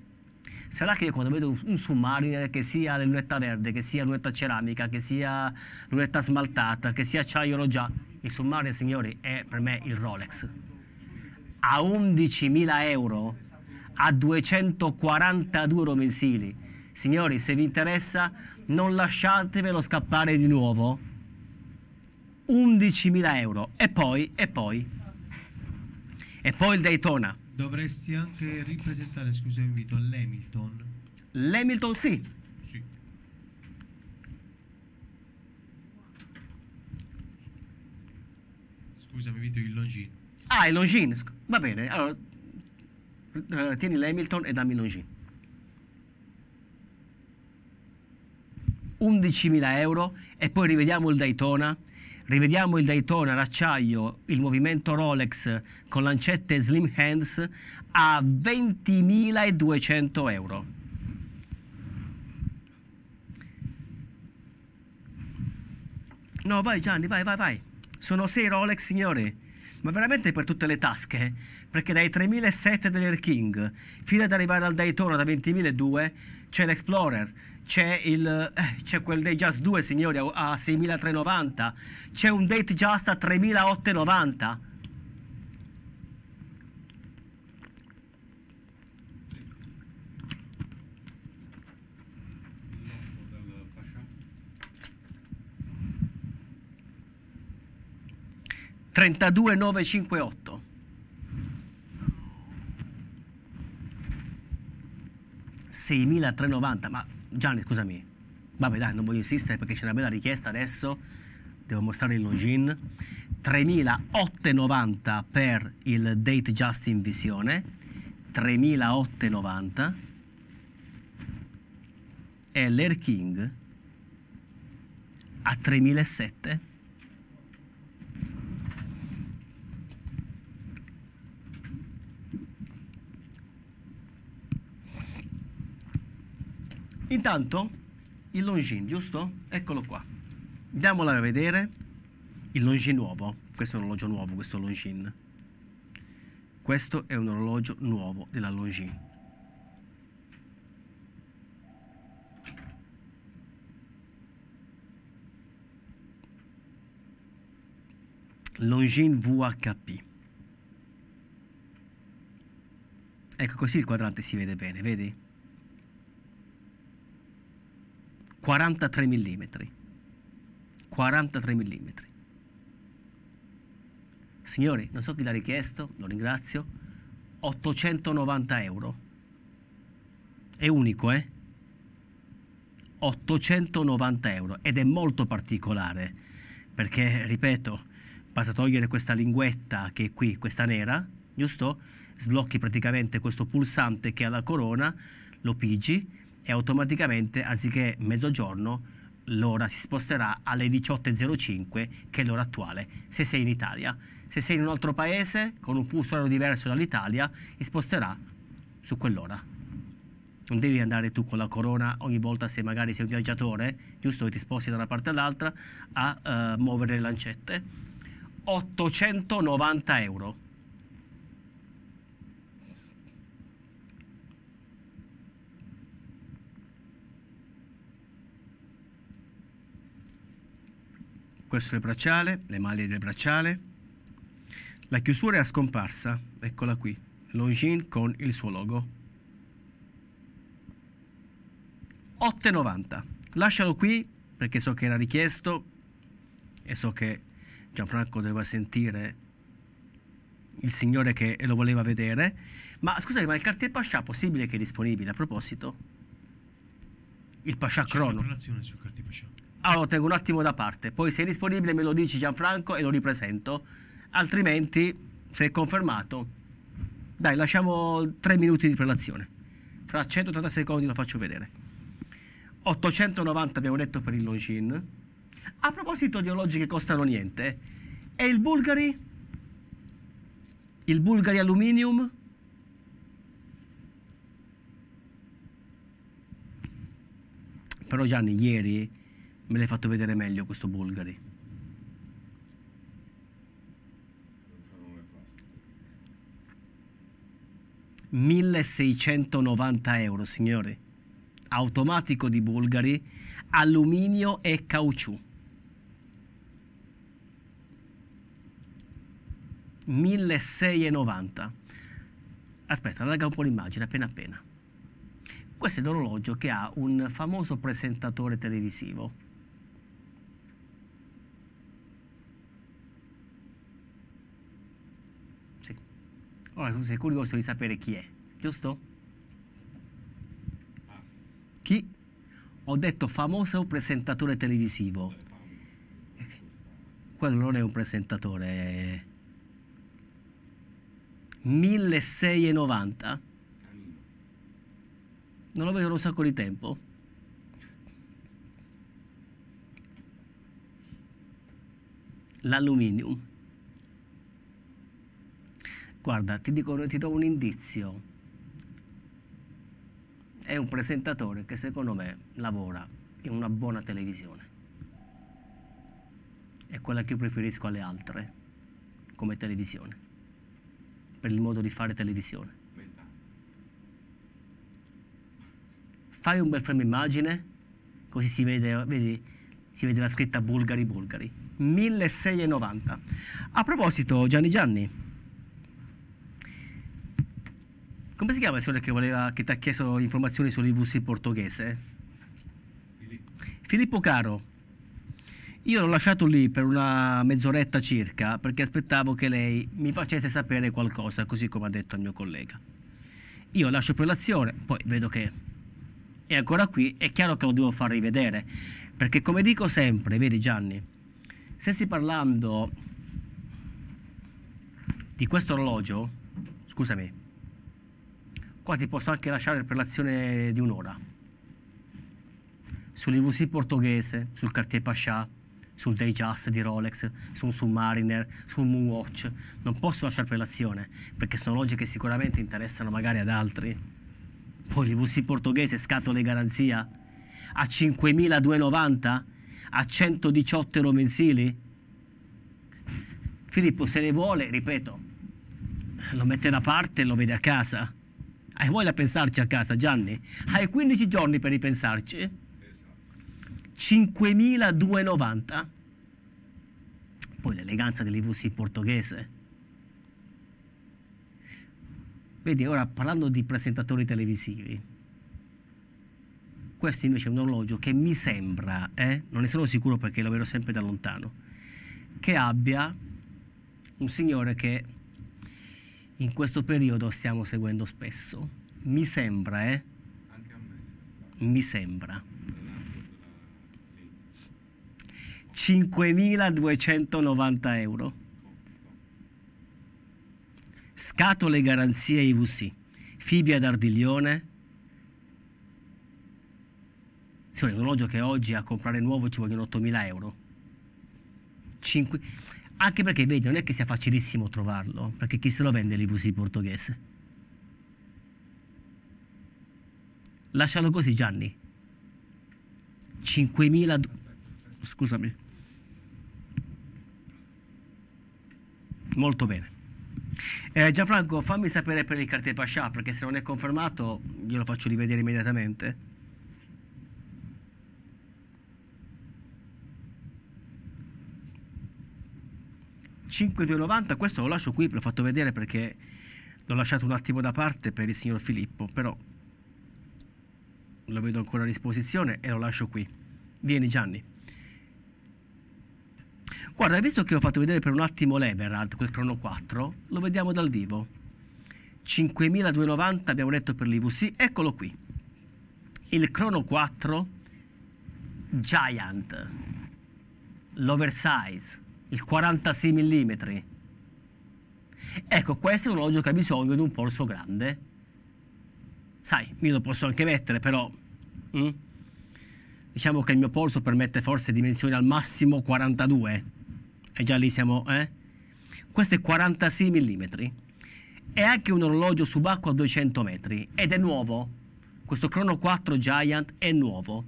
Speaker 1: Sarà che quando vedo un sommario eh, che sia la lunetta verde, che sia lunetta ceramica, che sia lunetta smaltata, che sia acciaio roggiato, il sommario, signori, è per me il Rolex. A 11.000 euro, a 242 euro mensili. Signori, se vi interessa, non lasciatevelo scappare di nuovo 11.000 euro. E poi, e poi, e poi il Daytona.
Speaker 2: Dovresti anche ripresentare, scusami invito l'Hamilton.
Speaker 1: L'Hamilton
Speaker 2: sì. Sì.
Speaker 1: Scusami Vito, il Longin. Ah, il Longin. Va bene, allora eh, tieni l'Hamilton e dammi il Longin. 11.000 euro e poi rivediamo il Daytona rivediamo il Daytona, l'acciaio, il movimento Rolex con lancette Slim Hands a 20.200 euro. No, vai Gianni, vai, vai, vai. Sono sei Rolex, signore. Ma veramente per tutte le tasche? Perché dai 3.700 dell'Air King fino ad arrivare al Daytona da 20.200 c'è l'Explorer, c'è, il, eh, c'è quel Day Just 2 signori a 6.390, c'è un Date Just a 3.890. Trentadue nove cinque otto. Seimila tre novanta, ma Gianni, scusami. Vabbè, dai, non voglio insistere perché c'è una bella richiesta adesso. Devo mostrare il login. 3890 per il date just in visione. 3890 e l'Air King a 3.700. Intanto il Longin, giusto? Eccolo qua. Andiamola a vedere il Longin nuovo. Questo è un orologio nuovo, questo Longin. Questo è un orologio nuovo della Longin. Longin VHP. Ecco così il quadrante si vede bene, vedi? 43 mm. 43 mm. Signori, non so chi l'ha richiesto, lo ringrazio. 890 euro. È unico, eh? 890 euro ed è molto particolare perché, ripeto, basta togliere questa linguetta che è qui, questa nera, giusto? Sblocchi praticamente questo pulsante che ha la corona, lo pigi e automaticamente anziché mezzogiorno l'ora si sposterà alle 18.05 che è l'ora attuale se sei in Italia. Se sei in un altro paese con un fuso orario diverso dall'Italia si sposterà su quell'ora. Non devi andare tu con la corona ogni volta se magari sei un viaggiatore, giusto ti sposti da una parte all'altra a uh, muovere le lancette. 890 euro questo è il bracciale, le maglie del bracciale. La chiusura è a scomparsa, eccola qui, Longines con il suo logo. 8,90. Lascialo qui perché so che era richiesto e so che Gianfranco doveva sentire il signore che lo voleva vedere. Ma scusate, ma il cartier Pascià possibile che è disponibile? A proposito, il Pascià C'è Crono. C'è una sul cartier Pascià allora ah, tengo un attimo da parte, poi se è disponibile me lo dici Gianfranco e lo ripresento, altrimenti se è confermato, dai lasciamo 3 minuti di prelazione, fra 180 secondi lo faccio vedere. 890 abbiamo detto per il Longin. A proposito di orologi che costano niente, e il Bulgari? Il Bulgari Aluminium? Però Gianni, ieri me l'hai fatto vedere meglio questo Bulgari. ...1690 euro, signori. Automatico di Bulgari, alluminio e caucciù. 1690. Aspetta, raga un po' l'immagine, appena appena. Questo è l'orologio che ha un famoso presentatore televisivo Ora tu sei curioso di sapere chi è, giusto? Chi? Ho detto famoso presentatore televisivo. Quello non è un presentatore. 1690. Non lo vedo da un sacco di tempo. L'alluminio guarda, ti, dico, ti do un indizio, è un presentatore che secondo me lavora in una buona televisione, è quella che io preferisco alle altre come televisione, per il modo di fare televisione. Fai un bel frame immagine, così si vede, vedi, si vede la scritta Bulgari Bulgari. 1690. A proposito, Gianni Gianni, Come si chiama il signore che, voleva, che ti ha chiesto informazioni sull'IVS in portoghese? Filippo. Filippo Caro, io l'ho lasciato lì per una mezz'oretta circa perché aspettavo che lei mi facesse sapere qualcosa, così come ha detto il mio collega. Io lascio prelazione, poi vedo che è ancora qui, è chiaro che lo devo far rivedere, perché come dico sempre, vedi Gianni, stessi parlando di questo orologio, scusami, qua ti posso anche lasciare per l'azione di un'ora. Sull'IVC portoghese, sul Cartier Pascià, sul Dayjust di Rolex, su un Submariner, su un Moonwatch. Non posso lasciare per l'azione, perché sono logiche che sicuramente interessano magari ad altri. Poi l'IVC portoghese, scatole garanzia, a 5.290? A 118 euro mensili? Filippo, se ne vuole, ripeto, lo mette da parte e lo vede a casa. Hai voglia pensarci a casa, Gianni? Hai 15 giorni per ripensarci? 5.290. Poi l'eleganza dell'IVC portoghese. Vedi, ora parlando di presentatori televisivi, questo invece è un orologio che mi sembra, eh, non ne sono sicuro perché lo vedo sempre da lontano, che abbia un signore che in questo periodo stiamo seguendo spesso. Mi sembra, eh? Anche a me. Mi sembra. 5.290 euro. Scatole garanzie IVC. Fibia d'ardiglione. Sì, un orologio che oggi a comprare nuovo ci vogliono 8.000 euro. 5... Anche perché, vedi, non è che sia facilissimo trovarlo, perché chi se lo vende l'IVC portoghese? Lascialo così, Gianni. 5.000... Scusami. Molto bene. Eh, Gianfranco, fammi sapere per il Cartier Pascià, perché se non è confermato glielo faccio rivedere immediatamente. 5,290 questo lo lascio qui, l'ho fatto vedere perché l'ho lasciato un attimo da parte per il signor Filippo, però lo vedo ancora a disposizione e lo lascio qui. Vieni Gianni. Guarda, visto che ho fatto vedere per un attimo l'Emerald, quel crono 4? Lo vediamo dal vivo. 5290 abbiamo detto per l'IVC, eccolo qui. Il crono 4 Giant, l'oversize, il 46 mm. Ecco, questo è un orologio che ha bisogno di un polso grande. Sai, io lo posso anche mettere, però... Hm? Diciamo che il mio polso permette forse dimensioni al massimo 42. E già lì siamo... Eh? Questo è 46 mm. È anche un orologio subacqueo a 200 metri ed è nuovo. Questo Chrono 4 Giant è nuovo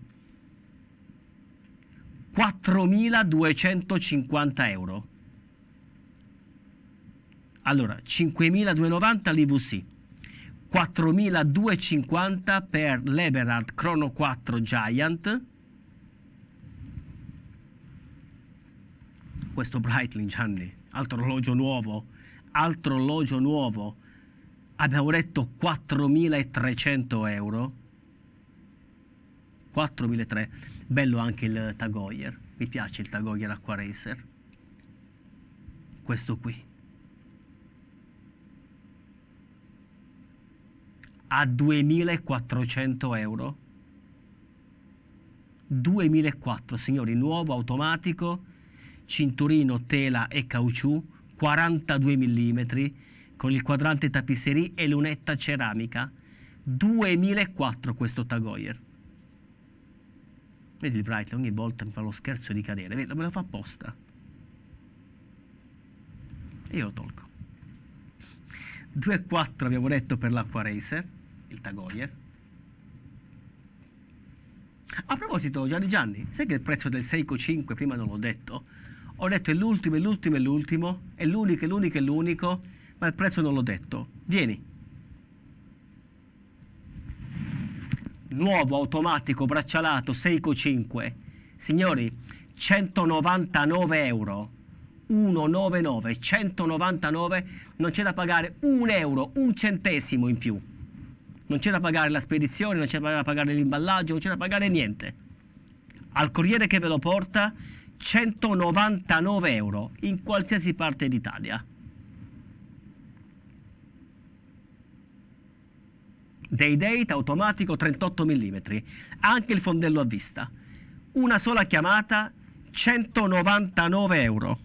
Speaker 1: 4.250 euro. Allora, 5.290 l'IVC, 4.250 per l'Eberhard Chrono 4 Giant, questo Breitling Gianni, altro orologio nuovo, altro orologio nuovo, abbiamo detto 4.300 euro, 4.300 Bello anche il Tag mi piace il Tag Heuer Aqua Racer. Questo qui. A 2400 euro. 2004, signori, nuovo, automatico, cinturino, tela e caucciù, 42 mm, con il quadrante tapisserie e lunetta ceramica. 2004 questo Tag Vedi il Bright ogni volta mi fa lo scherzo di cadere, Vedi, me lo fa apposta. E io lo tolgo. 2-4 abbiamo detto per l'Aqua Racer, il Tagoyer. A proposito, Gianni Gianni, sai che il prezzo del Seiko 5 prima non l'ho detto? Ho detto è l'ultimo, è l'ultimo, è l'ultimo, è l'unico, è l'unico, è l'unico, ma il prezzo non l'ho detto. Vieni, nuovo automatico braccialato Seiko 5 signori 199 euro 199 199 non c'è da pagare un euro un centesimo in più non c'è da pagare la spedizione non c'è da pagare l'imballaggio non c'è da pagare niente al corriere che ve lo porta 199 euro in qualsiasi parte d'Italia day Date automatico 38 mm, anche il fondello a vista. Una sola chiamata, 199 euro.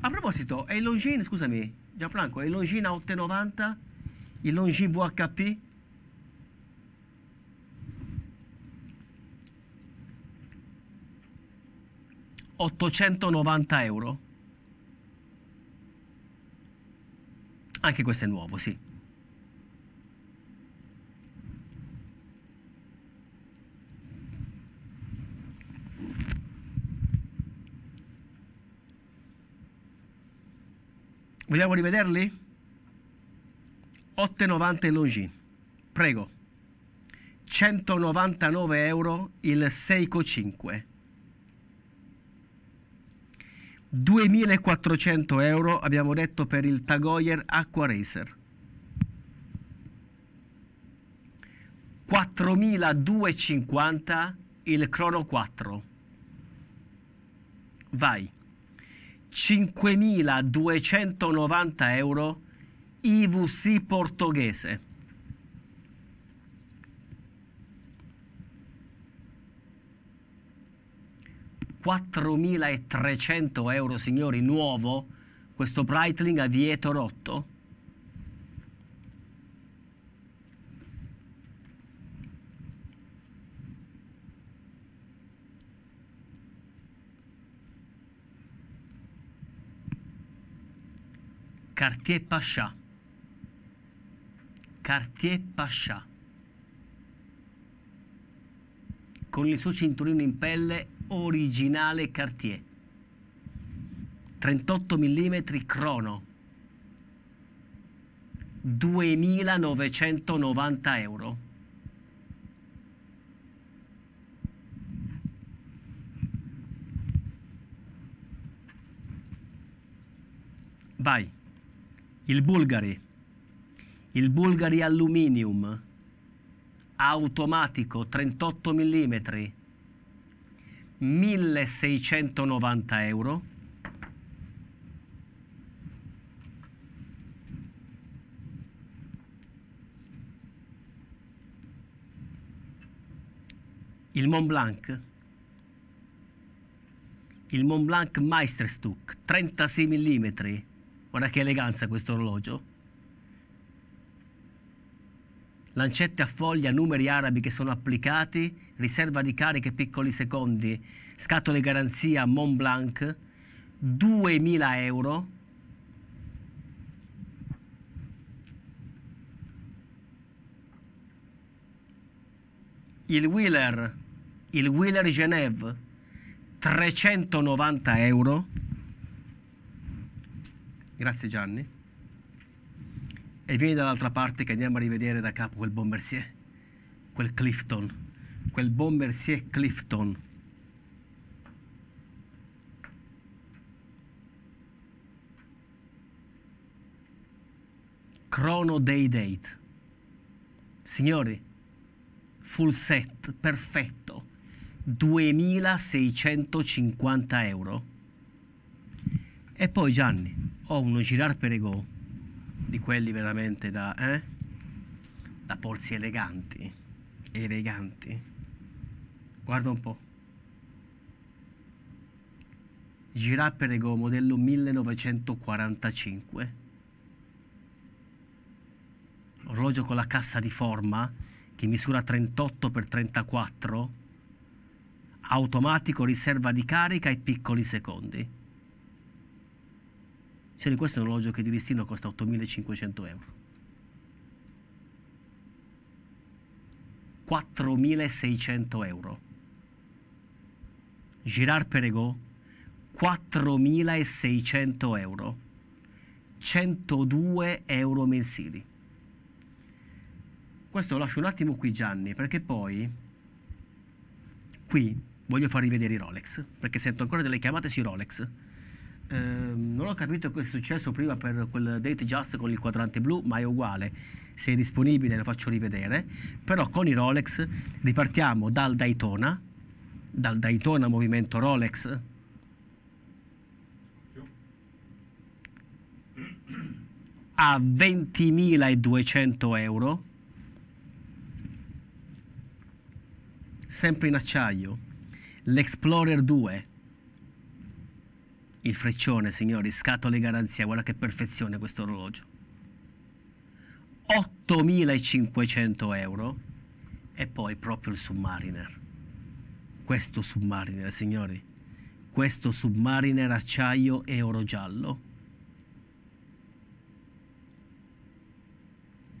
Speaker 1: A proposito, è il Longin, scusami, Gianfranco, è il Longin a 890? Il Longin VHP? 890 euro. Anche questo è nuovo, sì. Vogliamo rivederli? 8,90 il lungi. Prego. 199 euro il Seiko 5. 2400 euro abbiamo detto per il Tagoyer Aqua Racer 4250 il Crono 4 vai 5290 euro IVC portoghese 4.300 euro, signori, nuovo, questo Breitling a vieto rotto? Cartier Pascià. Cartier Pascià. Con il suo cinturino in pelle originale Cartier. 38 mm crono. 2.990 euro. Vai, il Bulgari, il Bulgari Aluminium, automatico 38 mm, 1690 euro. Il Mont Blanc, il Mont Blanc Meisterstuck, 36 mm, guarda che eleganza questo orologio. Lancette a foglia, numeri arabi che sono applicati riserva di cariche piccoli secondi, scatole garanzia Mont Blanc, 2.000 euro. Il Wheeler, il Wheeler Genève, 390 euro. Grazie Gianni. E vieni dall'altra parte che andiamo a rivedere da capo quel Bombersier, quel Clifton quel buon Mercier Clifton. Crono Day Date. Signori, full set, perfetto. 2650 euro. E poi Gianni, ho uno girar per ego di quelli veramente da, eh? da porsi eleganti. Eleganti. Guarda un po'. per ego modello 1945. Orologio con la cassa di forma che misura 38 x 34. Automatico, riserva di carica e piccoli secondi. Cioè, questo è un orologio che di listino costa 8.500 euro. 4.600 euro. Girard Perego, 4.600 euro, 102 euro mensili. Questo lo lascio un attimo qui Gianni, perché poi qui voglio far rivedere i Rolex, perché sento ancora delle chiamate sui Rolex. Eh, non ho capito cosa è successo prima per quel date just con il quadrante blu, ma è uguale. Se è disponibile lo faccio rivedere. Però con i Rolex ripartiamo dal Daytona, dal Daytona movimento Rolex? a 20.200 euro sempre in acciaio l'Explorer 2 il freccione signori scatole garanzia guarda che perfezione questo orologio 8.500 euro e poi proprio il Submariner questo submariner, signori. Questo submariner acciaio e oro giallo.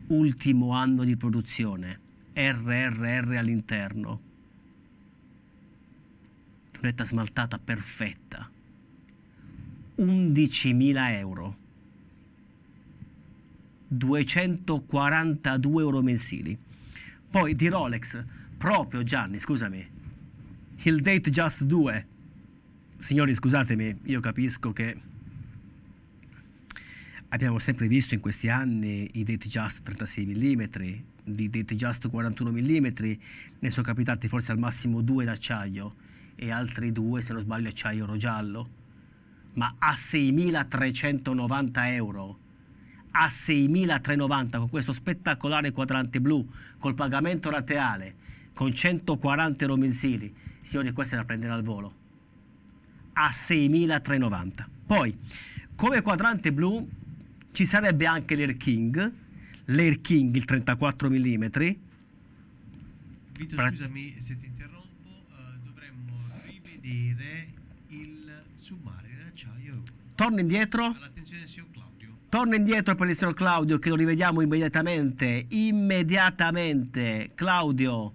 Speaker 1: Ultimo anno di produzione. RRR all'interno. Lunetta smaltata perfetta. 11.000 euro. 242 euro mensili. Poi di Rolex, proprio Gianni, scusami, Hill Date Just 2. Signori, scusatemi, io capisco che abbiamo sempre visto in questi anni i Date Just 36 mm, di Date Just 41 mm, ne sono capitati forse al massimo due d'acciaio e altri due, se non sbaglio, acciaio oro giallo. Ma a 6.390 euro a 6.390 con questo spettacolare quadrante blu col pagamento rateale con 140 euro mensili signori questa è da prendere al volo, a 6.390. Poi, come quadrante blu ci sarebbe anche l'Air King, l'Air King il 34 mm.
Speaker 2: Vito, pra scusami se ti interrompo, uh, dovremmo rivedere il
Speaker 1: Submariner acciaio euro. Torna indietro. All'attenzione del signor Claudio. Torna indietro per il signor Claudio che lo rivediamo immediatamente, immediatamente Claudio.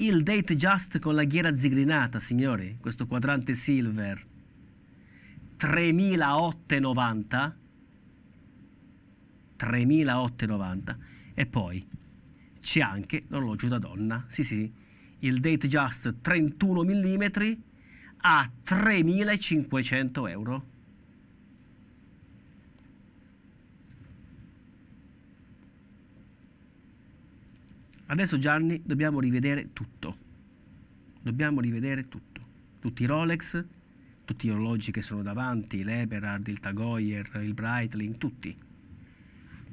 Speaker 1: il date just con la ghiera zigrinata, signori, questo quadrante silver 3890 3890 e poi c'è anche l'orologio da donna, sì sì, il date just 31 mm a 3500 euro. Adesso Gianni dobbiamo rivedere tutto. Dobbiamo rivedere tutto. Tutti i Rolex, tutti gli orologi che sono davanti, l'Eberhard, il Tagoyer, il Breitling, tutti.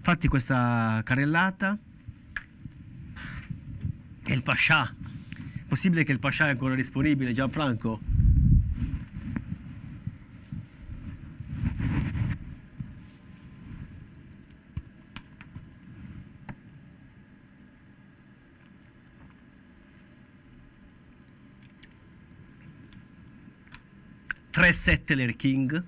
Speaker 1: Fatti questa carellata. E il Pascià. Possibile che il Pascià è ancora disponibile, Gianfranco? 3-7 King.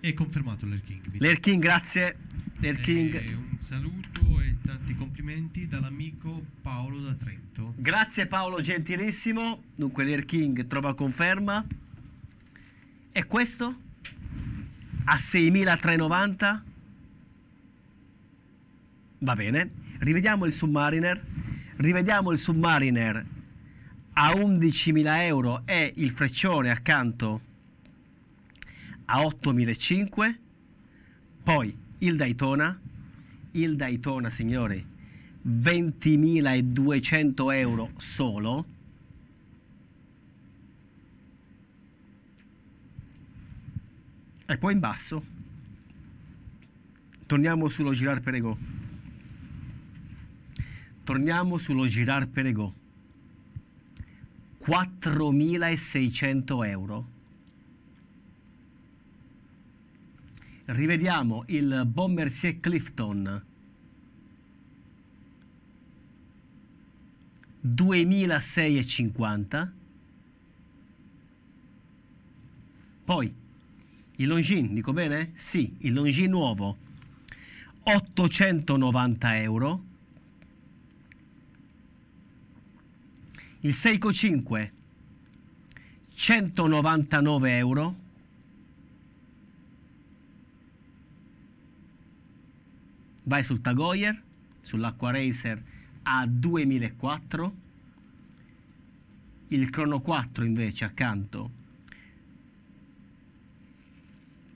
Speaker 1: È confermato Lair King. Lair King, grazie. Lair King. Eh, un
Speaker 2: saluto e tanti complimenti dall'amico Paolo da Trento.
Speaker 1: Grazie Paolo, gentilissimo. Dunque Lair King trova conferma. E questo? A 6.390? Va bene. Rivediamo il Submariner. Rivediamo il Submariner a 11.000 euro e il freccione accanto a 8.500, poi il Daytona, il Daytona signori, 20.200 euro solo, e poi in basso torniamo sullo girar per ego torniamo sullo girar per ego 4.600 euro. Rivediamo il Bon Mercier Clifton. 2.650. Poi il Longin, dico bene? Sì, il Longin nuovo. 890 euro. il Seiko 5 199 euro vai sul Tagoyer sull'Aqua Racer a 2004 il Crono 4 invece accanto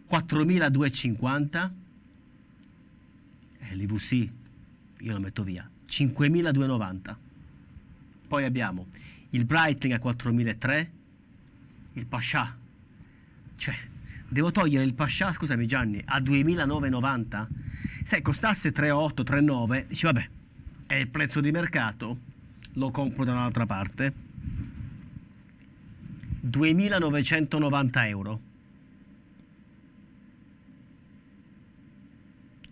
Speaker 1: 4250 eh, l'IVC io lo metto via 5290 poi abbiamo il Breitling a 4003, il Pasha. Cioè, devo togliere il Pasha, scusami Gianni, a 2990? Se costasse 3,8, 3,9, dici vabbè, è il prezzo di mercato, lo compro da un'altra parte. 2990 euro.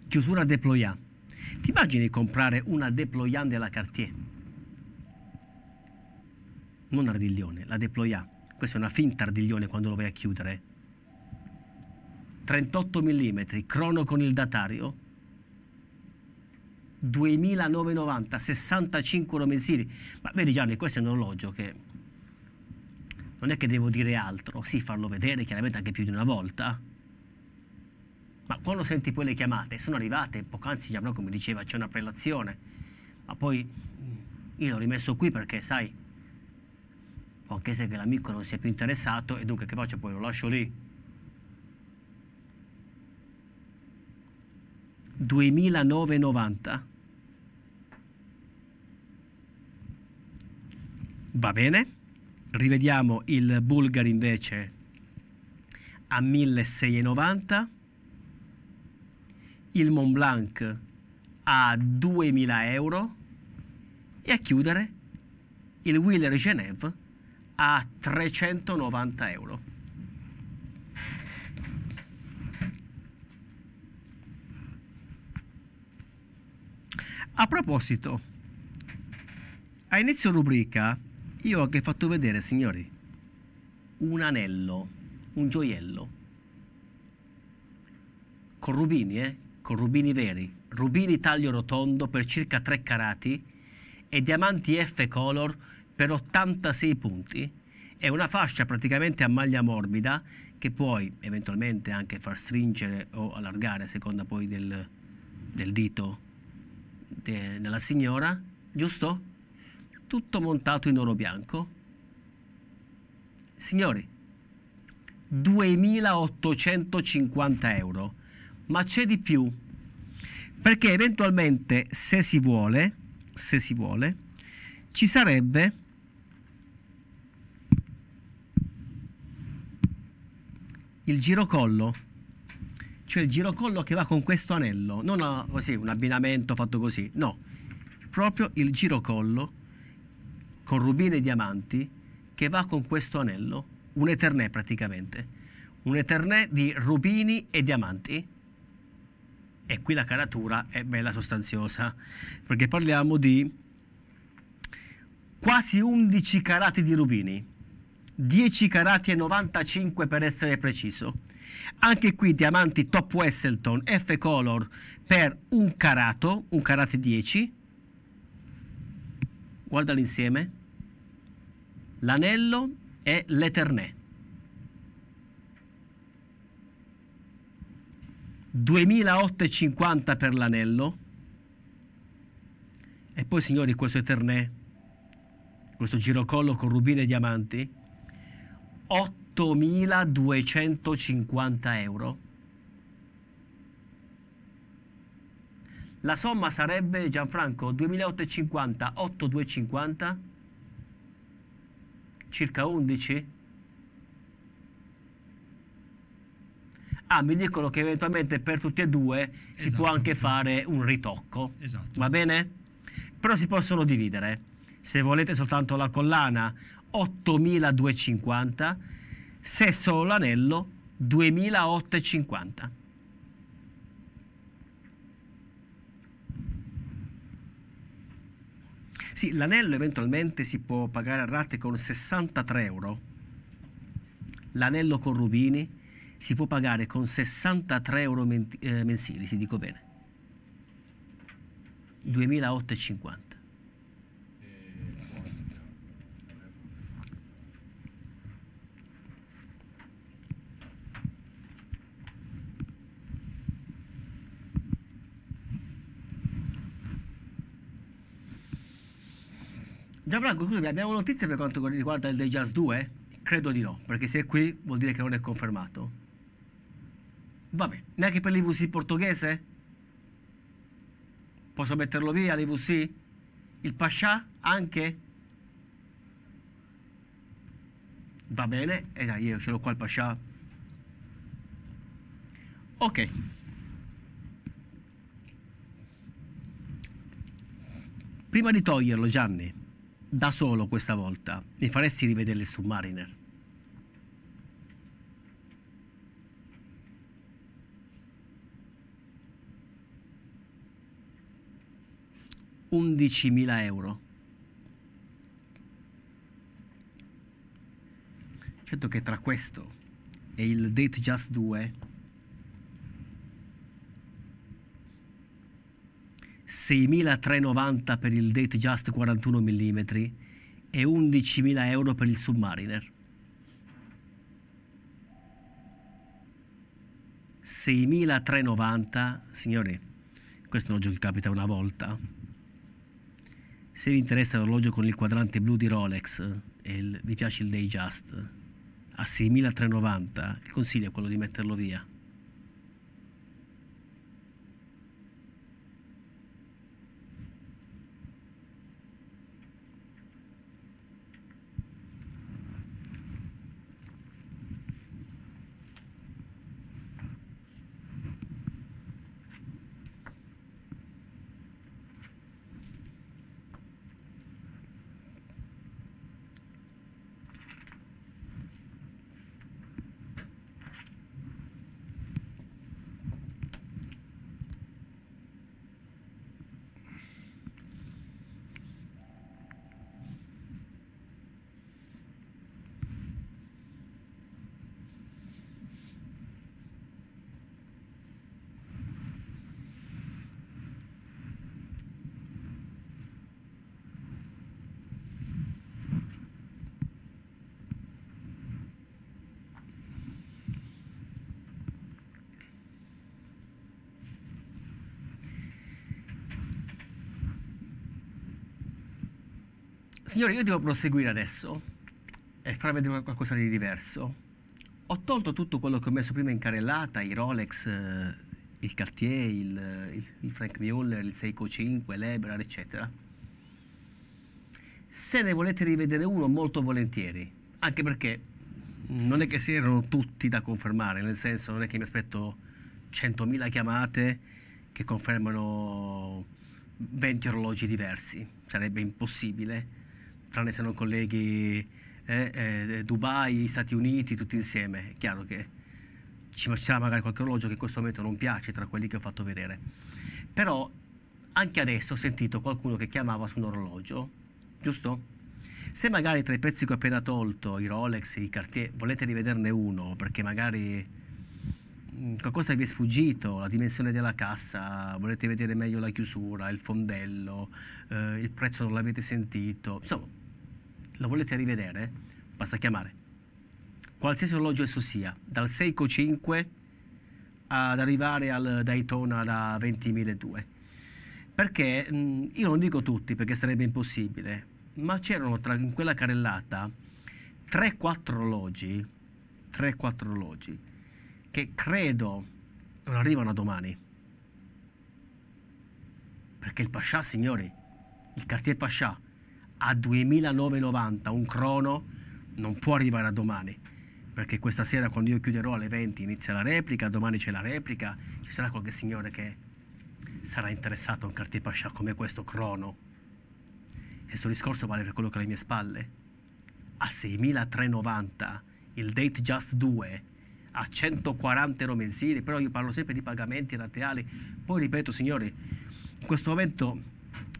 Speaker 1: Chiusura deployant. Ti immagini comprare una deployant della Cartier? non ardiglione, la deployà. Questa è una finta ardiglione quando lo vai a chiudere. 38 mm, crono con il datario, 2990, 65 euro mensili. Ma vedi Gianni, questo è un orologio che non è che devo dire altro, sì farlo vedere chiaramente anche più di una volta, ma quando senti poi le chiamate, sono arrivate, poc'anzi Gianni come diceva c'è una prelazione, ma poi io l'ho rimesso qui perché sai anche se l'amico non si è più interessato e dunque che faccio poi? Lo lascio lì. 2990 va bene rivediamo il bulgari invece a 1690 il Mont Blanc a 2000 euro e a chiudere il Wheeler Genève a 390 euro. A proposito, a inizio rubrica io ho anche fatto vedere, signori, un anello, un gioiello. Con rubini, eh? Con rubini veri. Rubini taglio rotondo per circa 3 carati e diamanti F-Color per 86 punti è una fascia praticamente a maglia morbida che puoi eventualmente anche far stringere o allargare a seconda poi del, del dito de, della signora, giusto? Tutto montato in oro bianco. Signori, 2.850 euro, ma c'è di più, perché eventualmente se si vuole, se si vuole, ci sarebbe il girocollo, cioè il girocollo che va con questo anello, non così, un abbinamento fatto così, no, proprio il girocollo con rubini e diamanti che va con questo anello, un eternè praticamente, un eternè di rubini e diamanti. E qui la caratura è bella sostanziosa, perché parliamo di quasi 11 carati di rubini 10 carati e 95 per essere preciso. Anche qui diamanti top Wesselton F color per un carato, un carate 10. Guarda l'insieme. L'anello e l'Eternè. 2850 per l'anello. E poi signori questo Eternè, questo girocollo con rubine e diamanti 8.250 euro. La somma sarebbe, Gianfranco, 2.850, 8.250, circa 11? Ah, mi dicono che eventualmente per tutti e due esatto. si può esatto. anche fare un ritocco. Esatto. Va bene? Però si possono dividere. Se volete soltanto la collana 8.250, se solo l'anello 2.850. Sì, l'anello eventualmente si può pagare a rate con 63 euro. L'anello con rubini si può pagare con 63 euro eh, mensili, si dico bene. 2.850. Gianfranco, scusami, abbiamo notizie per quanto riguarda il Day Jazz 2? Credo di no, perché se è qui vuol dire che non è confermato. Vabbè, neanche per l'IVC portoghese? Posso metterlo via l'IVC? Il Pascià anche? Va bene, e eh, dai, io ce l'ho qua il Pascià. Ok. Prima di toglierlo, Gianni, da solo questa volta, mi faresti rivedere il Submariner? Undicimila euro. Certo che tra questo e il Date Just 2 6.390 per il Datejust 41 mm e 11.000 euro per il Submariner. 6.390, signori, questo è un orologio che capita una volta. Se vi interessa l'orologio con il quadrante blu di Rolex e il, vi piace il Datejust a 6.390, il consiglio è quello di metterlo via. Signore, io devo proseguire adesso e far vedere qualcosa di diverso. Ho tolto tutto quello che ho messo prima in carrellata, i Rolex, eh, il Cartier, eh, il, il Frank Mueller, il Seiko 5, l'Ebrar, eccetera. Se ne volete rivedere uno, molto volentieri, anche perché non è che si erano tutti da confermare, nel senso non è che mi aspetto 100.000 chiamate che confermano 20 orologi diversi, sarebbe impossibile tranne se non colleghi eh, eh, Dubai, Stati Uniti, tutti insieme. È chiaro che ci sarà magari qualche orologio che in questo momento non piace tra quelli che ho fatto vedere. Però anche adesso ho sentito qualcuno che chiamava su un orologio, giusto? Se magari tra i pezzi che ho appena tolto, i Rolex, i Cartier, volete rivederne uno perché magari mm, qualcosa vi è sfuggito, la dimensione della cassa, volete vedere meglio la chiusura, il fondello, eh, il prezzo non l'avete sentito, insomma lo volete rivedere, basta chiamare. Qualsiasi orologio esso sia, dal Seiko 5 ad arrivare al Daytona da 20.002. Perché mm, io non dico tutti perché sarebbe impossibile, ma c'erano in quella carrellata 3-4 orologi, 3-4 orologi che credo non arrivano a domani. Perché il Pascià, signori, il quartier Pascià a 2.990 un crono non può arrivare a domani perché questa sera quando io chiuderò alle 20 inizia la replica, domani c'è la replica, ci sarà qualche signore che sarà interessato a un Cartier Pascià come questo crono. E questo discorso vale per quello che ha alle mie spalle. A 6.390 il Date Just 2 a 140 euro mensili, però io parlo sempre di pagamenti rateali. Poi ripeto signori, in questo momento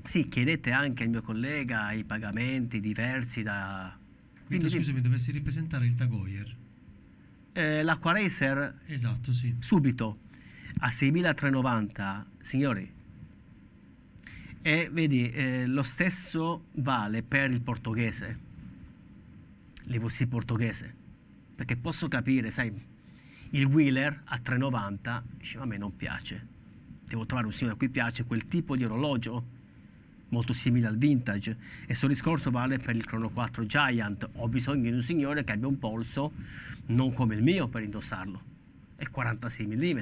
Speaker 1: sì, chiedete anche al mio collega i pagamenti diversi da...
Speaker 2: Quindi, Vito, scusami, dovessi ripresentare il Tagoyer?
Speaker 1: Eh, l'acqua racer? Esatto, sì. Subito, a 6.390, signori. E vedi, eh, lo stesso vale per il portoghese, l'EVC portoghese, perché posso capire, sai, il Wheeler a 3,90, dice, a me non piace, devo trovare un signore a cui piace quel tipo di orologio, molto simile al vintage. E questo discorso vale per il Chrono 4 Giant. Ho bisogno di un signore che abbia un polso non come il mio per indossarlo. È 46 mm.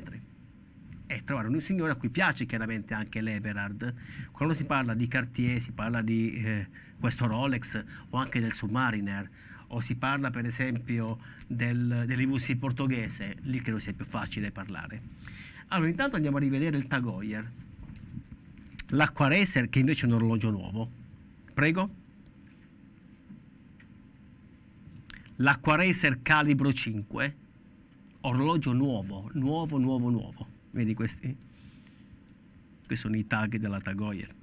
Speaker 1: E trovare un signore a cui piace chiaramente anche l'Everard. Quando si parla di Cartier, si parla di eh, questo Rolex o anche del Submariner, o si parla per esempio del, dell'IVC portoghese, lì credo sia più facile parlare. Allora intanto andiamo a rivedere il Tagoyer l'acqua racer che invece è un orologio nuovo. Prego. L'acqua racer calibro 5, orologio nuovo, nuovo, nuovo, nuovo. Vedi questi? Questi sono i tag della Tagoyer.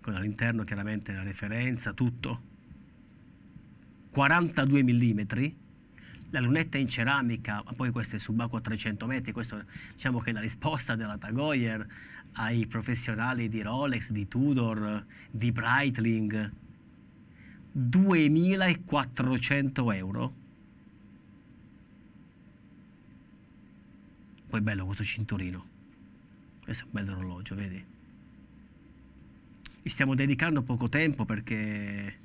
Speaker 1: Con all'interno chiaramente la referenza, tutto. 42 mm, la lunetta in ceramica, ma poi questo è subacqueo a 300 metri, questo diciamo che è la risposta della Tagoyer ai professionali di Rolex, di Tudor, di Breitling 2400 euro. Poi bello questo cinturino. Questo è un bello orologio, vedi? Ci stiamo dedicando poco tempo perché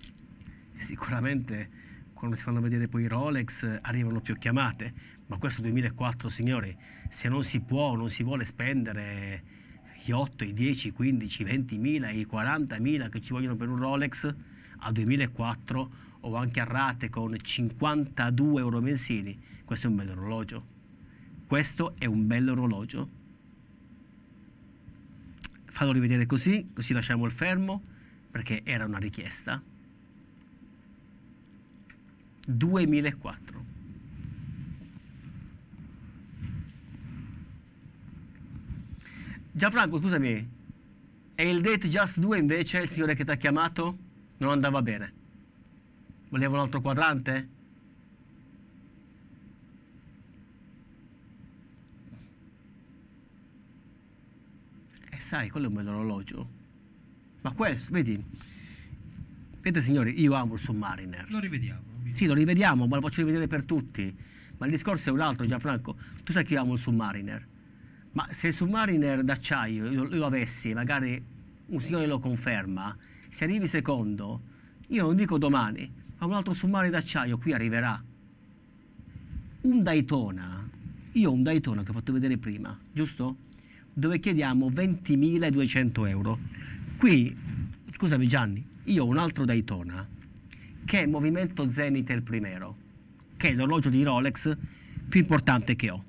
Speaker 1: sicuramente quando si fanno vedere poi i Rolex arrivano più chiamate, ma questo 2004 signori, se non si può o non si vuole spendere gli 8, i 10, i 15, 20 mila, i 40 mila che ci vogliono per un Rolex a 2004 o anche a rate con 52 euro mensili, questo è un bel orologio. Questo è un bel orologio. Fatelo rivedere così, così lasciamo il fermo, perché era una richiesta. 2004. Gianfranco, scusami, e il Date Just 2 invece, il signore che ti ha chiamato, non andava bene. Voleva un altro quadrante? E eh, sai, quello è un bell'orologio. Ma questo, vedi, vedete signori, io amo il Submariner. Lo rivediamo. Sì, lo rivediamo, ma lo faccio rivedere per tutti. Ma il discorso è un altro, Gianfranco. Tu sai che io amo il Submariner ma se il Submariner d'acciaio io, lo avessi, magari un signore lo conferma, se arrivi secondo, io non dico domani, ma un altro Submariner d'acciaio qui arriverà. Un Daytona, io ho un Daytona che ho fatto vedere prima, giusto? Dove chiediamo 20.200 euro. Qui, scusami Gianni, io ho un altro Daytona che è Movimento Zenith il primero, che è l'orologio di Rolex più importante che ho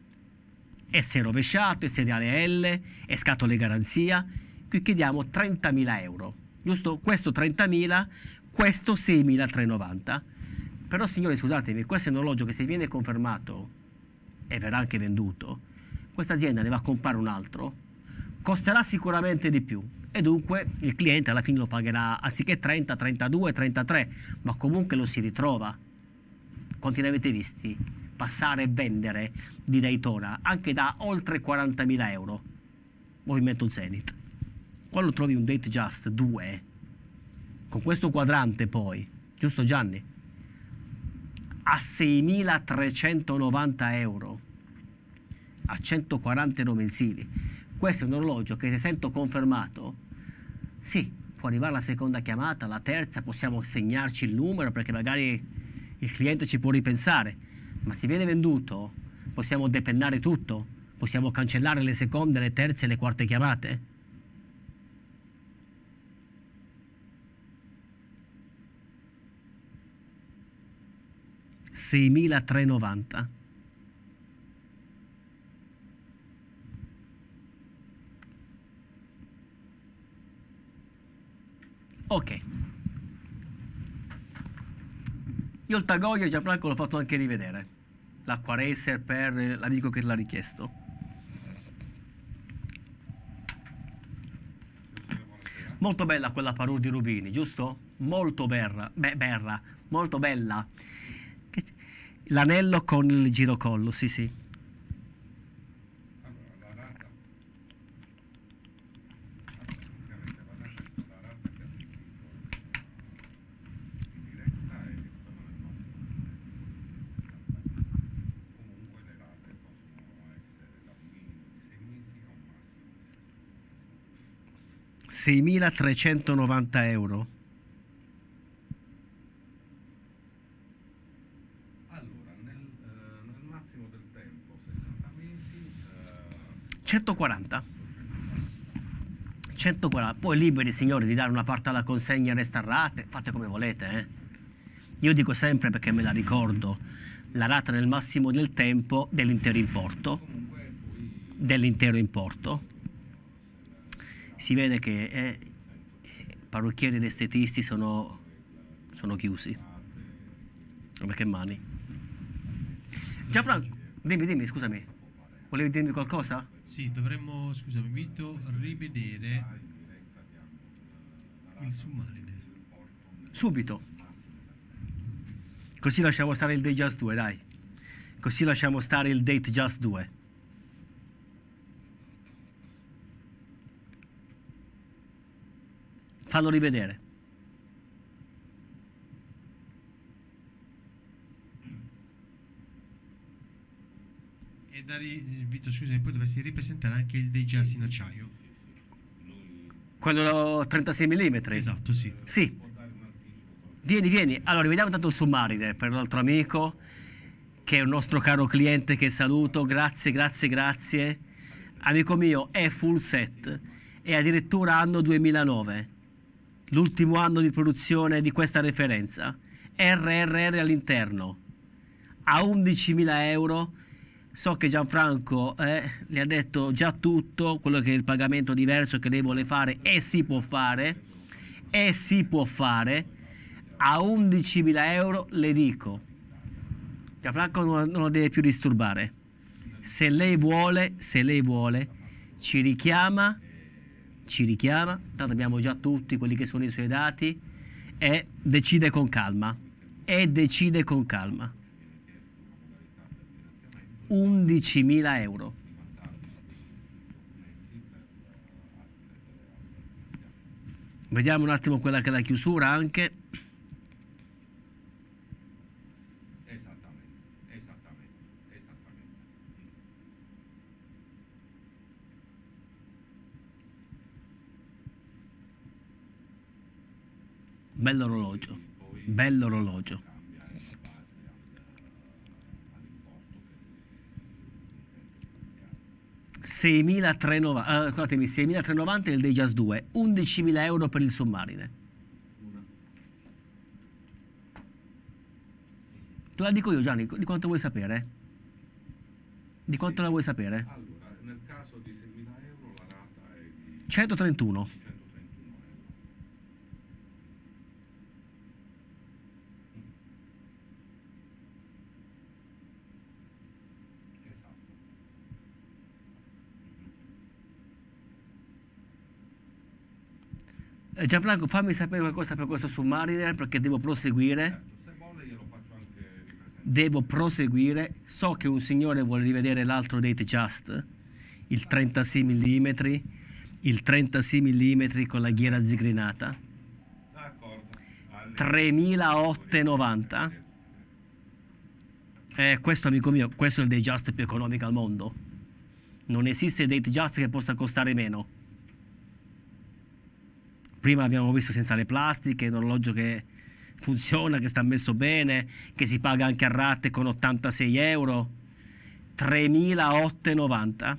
Speaker 1: S rovesciato, seriale L, e scatole garanzia. Qui chiediamo 30.000 euro, giusto? Questo 30.000, questo 6.390. Però signori scusatemi, questo è un orologio che se viene confermato e verrà anche venduto, questa azienda ne va a comprare un altro, costerà sicuramente di più e dunque il cliente alla fine lo pagherà anziché 30, 32, 33, ma comunque lo si ritrova. Quanti ne avete visti? passare e vendere di Daytona, anche da oltre 40.000 euro, movimento Zenith. Quando trovi un Date Just 2, con questo quadrante poi, giusto Gianni? A 6.390 euro, a 140 euro mensili. Questo è un orologio che se sento confermato, sì, può arrivare la seconda chiamata, la terza, possiamo segnarci il numero perché magari il cliente ci può ripensare ma se viene venduto, possiamo depennare tutto? Possiamo cancellare le seconde, le terze e le quarte chiamate? tre novanta. Ok. Io il Tagoglio Gianfranco l'ho fatto anche rivedere l'acqua racer per l'amico che l'ha richiesto. Molto bella quella parure di Rubini, giusto? Molto berra, beh, berra, molto bella. L'anello con il girocollo, sì sì. 6.390 euro. Allora, nel, eh, nel massimo del tempo, 60 mesi... Eh... 140. 140. Poi liberi signori di dare una parte alla consegna, resta rate, fate come volete. Eh. Io dico sempre perché me la ricordo, la rata nel massimo del tempo dell'intero importo. Comunque, Dell'intero importo si vede che eh, parrucchieri ed estetisti sono, sono chiusi. Ma che mani. Gianfranco, dimmi, dimmi, scusami. Volevi dirmi qualcosa? Sì, dovremmo,
Speaker 2: scusami, Vito, rivedere il Submariner.
Speaker 1: Subito. Così lasciamo stare il Day Just 2, dai. Così lasciamo stare il Date Just 2. Fallo rivedere.
Speaker 2: E da eh, Vito, scusami, poi dovresti ripresentare anche il dei jazz in acciaio.
Speaker 1: Quello 36 mm? Esatto, sì. Sì. Vieni, vieni. Allora, vediamo intanto il Submariner per un altro amico, che è un nostro caro cliente che saluto. Grazie, grazie, grazie. Amico mio, è full set e addirittura anno 2009 l'ultimo anno di produzione di questa referenza, RRR all'interno, a 11.000 euro. So che Gianfranco eh, le ha detto già tutto, quello che è il pagamento diverso che lei vuole fare e si può fare, e si può fare, a 11.000 euro le dico, Gianfranco non, non lo deve più disturbare. Se lei vuole, se lei vuole, ci richiama ci richiama, tanto abbiamo già tutti quelli che sono i suoi dati, e decide con calma. E decide con calma. 11.000 euro. Vediamo un attimo quella che è la chiusura anche. bello orologio, bello orologio. Uh, 6.390 è il dei Jazz 2, 11.000 euro per il Submarine. Te la dico io Gianni, di quanto vuoi sapere? Di quanto sì. la vuoi sapere? Allora, nel caso di 6.000 euro la rata è di... 131. Eh, Gianfranco, fammi sapere qualcosa per questo su perché devo proseguire. Devo proseguire. So che un signore vuole rivedere l'altro Date Just, il 36 mm, il 36 mm con la ghiera zigrinata. 3890. Eh, questo amico mio, questo è il Date Just più economico al mondo. Non esiste Date Just che possa costare meno prima abbiamo visto senza le plastiche, un orologio che funziona, che sta messo bene, che si paga anche a rate con 86 euro, 3.890.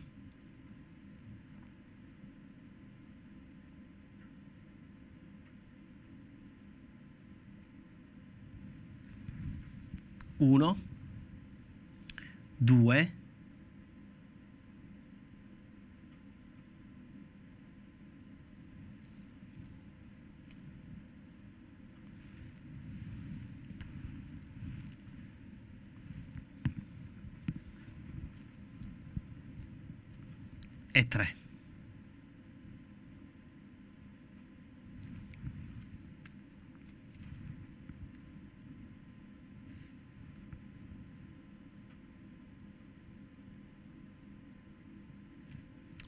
Speaker 1: Uno, due, e 3.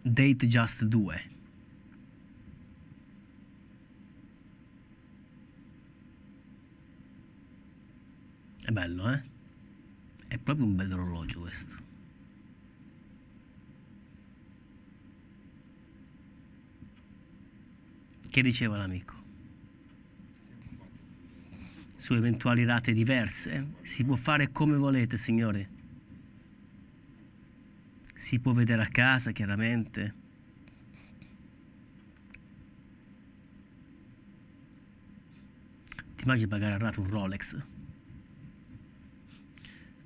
Speaker 1: Date Just 2. È bello, eh? È proprio un bell'orologio questo. Che diceva l'amico? Su eventuali rate diverse? Si può fare come volete, Signore. Si può vedere a casa, chiaramente. Ti immagini pagare a rate un Rolex?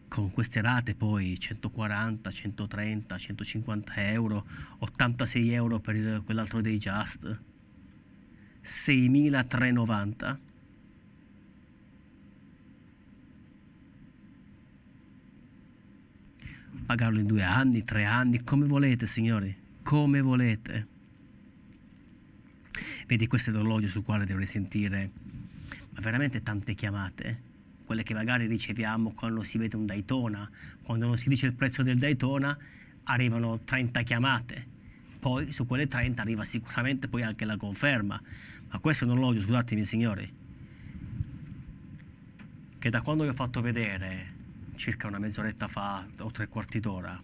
Speaker 1: con queste rate poi 140, 130, 150 euro, 86 euro per quell'altro day just. 6.390. Pagarlo in due anni, tre anni, come volete signori, come volete. Vedi questo è l'orologio sul quale dovrei sentire ma veramente tante chiamate eh? quelle che magari riceviamo quando si vede un Daytona, quando non si dice il prezzo del Daytona arrivano 30 chiamate, poi su quelle 30 arriva sicuramente poi anche la conferma, ma questo non l'odio, scusatemi signori. Che da quando vi ho fatto vedere, circa una mezz'oretta fa o tre quarti d'ora,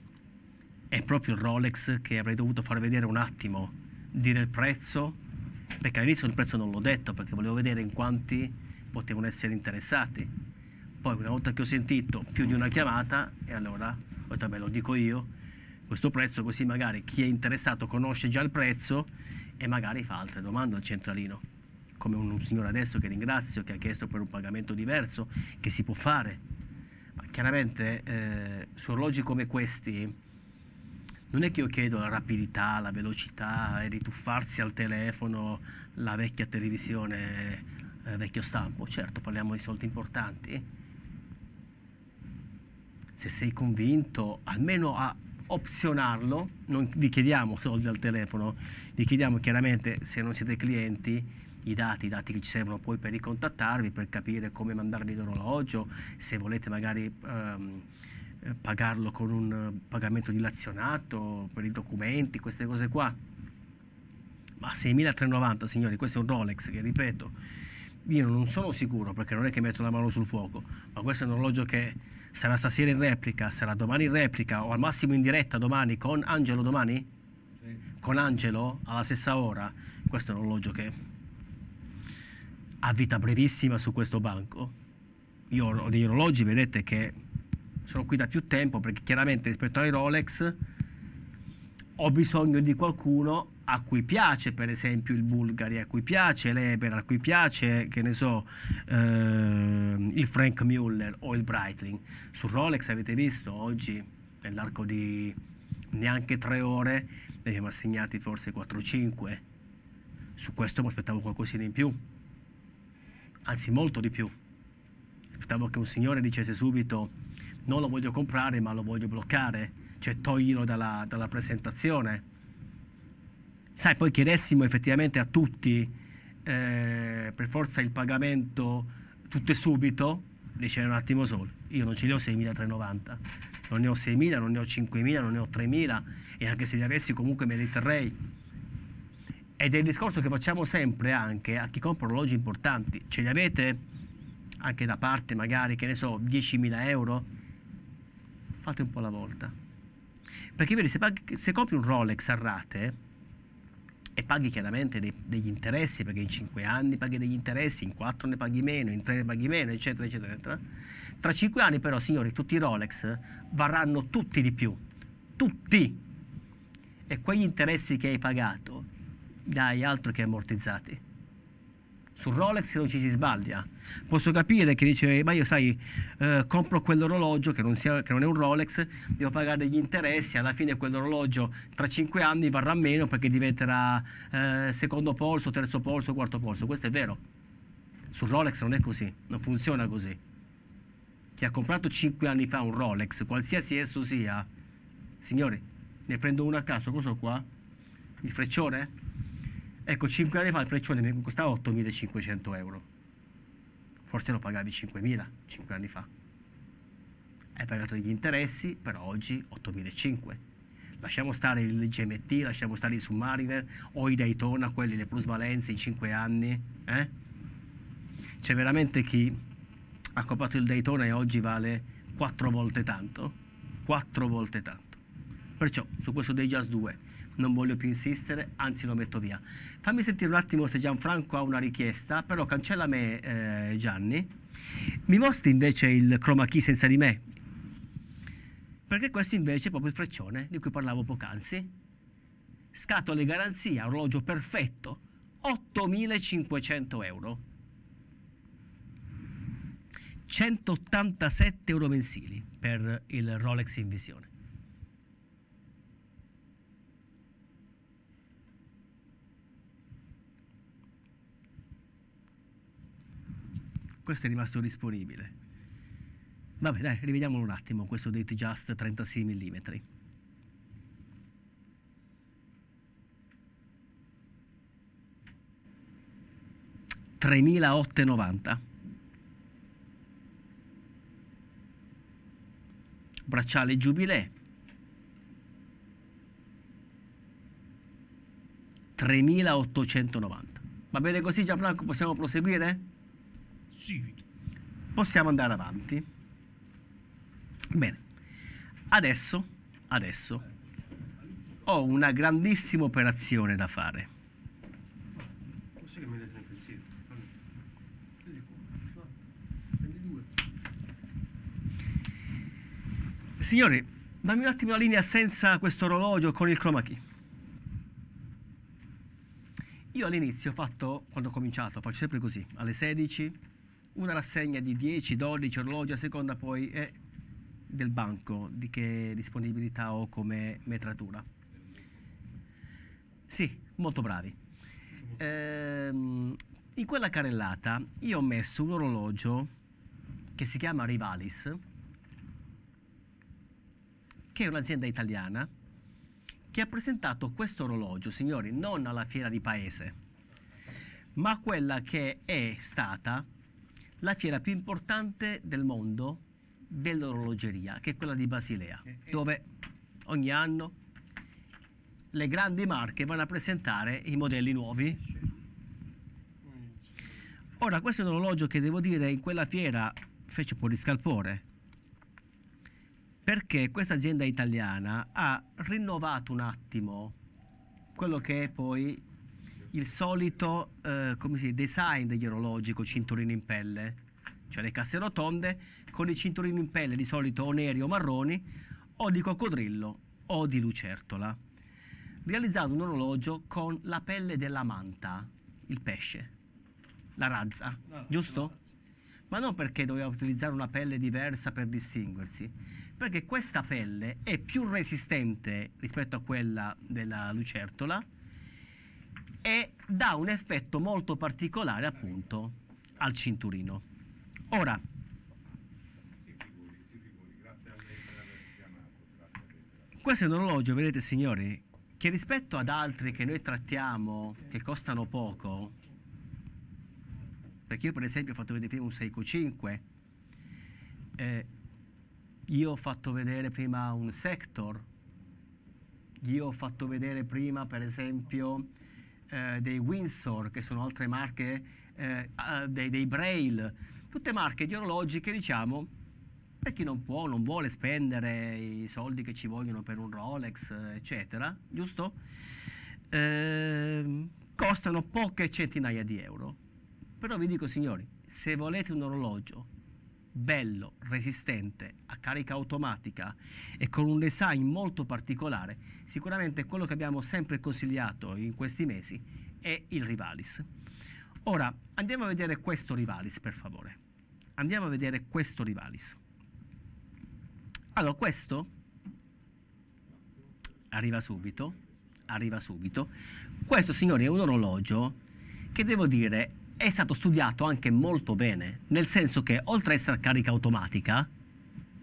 Speaker 1: è proprio il Rolex che avrei dovuto far vedere un attimo, dire il prezzo, perché all'inizio il prezzo non l'ho detto perché volevo vedere in quanti potevano essere interessati. Poi una volta che ho sentito più di una chiamata, e allora ho detto, beh, lo dico io, questo prezzo così magari chi è interessato conosce già il prezzo e magari fa altre domande al centralino, come un signore adesso che ringrazio, che ha chiesto per un pagamento diverso, che si può fare. Ma chiaramente eh, su orologi come questi non è che io chiedo la rapidità, la velocità, il rituffarsi al telefono, la vecchia televisione, eh, vecchio stampo, certo parliamo di soldi importanti. Se sei convinto, almeno a, opzionarlo, non vi chiediamo soldi al telefono, vi chiediamo chiaramente se non siete clienti i dati, i dati che ci servono poi per ricontattarvi, per capire come mandarvi l'orologio, se volete magari ehm, pagarlo con un pagamento dilazionato, per i documenti, queste cose qua. Ma 6.390 signori, questo è un Rolex che ripeto, io non sono sicuro perché non è che metto la mano sul fuoco, ma questo è un orologio che Sarà stasera in replica, sarà domani in replica o al massimo in diretta domani con Angelo domani? Sì. Con Angelo alla stessa ora? Questo è un orologio che ha vita brevissima su questo banco. Io ho degli orologi, vedete, che sono qui da più tempo perché chiaramente rispetto ai Rolex ho bisogno di qualcuno a cui piace per esempio il Bulgari, a cui piace l'Eber, a cui piace, che ne so, eh, il Frank Muller o il Breitling. Su Rolex avete visto oggi, nell'arco di neanche tre ore, ne abbiamo assegnati forse 4-5. Su questo mi aspettavo qualcosina in più, anzi molto di più. Aspettavo che un signore dicesse subito non lo voglio comprare ma lo voglio bloccare, cioè toglilo dalla, dalla presentazione sai, poi chiedessimo effettivamente a tutti eh, per forza il pagamento tutto e subito, dice un attimo solo, io non ce li ho 6.390, non ne ho 6.000, non ne ho 5.000, non ne ho 3.000 e anche se li avessi comunque me li terrei. Ed è il discorso che facciamo sempre anche a chi compra orologi importanti. Ce li avete anche da parte magari, che ne so, 10.000 euro? Fate un po' alla volta. Perché vedi, se, se compri un Rolex a rate, e paghi chiaramente dei, degli interessi perché in 5 anni paghi degli interessi, in 4 ne paghi meno, in 3 ne paghi meno, eccetera, eccetera, eccetera. Tra 5 anni però, signori, tutti i Rolex varranno tutti di più, tutti. E quegli interessi che hai pagato, li hai altro che ammortizzati. Sul Rolex non ci si sbaglia, Posso capire che dice, ma io sai, eh, compro quell'orologio che non, sia, che non, è un Rolex, devo pagare degli interessi, alla fine quell'orologio tra 5 anni varrà meno perché diventerà eh, secondo polso, terzo polso, quarto polso. Questo è vero. su Rolex non è così, non funziona così. Chi ha comprato 5 anni fa un Rolex, qualsiasi esso sia, signori, ne prendo uno a caso, questo qua? Il freccione? Ecco, 5 anni fa il freccione mi costava 8.500 euro forse lo pagavi 5.000 5 anni fa. Hai pagato degli interessi, però oggi 8.500. Lasciamo stare il GMT, lasciamo stare il Submariner o i Daytona, quelli le plusvalenze in 5 anni. Eh? C'è veramente chi ha comprato il Daytona e oggi vale 4 volte tanto? 4 volte tanto. Perciò su questo Dejas 2 non voglio più insistere, anzi lo metto via. Fammi sentire un attimo se Gianfranco ha una richiesta, però cancella me eh, Gianni. Mi mostri invece il chroma key senza di me? Perché questo invece è proprio il freccione di cui parlavo poc'anzi. Scatole garanzia, orologio perfetto, 8.500 euro. 187 euro mensili per il Rolex in visione. questo è rimasto disponibile. Vabbè, dai, rivediamolo un attimo questo Date Just 36 mm. ...3.890. Bracciale Jubilee... ...3.890. Va bene così Gianfranco? Possiamo proseguire? Seguito. Possiamo andare avanti. Bene. Adesso, adesso, ho una grandissima operazione da fare.
Speaker 2: Posso che mi date nel pensiero?
Speaker 1: Signore, dammi un attimo la linea senza questo orologio con il chroma key. Io all'inizio ho fatto, quando ho cominciato, faccio sempre così, alle 16, una rassegna di 10-12 orologi a seconda poi è eh, del banco di che disponibilità ho come metratura. Sì, molto bravi. Ehm, in quella carrellata io ho messo un orologio che si chiama Rivalis, che è un'azienda italiana che ha presentato questo orologio, signori, non alla fiera di paese, ma quella che è stata la fiera più importante del mondo dell'orologeria, che è quella di Basilea, eh, eh. dove ogni anno le grandi marche vanno a presentare i modelli nuovi. Ora, questo è un orologio che devo dire in quella fiera fece un po' di scalpore, perché questa azienda italiana ha rinnovato un attimo quello che è poi il solito eh, dice, design degli orologi con cinturini in pelle, cioè le casse rotonde con i cinturini in pelle di solito o neri o marroni o di coccodrillo o di lucertola, realizzando un orologio con la pelle della manta, il pesce, la razza, no, giusto? Razza. Ma non perché doveva utilizzare una pelle diversa per distinguersi, perché questa pelle è più resistente rispetto a quella della lucertola e dà un effetto molto particolare appunto al cinturino. Ora, questo è un orologio, vedete signori, che rispetto ad altri che noi trattiamo, che costano poco, perché io per esempio ho fatto vedere prima un Seiko 5, eh, io ho fatto vedere prima un Sector, io ho fatto vedere prima per esempio eh, dei Windsor, che sono altre marche, eh, dei, dei Braille, tutte marche di orologi che diciamo per chi non può, non vuole spendere i soldi che ci vogliono per un Rolex, eccetera, giusto? Eh, costano poche centinaia di euro. Però vi dico signori, se volete un orologio bello, resistente, a carica automatica e con un design molto particolare, sicuramente quello che abbiamo sempre consigliato in questi mesi è il Rivalis. Ora andiamo a vedere questo Rivalis per favore. Andiamo a vedere questo Rivalis. Allora questo arriva subito, arriva subito. Questo signori è un orologio che devo dire è stato studiato anche molto bene, nel senso che oltre ad essere a carica automatica,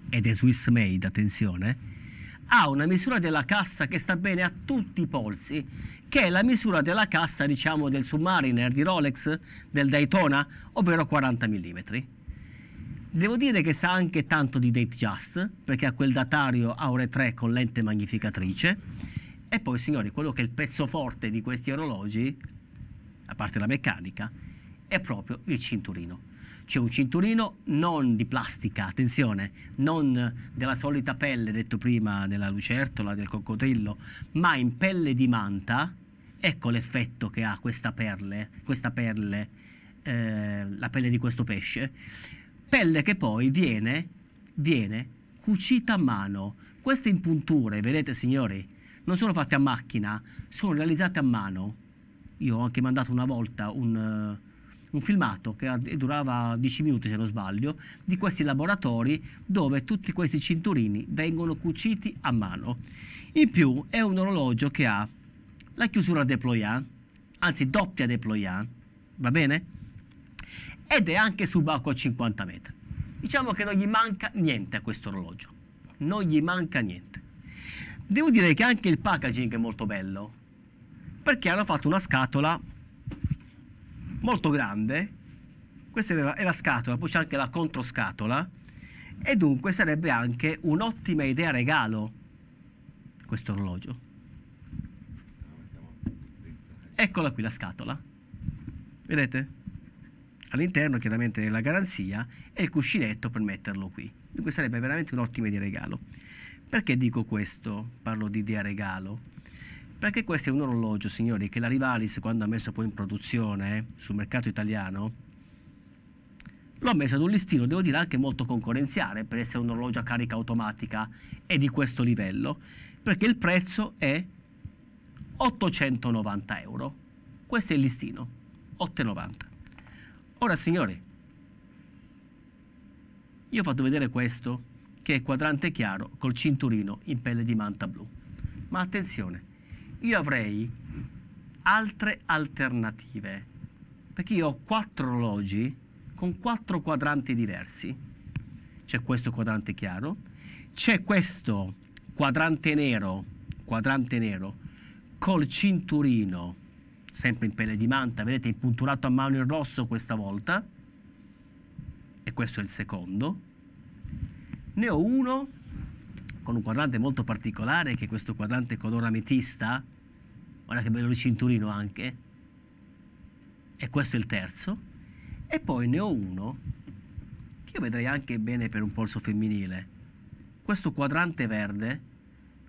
Speaker 1: ed è Swiss made, attenzione, ha una misura della cassa che sta bene a tutti i polsi, che è la misura della cassa, diciamo, del Submariner, di Rolex, del Daytona, ovvero 40 mm. Devo dire che sa anche tanto di Datejust, perché ha quel datario Aure 3 con lente magnificatrice. E poi, signori, quello che è il pezzo forte di questi orologi, a parte la meccanica, è proprio il cinturino. C'è un cinturino non di plastica, attenzione, non della solita pelle, detto prima, della lucertola, del coccodrillo, ma in pelle di manta. Ecco l'effetto che ha questa perle, questa perle, eh, la pelle di questo pesce. Pelle che poi viene, viene cucita a mano. Queste impunture, vedete signori, non sono fatte a macchina, sono realizzate a mano. Io ho anche mandato una volta un... Uh, un filmato che durava 10 minuti se non sbaglio, di questi laboratori dove tutti questi cinturini vengono cuciti a mano. In più è un orologio che ha la chiusura déployant, anzi doppia déployant, va bene? Ed è anche subacqueo a 50 metri. Diciamo che non gli manca niente a questo orologio, non gli manca niente. Devo dire che anche il packaging è molto bello, perché hanno fatto una scatola molto grande, questa è la scatola, poi c'è anche la controscatola e dunque sarebbe anche un'ottima idea regalo questo orologio. Eccola qui la scatola, vedete? All'interno chiaramente la garanzia e il cuscinetto per metterlo qui. Dunque sarebbe veramente un'ottima idea regalo. Perché dico questo? Parlo di idea regalo perché questo è un orologio, signori, che la Rivalis quando ha messo poi in produzione eh, sul mercato italiano l'ho messo ad un listino, devo dire anche molto concorrenziale per essere un orologio a carica automatica e di questo livello, perché il prezzo è 890 euro. Questo è il listino, 890. Ora signori, io ho fatto vedere questo che è quadrante chiaro col cinturino in pelle di manta blu. Ma attenzione, io avrei altre alternative. Perché io ho quattro orologi con quattro quadranti diversi. C'è questo quadrante chiaro, c'è questo quadrante nero, quadrante nero col cinturino, sempre in pelle di manta, vedete impunturato a mano in rosso questa volta, e questo è il secondo. Ne ho uno con un quadrante molto particolare, che è questo quadrante color ametista, guarda che bello il cinturino anche, e questo è il terzo, e poi ne ho uno che io vedrei anche bene per un polso femminile, questo quadrante verde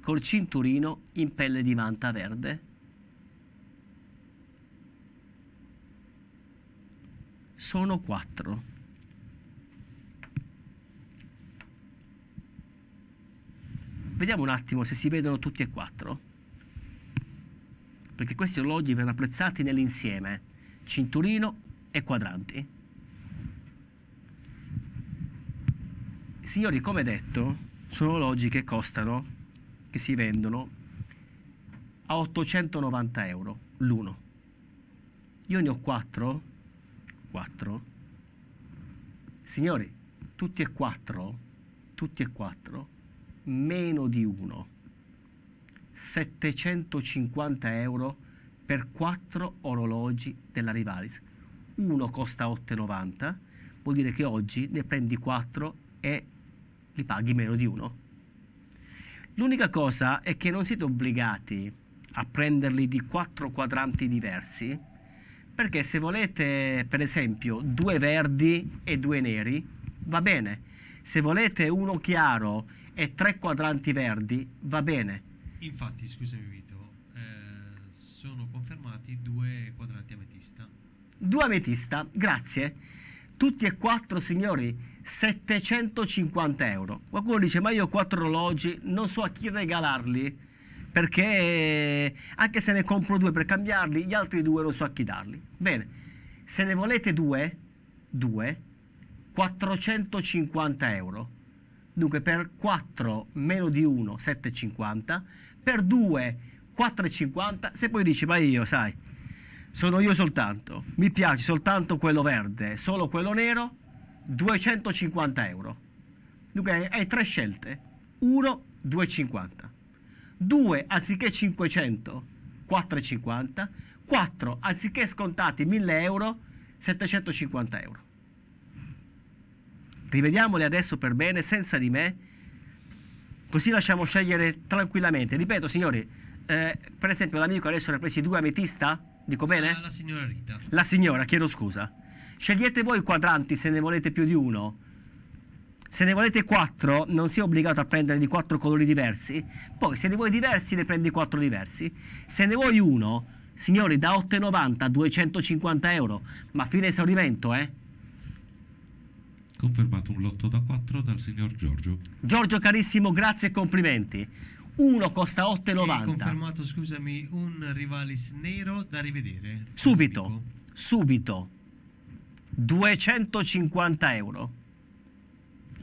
Speaker 1: col cinturino in pelle di manta verde. Sono quattro. Vediamo un attimo se si vedono tutti e quattro perché questi orologi verranno apprezzati nell'insieme, cinturino e quadranti. Signori, come detto, sono orologi che costano, che si vendono a 890 euro l'uno. Io ne ho quattro, quattro. Signori, tutti e quattro, tutti e quattro, meno di uno 750 euro per quattro orologi della Rivalis. Uno costa 8,90, vuol dire che oggi ne prendi 4 e li paghi meno di uno. L'unica cosa è che non siete obbligati a prenderli di 4 quadranti diversi, perché se volete per esempio due verdi e due neri, va bene. Se volete uno chiaro e tre quadranti verdi, va bene Infatti, scusami Vito,
Speaker 2: eh, sono confermati due quadranti ametista.
Speaker 1: Due ametista, grazie. Tutti e quattro, signori, 750 euro. Qualcuno dice, ma io ho quattro orologi, non so a chi regalarli perché anche se ne compro due per cambiarli, gli altri due non so a chi darli. Bene, se ne volete due, due, 450 euro. Dunque per 4 meno di 1, 750, per 2, 4,50. Se poi dici, ma io, sai, sono io soltanto, mi piace soltanto quello verde, solo quello nero, 250 euro. Dunque hai tre scelte. 1, 2,50. 2, anziché 500, 4,50. 4, anziché scontati 1000 euro, 750 euro. rivediamoli adesso per bene, senza di me, Così lasciamo scegliere tranquillamente. Ripeto, signori, eh, per esempio l'amico adesso ne ha presi due ametista, dico bene? La, la
Speaker 2: signora Rita.
Speaker 1: La signora, chiedo scusa. Scegliete voi i quadranti se ne volete più di uno. Se ne volete quattro, non si è obbligato a prendere di quattro colori diversi. Poi, se ne vuoi diversi, ne prendi quattro diversi. Se ne vuoi uno, signori, da 8,90 a 250 euro, ma fine esaurimento, eh?
Speaker 2: confermato un lotto da 4 dal signor Giorgio.
Speaker 1: Giorgio carissimo, grazie e complimenti. Uno costa 8,90. E confermato,
Speaker 2: scusami, un Rivalis
Speaker 1: nero da rivedere. Subito, amico. subito. 250 euro.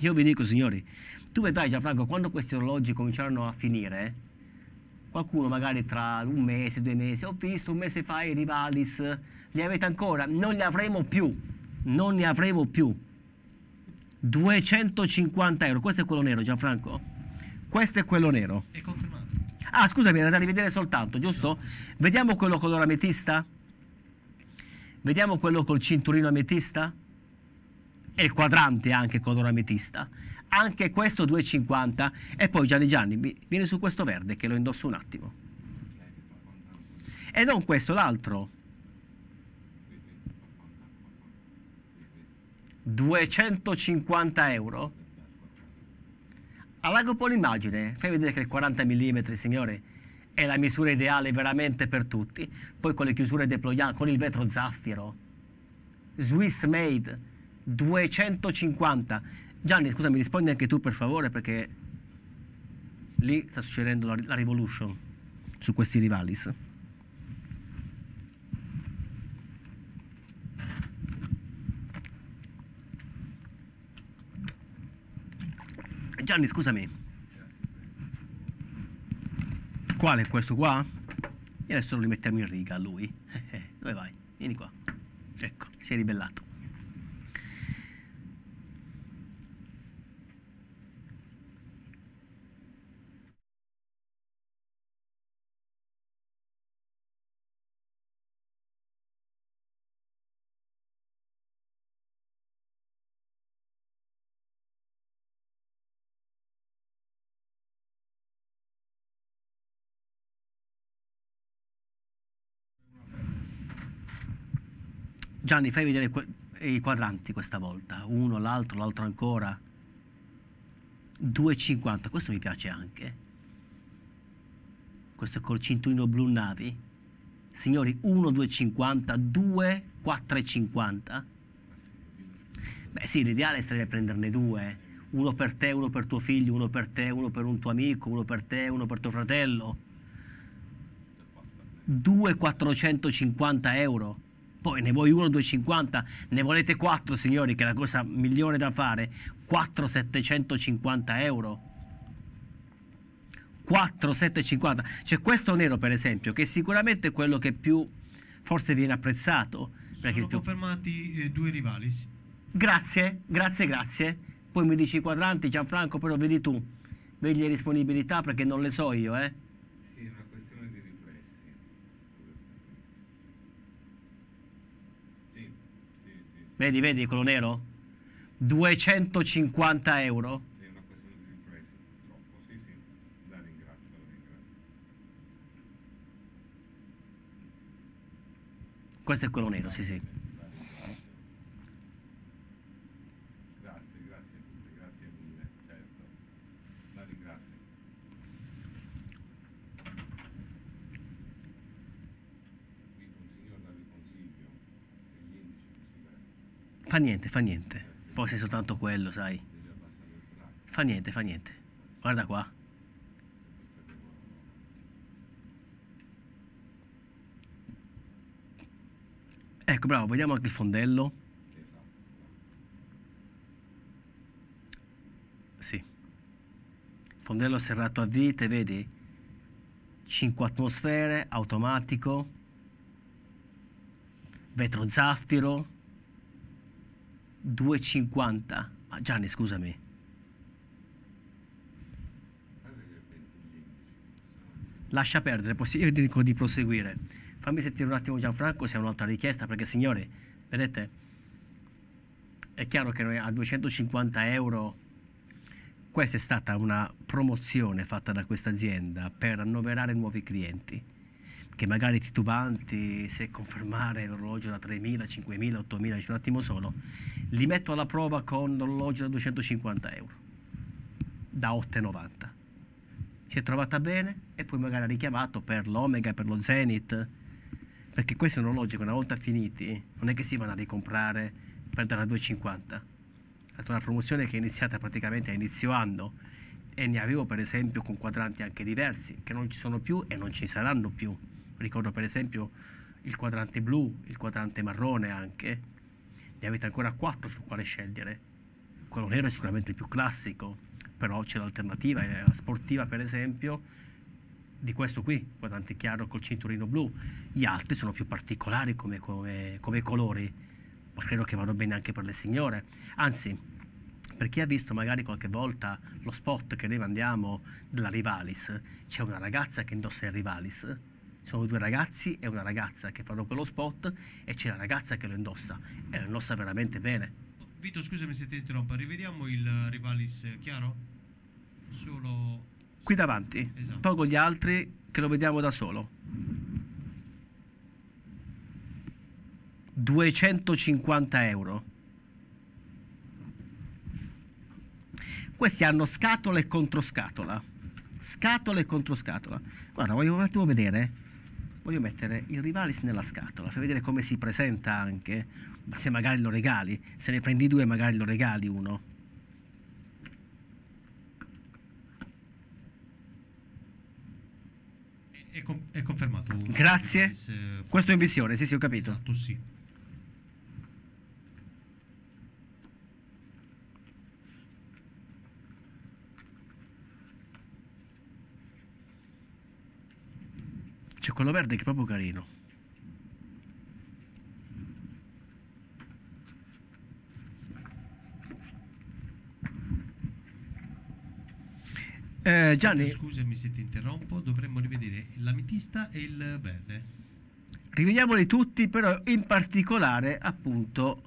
Speaker 1: Io vi dico, signori, tu vedrai Gianfranco, quando questi orologi cominciarono a finire, qualcuno magari tra un mese, due mesi, ho visto un mese fa i Rivalis, li avete ancora? Non li avremo più, non li avremo più. 250 euro. Questo è quello nero, Gianfranco. Questo è quello nero. È confermato. Ah, scusami, era da rivedere soltanto, giusto? Esatto, sì. Vediamo quello color ametista. Vediamo quello col cinturino ametista. E il quadrante anche color ametista. Anche questo 250. E poi Gianni Gianni, vieni su questo verde che lo indosso un attimo. E non questo, l'altro. 250 euro? allargo Allago l'immagine, fai vedere che il 40 mm, signore, è la misura ideale veramente per tutti. Poi con le chiusure deployant, con il vetro zaffiro. Swiss made, 250. Gianni, scusa, mi rispondi anche tu per favore perché lì sta succedendo la, la revolution su questi rivalis. Gianni, scusami. Quale è questo qua? E adesso lo rimettiamo in riga a lui. Eh, eh, dove vai? Vieni qua. Ecco, si è ribellato. Gianni, fai vedere i quadranti questa volta, uno, l'altro, l'altro ancora. 2,50, questo mi piace anche. Questo è col cinturino blu navi. Signori, 1,250, 2,450. Beh sì, l'ideale sarebbe prenderne due. Uno per te, uno per tuo figlio, uno per te, uno per un tuo amico, uno per te, uno per tuo fratello. 2,450 euro. Poi ne vuoi uno 250, ne volete 4 signori, che è la cosa migliore da fare, 4,750 euro. 4,750. C'è questo nero per esempio, che è sicuramente quello che più forse viene apprezzato. Sono
Speaker 2: confermati eh, due rivali.
Speaker 1: Grazie, grazie, grazie. Poi mi dici i quadranti, Gianfranco, però vedi tu, vedi le disponibilità perché non le so io, eh. Vedi, vedi, quello nero? 250 euro. Sì, una questione di prezzo, troppo, sì, sì. la ringrazio. Questo è quello nero, sì, sì. Fa niente, fa niente. Poi sei soltanto quello, sai. Fa niente, fa niente. Guarda qua. Ecco, bravo, vediamo anche il fondello. Sì. Fondello serrato a vite, vedi? 5 atmosfere, automatico, vetro zaffiro. 2,50. Ah, Gianni, scusami. Lascia perdere, io dico di proseguire. Fammi sentire un attimo Gianfranco se ha un'altra richiesta, perché signore, vedete, è chiaro che noi a 250 euro questa è stata una promozione fatta da questa azienda per annoverare nuovi clienti che magari titubanti se confermare l'orologio da 3.000, 5.000, 8.000, c'è un attimo solo, li metto alla prova con un orologio da 250 euro, da 8,90. Si è trovata bene e poi magari ha richiamato per l'Omega, per lo Zenith, perché questi orologi una volta finiti non è che si vanno a ricomprare per dare a 250. È stata una promozione che è iniziata praticamente a inizio anno e ne avevo per esempio con quadranti anche diversi che non ci sono più e non ci saranno più. Ricordo per esempio il quadrante blu, il quadrante marrone anche, ne avete ancora quattro su quale scegliere. Quello nero è sicuramente il più classico, però c'è l'alternativa, la sportiva per esempio, di questo qui, guardante chiaro col cinturino blu. Gli altri sono più particolari come, come, come colori, ma credo che vanno bene anche per le signore. Anzi, per chi ha visto magari qualche volta lo spot che noi mandiamo della Rivalis, c'è una ragazza che indossa il Rivalis, sono due ragazzi e una ragazza che fanno quello spot e c'è la ragazza che lo indossa e lo indossa veramente bene.
Speaker 2: Vito, scusami se ti interrompo, rivediamo il Rivalis chiaro? Solo...
Speaker 1: Qui davanti, esatto. tolgo gli altri che lo vediamo da solo. 250 euro. Questi hanno scatola e contro scatola. Scatola e contro scatola. Guarda, voglio un attimo vedere voglio mettere il Rivalis nella scatola, fai vedere come si presenta anche, ma se magari lo regali, se ne prendi due magari lo regali uno.
Speaker 2: È, con, è confermato. Grazie.
Speaker 1: Eh, Questo è in visione, sì sì ho capito. Esatto, sì. C'è quello verde che è proprio carino. Eh, Gianni.
Speaker 2: Scusami se ti interrompo, dovremmo rivedere l'ametista e il verde.
Speaker 1: Rivediamoli tutti, però in particolare appunto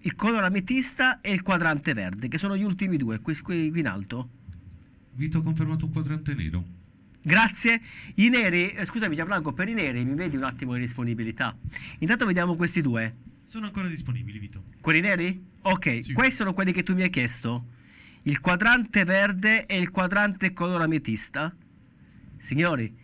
Speaker 1: il colore ametista e il quadrante verde, che sono gli ultimi due, qui, qui in alto. Vito ha confermato un quadrante nero. Grazie. I neri, eh, scusami Gianfranco, per i neri mi vedi un attimo di disponibilità. Intanto vediamo questi due. Sono ancora disponibili, Vito. Quelli neri? Ok, sì. questi sono quelli che tu mi hai chiesto. Il quadrante verde e il quadrante color ametista. Signori,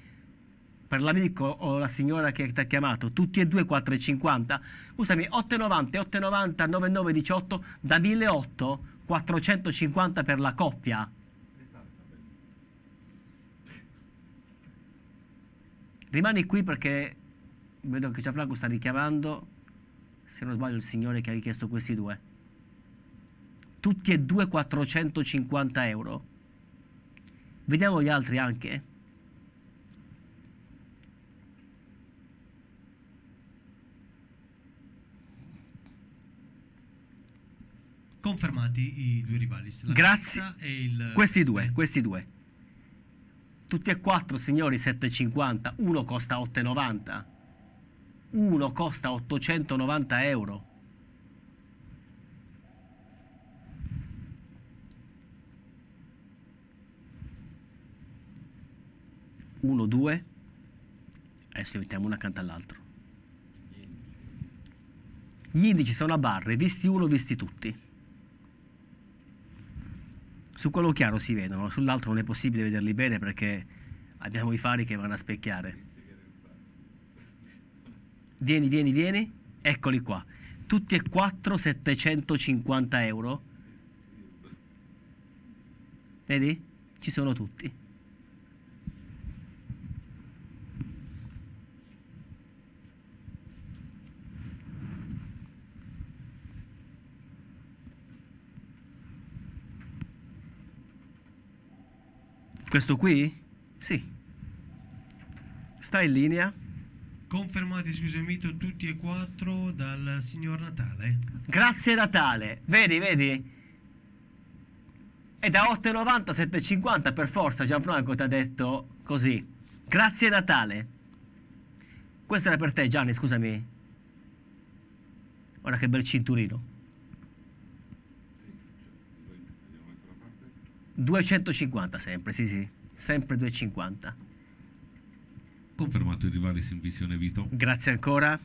Speaker 1: per l'amico o la signora che ti ha chiamato, tutti e due 4,50. Scusami, 8,90, 8,90, 9,9, 18, da 1.800, 450 per la coppia. Rimani qui perché vedo che Gianfranco sta richiamando, se non sbaglio, il signore che ha richiesto questi due. Tutti e due 450 euro. Vediamo gli altri anche.
Speaker 2: Confermati i due rivali. Grazie.
Speaker 1: questi due, questi due. Tutti e quattro, signori, 7,50. Uno costa 8,90. Uno costa 890 euro. Uno, due. Adesso li mettiamo uno accanto all'altro. Gli indici sono a barre, visti uno, visti tutti. Su quello chiaro si vedono, sull'altro non è possibile vederli bene perché abbiamo i fari che vanno a specchiare. Vieni, vieni, vieni, eccoli qua. Tutti e quattro 750 euro. Vedi? Ci sono tutti. Questo qui? Sì. Sta in linea? Confermati,
Speaker 2: scusami, tutti e quattro dal signor Natale.
Speaker 1: Grazie Natale. Vedi, vedi? È da 8,90 7,50 per forza Gianfranco ti ha detto così. Grazie Natale. Questo era per te Gianni, scusami. Guarda che bel cinturino. 250 sempre, sì sì, sempre 250. Confermato il rivale in visione Vito. Grazie ancora.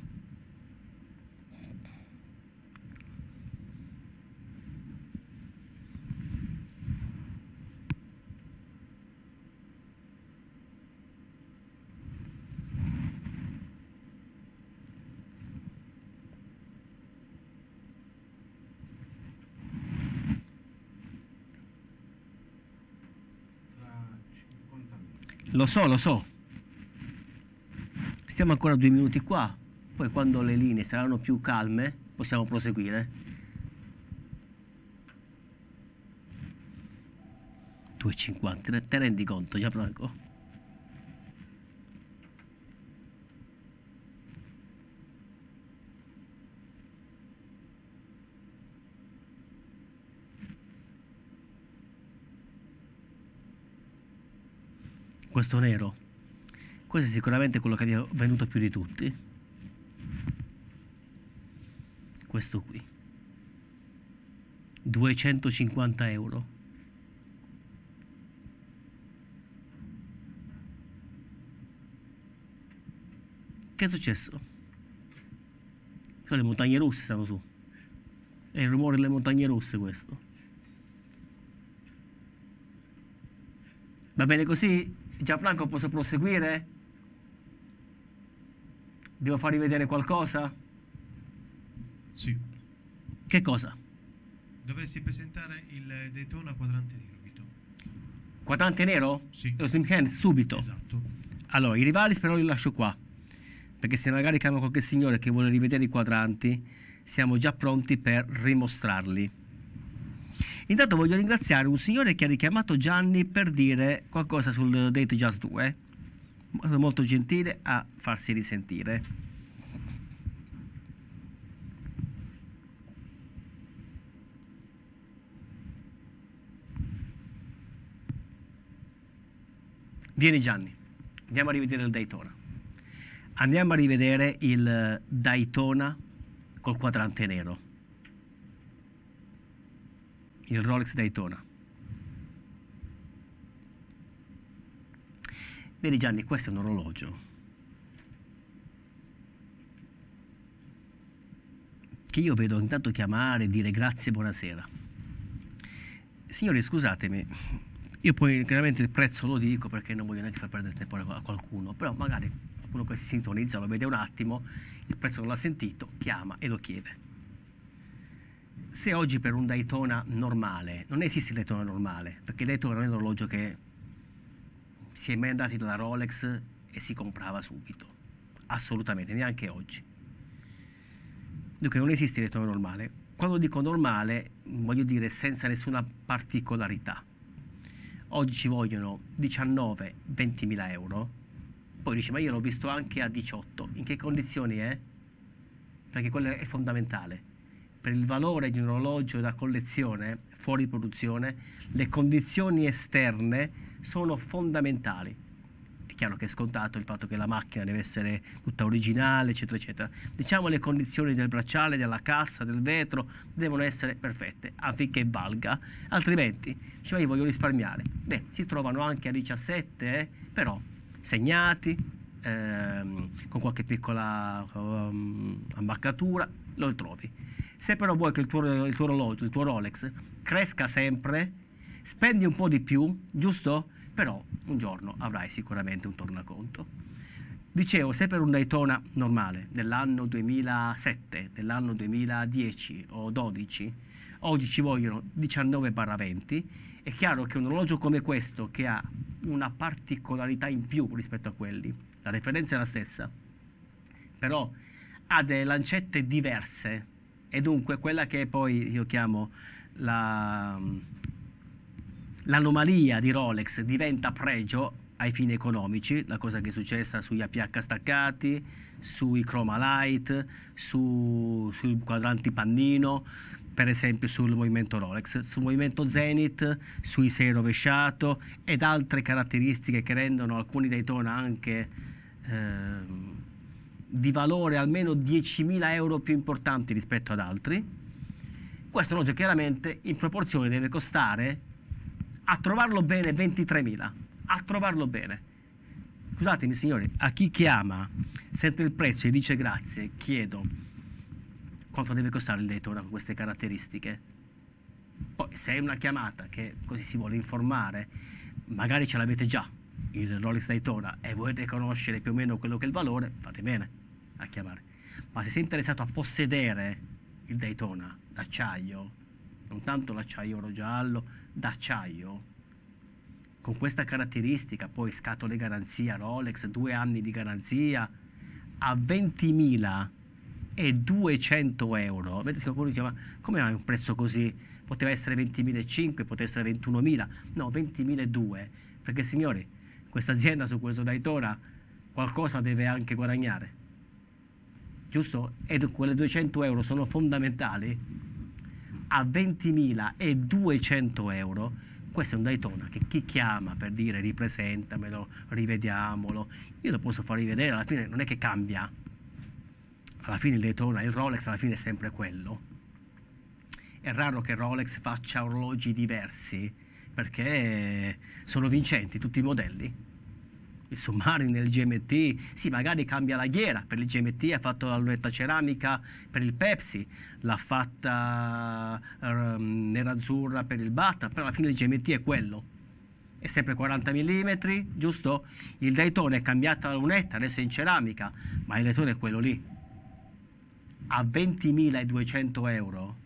Speaker 1: Lo so, lo so. Stiamo ancora due minuti qua, poi quando le linee saranno più calme possiamo proseguire. 2,50, te rendi conto Gianfranco? questo nero questo è sicuramente quello che vi ho venduto più di tutti questo qui 250 euro che è successo? sono le montagne russe stanno su è il rumore delle montagne russe questo va bene così? Gianfranco posso proseguire? Devo farvi vedere qualcosa? Sì. Che cosa?
Speaker 2: Dovresti presentare il Daytona quadrante
Speaker 1: nero, Vito. Quadrante nero? Sì. Lo Slim subito. Esatto. Allora, i rivali spero li lascio qua. Perché se magari chiamo qualche signore che vuole rivedere i quadranti, siamo già pronti per rimostrarli. Intanto voglio ringraziare un signore che ha richiamato Gianni per dire qualcosa sul Date Just 2. Molto gentile a farsi risentire. Vieni Gianni, andiamo a rivedere il Daytona. Andiamo a rivedere il Daytona col quadrante nero il Rolex Daytona. Vedi Gianni, questo è un orologio che io vedo intanto chiamare, dire grazie, e buonasera. Signori, scusatemi, io poi chiaramente il prezzo lo dico perché non voglio neanche far perdere tempo a qualcuno, però magari qualcuno che si sintonizza lo vede un attimo, il prezzo non l'ha sentito, chiama e lo chiede se oggi per un Daytona normale, non esiste il Daytona normale, perché il Daytona non è un orologio che si è mai andati dalla Rolex e si comprava subito, assolutamente, neanche oggi. Dunque non esiste il Daytona normale. Quando dico normale, voglio dire senza nessuna particolarità. Oggi ci vogliono 19-20 mila euro, poi dici ma io l'ho visto anche a 18, in che condizioni è? Perché quello è fondamentale per il valore di un orologio da collezione fuori produzione, le condizioni esterne sono fondamentali. È chiaro che è scontato il fatto che la macchina deve essere tutta originale, eccetera, eccetera. Diciamo le condizioni del bracciale, della cassa, del vetro devono essere perfette affinché valga, altrimenti cioè io voglio risparmiare. Beh, si trovano anche a 17, eh, però segnati, Ehm, con qualche piccola um, ammaccatura, lo trovi. Se però vuoi che il tuo, il tuo orologio, il tuo Rolex, cresca sempre, spendi un po' di più, giusto? Però un giorno avrai sicuramente un tornaconto. Dicevo, se per un Daytona normale dell'anno 2007, dell'anno 2010 o 12, oggi ci vogliono 19-20, è chiaro che un orologio come questo, che ha una particolarità in più rispetto a quelli, la referenza è la stessa, però ha delle lancette diverse e dunque quella che poi io chiamo la, l'anomalia di Rolex diventa pregio ai fini economici, la cosa che è successa sugli APH staccati, sui Chroma Light, su, sui quadranti pannino, per esempio sul movimento Rolex, sul movimento Zenith, sui 6 rovesciato ed altre caratteristiche che rendono alcuni Daytona anche... Ehm, di valore almeno 10.000 euro più importanti rispetto ad altri, questo orologio chiaramente in proporzione deve costare a trovarlo bene 23.000, a trovarlo bene. Scusatemi signori, a chi chiama, sente il prezzo e dice grazie, chiedo quanto deve costare il Daytona con queste caratteristiche. Poi se è una chiamata che così si vuole informare, magari ce l'avete già il Rolex Daytona e volete conoscere più o meno quello che è il valore, fate bene a chiamare, ma se sei interessato a possedere il Daytona d'acciaio, non tanto l'acciaio oro giallo, d'acciaio, con questa caratteristica, poi scatole garanzia Rolex, due anni di garanzia, a 20.200 euro. Vedete qualcuno diceva, come mai un prezzo così? Poteva essere 20.500, poteva essere 21.000, no, 20.200, perché signori, questa azienda su questo Daytona qualcosa deve anche guadagnare giusto? E quelle 200 euro sono fondamentali. A 20.200 euro, questo è un Daytona che chi chiama per dire ripresentamelo, rivediamolo, io lo posso far rivedere, alla fine non è che cambia. Alla fine il Daytona, il Rolex alla fine è sempre quello. È raro che Rolex faccia orologi diversi perché sono vincenti tutti i modelli il somari GMT, sì magari cambia la ghiera, per il GMT ha fatto la lunetta ceramica per il Pepsi, l'ha fatta um, nerazzurra per il Bata, però alla fine il GMT è quello, è sempre 40 mm, giusto? Il Daytona è cambiata la lunetta, adesso è in ceramica, ma il Daytona è quello lì. A 20.200 euro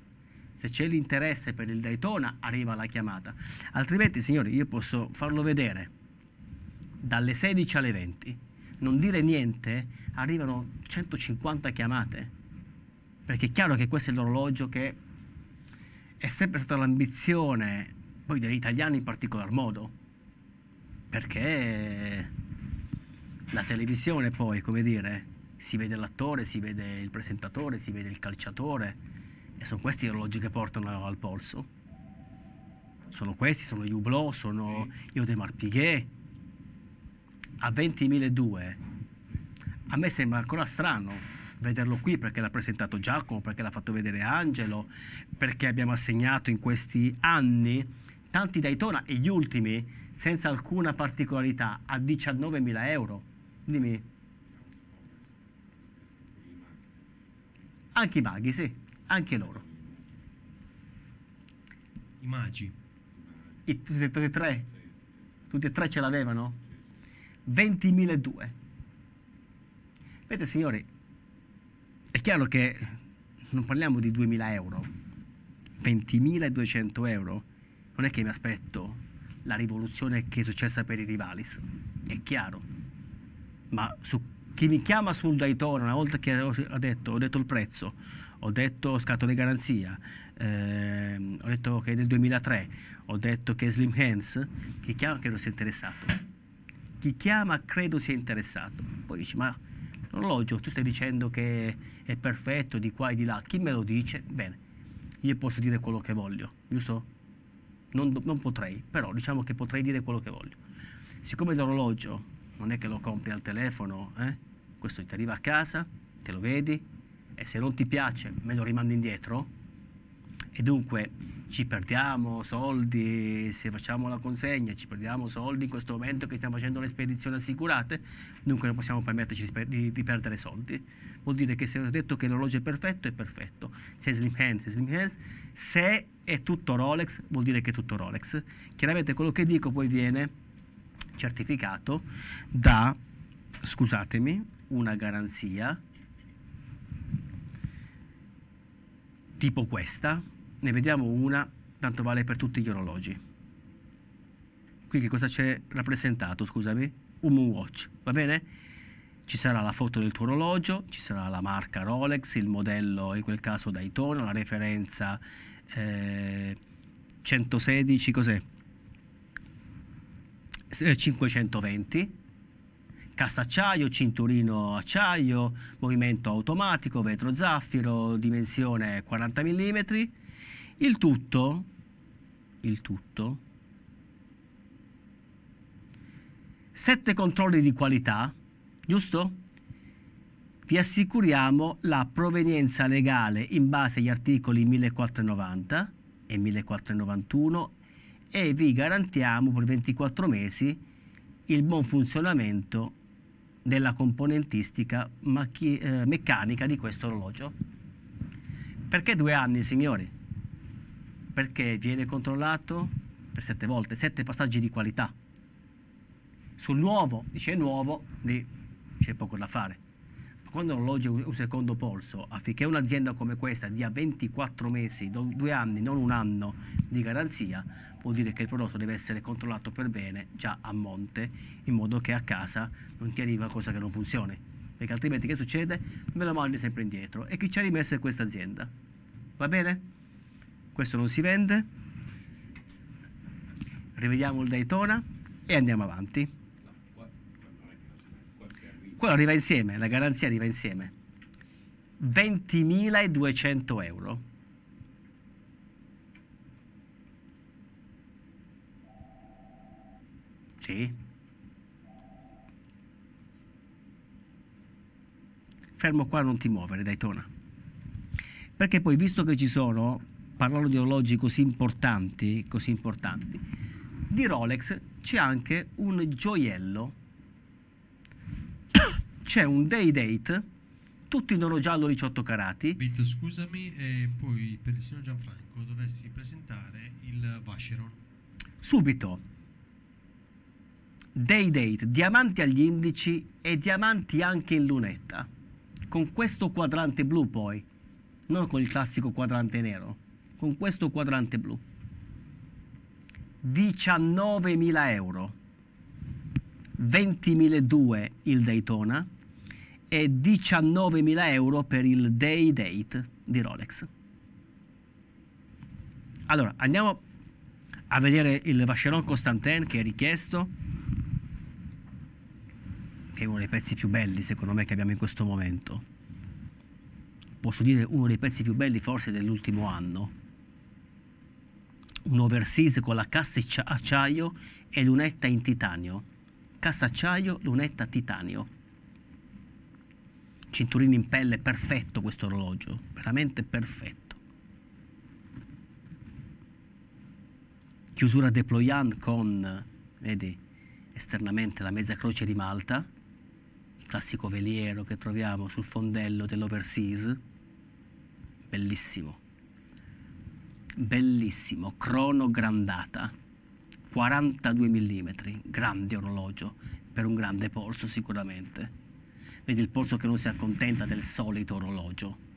Speaker 1: se c'è l'interesse per il Daytona arriva la chiamata altrimenti signori io posso farlo vedere dalle 16 alle 20, non dire niente, arrivano 150 chiamate. Perché è chiaro che questo è l'orologio che è sempre stata l'ambizione, poi degli italiani in particolar modo, perché la televisione poi, come dire, si vede l'attore, si vede il presentatore, si vede il calciatore, e sono questi gli orologi che portano al polso. Sono questi, sono gli Hublot, sono sì. Io de Marpighet, a 20.002 a me sembra ancora strano vederlo qui perché l'ha presentato Giacomo, perché l'ha fatto vedere Angelo, perché abbiamo assegnato in questi anni tanti Daytona e gli ultimi senza alcuna particolarità a 19.000 euro. Dimmi. Anche i maghi, sì, anche loro. I magi. I, tutti e tre? Tutti e tre ce l'avevano? 20.002. Vedete signori, è chiaro che non parliamo di 2.000 euro, 20.200 euro, non è che mi aspetto la rivoluzione che è successa per i rivalis, è chiaro, ma su chi mi chiama sul Daytona, una volta che ho detto, ho detto il prezzo, ho detto scatto di garanzia, ehm, ho detto che è del 2003, ho detto che è Slim Hands, chi chiama che non si è interessato ti chiama credo sia interessato. Poi dici ma l'orologio tu stai dicendo che è perfetto di qua e di là, chi me lo dice? Bene, io posso dire quello che voglio, giusto? Non, non potrei, però diciamo che potrei dire quello che voglio. Siccome l'orologio non è che lo compri al telefono, eh? questo ti arriva a casa, te lo vedi e se non ti piace me lo rimando indietro e dunque ci perdiamo soldi se facciamo la consegna, ci perdiamo soldi in questo momento che stiamo facendo le spedizioni assicurate, dunque non possiamo permetterci di, perdere soldi. Vuol dire che se ho detto che l'orologio è perfetto, è perfetto. Se è Slim Hands, è Slim Hands. Se è tutto Rolex, vuol dire che è tutto Rolex. Chiaramente quello che dico poi viene certificato da, scusatemi, una garanzia tipo questa ne vediamo una, tanto vale per tutti gli orologi. Qui che cosa c'è rappresentato, scusami? Un moonwatch, va bene? Ci sarà la foto del tuo orologio, ci sarà la marca Rolex, il modello in quel caso Daytona, la referenza eh, 116, cos'è? 520, eh, cassa acciaio, cinturino acciaio, movimento automatico, vetro zaffiro, dimensione 40 mm, il tutto, il tutto, sette controlli di qualità, giusto? Vi assicuriamo la provenienza legale in base agli articoli 1490 e 1491 e vi garantiamo per 24 mesi il buon funzionamento della componentistica eh, meccanica di questo orologio. Perché due anni, signori? perché viene controllato per sette volte, sette passaggi di qualità. Sul nuovo, dice nuovo, lì c'è poco da fare. Quando l'orologio è un secondo polso, affinché un'azienda come questa dia 24 mesi, due anni, non un anno di garanzia, vuol dire che il prodotto deve essere controllato per bene già a monte, in modo che a casa non ti arriva cosa che non funzioni. Perché altrimenti che succede? Me lo mandi sempre indietro. E chi ci ha rimesso è questa azienda. Va bene? questo non si vende rivediamo il Daytona e andiamo avanti quello arriva insieme la garanzia arriva insieme 20.200 euro sì fermo qua non ti muovere Daytona perché poi visto che ci sono parlando di orologi così importanti, così importanti, di Rolex c'è anche un gioiello. C'è un day date, tutto in oro giallo 18 carati. Vito,
Speaker 2: scusami, e poi per il signor Gianfranco dovresti
Speaker 1: presentare il Vacheron. Subito. Day date, diamanti agli indici e diamanti anche in lunetta. Con questo quadrante blu poi, non con il classico quadrante nero con questo quadrante blu. 19.000 euro, 20.002 il Daytona e 19.000 euro per il Day Date di Rolex. Allora, andiamo a vedere il Vacheron Constantin che è richiesto, che è uno dei pezzi più belli secondo me che abbiamo in questo momento. Posso dire uno dei pezzi più belli forse dell'ultimo anno, un overseas con la cassa acciaio e lunetta in titanio. Cassa acciaio, lunetta titanio. Cinturino in pelle, perfetto questo orologio, veramente perfetto. Chiusura deployant con, vedi, esternamente la mezza croce di Malta, il classico veliero che troviamo sul fondello dell'overseas, bellissimo bellissimo, cronograndata, 42 mm, grande orologio, per un grande polso sicuramente. Vedi il polso che non si accontenta del solito orologio.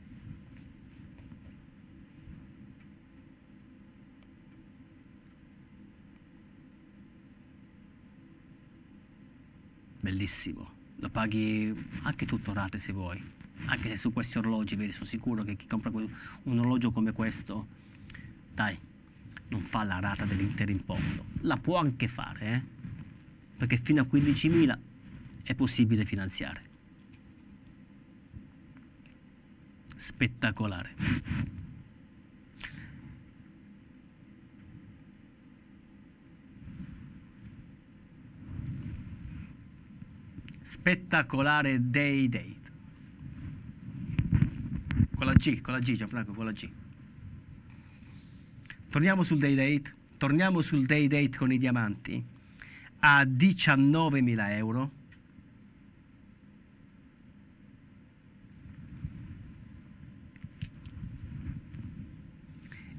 Speaker 1: Bellissimo, lo paghi anche tutto rate se vuoi, anche se su questi orologi, vedi, sono sicuro che chi compra un orologio come questo dai, non fa la rata dell'intero importo, la può anche fare, eh? perché fino a 15.000 è possibile finanziare. Spettacolare. Spettacolare day date. Con la G, con la G Gianfranco, con la G. Torniamo sul day date, torniamo sul day date con i diamanti a 19.000 euro.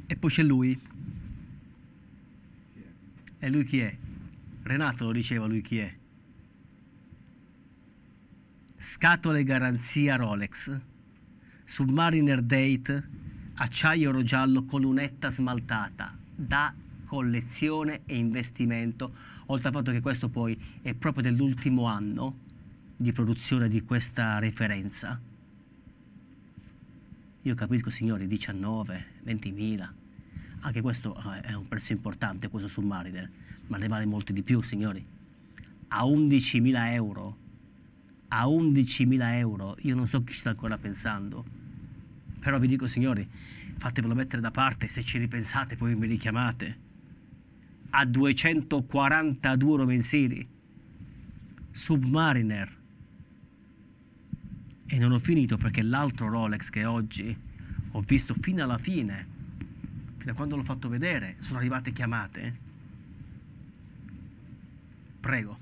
Speaker 1: E poi c'è lui. E lui chi è? Renato lo diceva lui chi è. Scatole garanzia Rolex. Submariner Date acciaio oro giallo con lunetta smaltata da collezione e investimento, oltre al fatto che questo poi è proprio dell'ultimo anno di produzione di questa referenza. Io capisco signori, 19, 20.000, anche questo eh, è un prezzo importante questo su Mariner, ma ne vale molto di più signori. A 11.000 euro, a 11.000 euro, io non so chi sta ancora pensando però vi dico, signori, fatevelo mettere da parte, se ci ripensate poi mi richiamate. A 242 euro mensili. Submariner. E non ho finito perché l'altro Rolex che oggi ho visto fino alla fine, fino a quando l'ho fatto vedere, sono arrivate chiamate. Prego.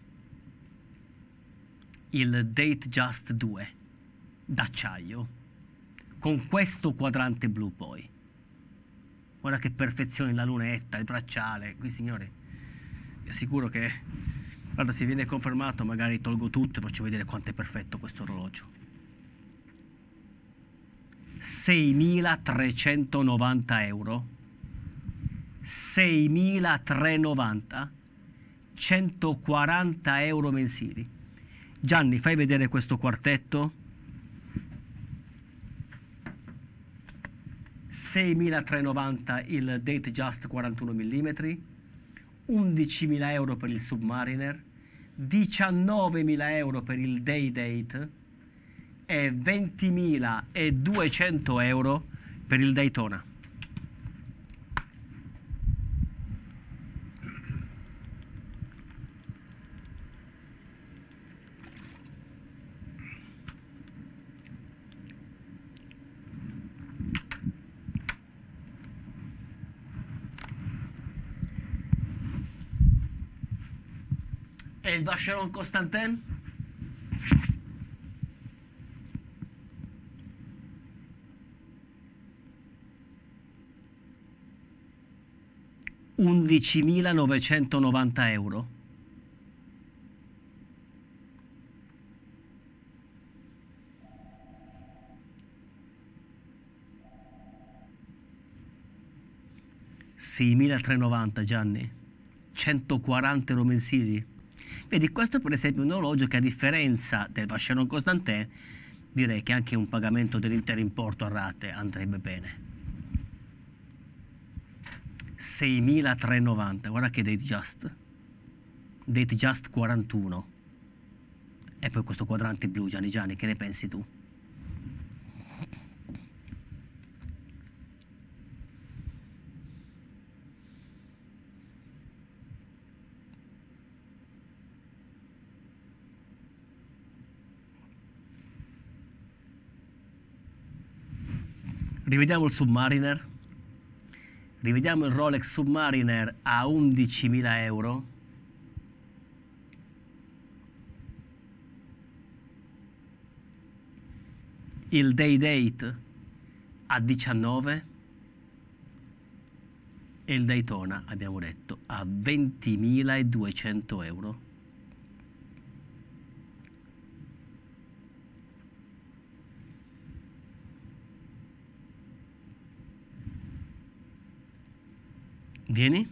Speaker 1: Il Date Just 2 d'acciaio con questo quadrante blu poi. Guarda che perfezione la lunetta, il bracciale, qui signori, vi assicuro che, guarda se viene confermato magari tolgo tutto e faccio vedere quanto è perfetto questo orologio. 6.390 euro, 6.390, 140 euro mensili. Gianni, fai vedere questo quartetto? 6.390 il Datejust 41 mm, 11.000 euro per il Submariner, 19.000 euro per il Day Date e 20.200 euro per il Daytona. E il Vacheron Constantin? Undicimila novecentonovanta euro. Seimilatrenovanta Gianni. Centoquaranta euro mensili. Vedi, questo per esempio è un orologio che a differenza del Vacheron Costantin, direi che anche un pagamento dell'intero importo a rate andrebbe bene. 6.390, guarda che date just. Date just 41. E poi questo quadrante blu, Gianni Gianni, che ne pensi tu? Rivediamo il Submariner. Rivediamo il Rolex Submariner a 11.000 euro. Il Day Date a 19 e il Daytona abbiamo detto a 20.200 euro Vieni.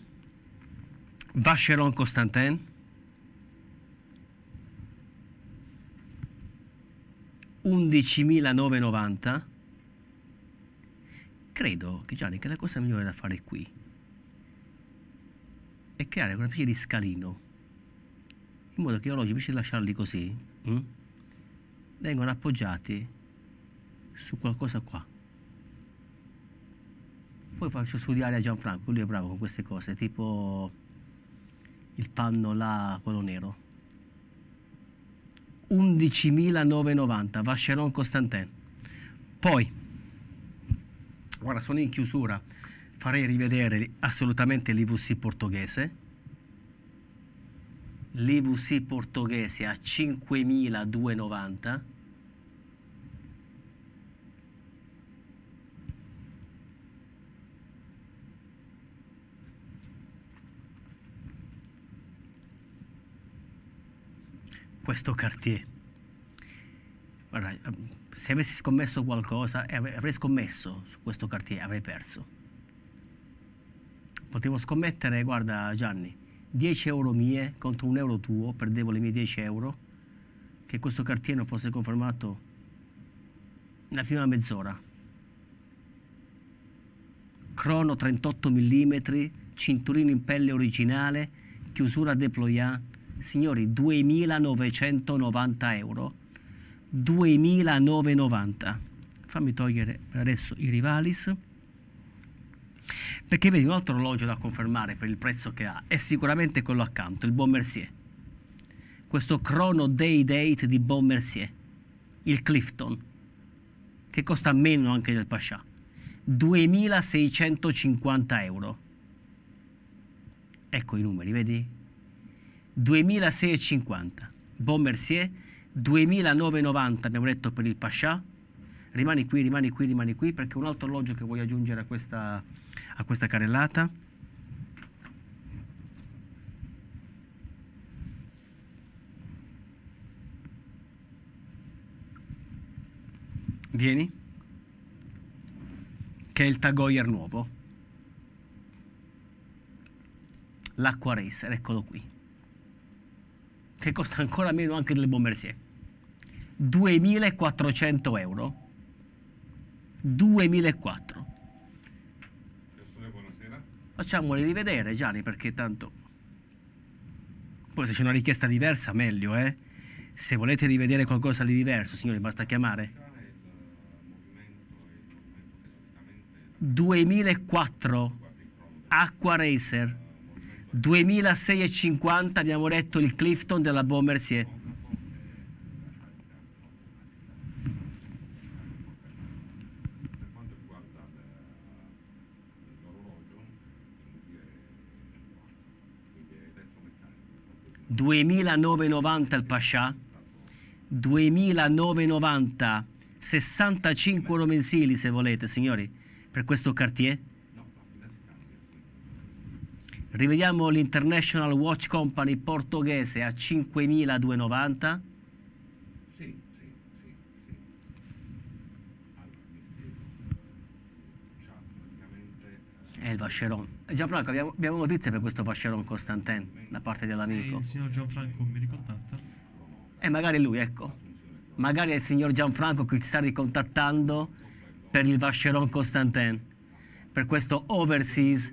Speaker 1: Vacheron Constantin. $11.990. Credo che Gianni che la cosa migliore da fare qui è creare una specie di scalino in modo che gli orologi invece di lasciarli così hm, mm, vengono appoggiati su qualcosa qua poi faccio studiare a Gianfranco, lui è bravo con queste cose, tipo il panno là, quello nero. 11.990, Vacheron Constantin. Poi, guarda, sono in chiusura, farei rivedere assolutamente l'IVC portoghese. L'IVC portoghese a 5.290 questo Cartier. Guarda, se avessi scommesso qualcosa, avrei scommesso su questo Cartier, avrei perso. Potevo scommettere, guarda Gianni, 10 euro mie contro un euro tuo, perdevo le mie 10 euro, che questo Cartier non fosse confermato nella prima mezz'ora. Crono 38 mm, cinturino in pelle originale, chiusura déployant, signori, 2.990 euro. 2.990. Fammi togliere per adesso i rivalis. Perché vedi un altro orologio da confermare per il prezzo che ha è sicuramente quello accanto, il Bon Mercier. Questo crono day date di Bon Mercier, il Clifton, che costa meno anche del Pascià. 2.650 euro. Ecco i numeri, vedi? 2650, Bon Mercier, 2990 abbiamo detto per il Pascià, rimani qui, rimani qui, rimani qui perché un altro alloggio che voglio aggiungere a questa, a questa carrellata vieni, che è il Tagoyer nuovo, l'Acqua Racer, eccolo qui che costa ancora meno anche delle Bon Mercier. 2.400 euro. 2.400. Facciamoli rivedere Gianni perché tanto... Poi se c'è una richiesta diversa meglio, eh? Se volete rivedere qualcosa di diverso, signori, basta chiamare. 2004 Aqua Racer 2650 abbiamo letto il Clifton della Beaumercier. $2.990 il Pascià, 2.990, 65 euro mensili se volete signori, per questo cartier. Rivediamo l'International Watch Company portoghese a 5.290. Sì, sì, sì, sì. Allora, mi praticamente... Eh, è il Vacheron. Gianfranco, abbiamo, abbiamo notizie per questo Vacheron Constantin da parte dell'amico. Se il signor
Speaker 2: Gianfranco mi ricontatta?
Speaker 1: E eh, magari lui, ecco. Magari è il signor Gianfranco che ti sta ricontattando per il Vacheron Constantin. per questo overseas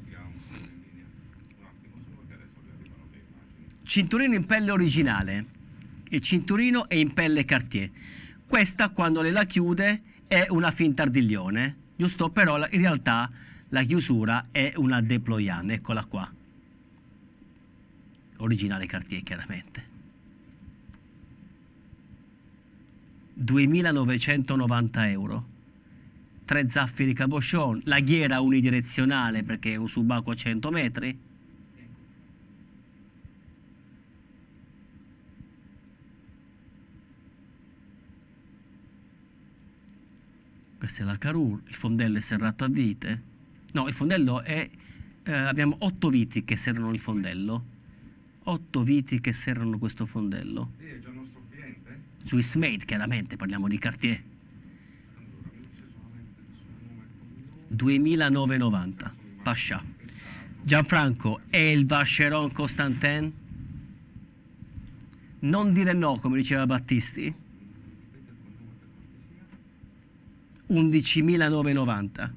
Speaker 1: Cinturino in pelle originale, il cinturino è in pelle Cartier. Questa quando le la chiude è una finta ardiglione, giusto? Però in realtà la chiusura è una deployante, eccola qua. Originale Cartier chiaramente. 2.990 euro. Tre zaffiri cabochon, la ghiera unidirezionale perché è un subacqueo a 100 metri questa è la Carur, il fondello è serrato a vite, no il fondello è, eh, abbiamo otto viti che serrano il fondello, otto viti che serrano questo fondello. Sì, è già il nostro cliente? Swiss Made chiaramente, parliamo di Cartier. Allora, 2990, Pascià. Gianfranco, è il Vacheron Constantin? Non dire no, come diceva Battisti. 11.990.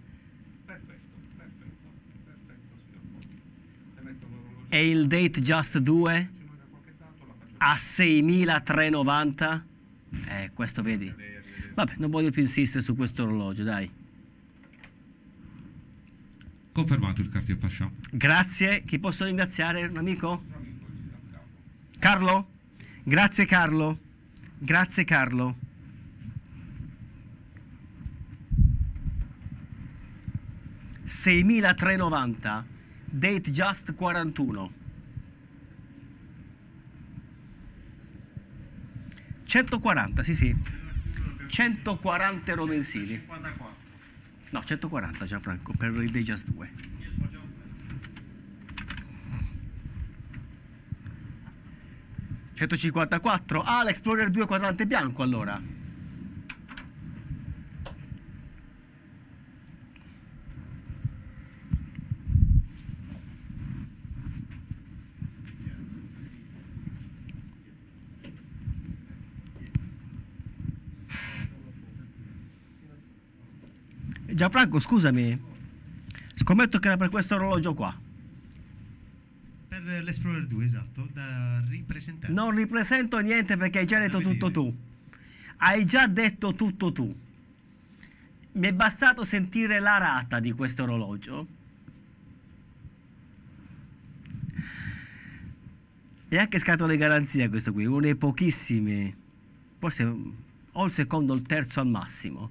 Speaker 1: E il date just 2 a 6.390? Eh, questo vedi. Vabbè, non voglio più insistere su questo orologio, dai. Confermato il Cartier Pascià. Grazie, chi posso ringraziare? Un amico? Carlo? Grazie Carlo. Grazie Carlo. 6390 date just 41 140 sì sì 140 euro mensili no 140 Gianfranco per il date just 2 154 ah l'Explorer 2 quadrante bianco allora Gianfranco, scusami, scommetto che era per questo orologio qua. Per l'Explorer 2, esatto, da ripresentare. Non ripresento niente perché hai già detto tutto tu. Hai già detto tutto tu. Mi è bastato sentire la rata di questo orologio. E anche scatole garanzie questo qui, uno dei pochissimi, forse o il secondo o il terzo al massimo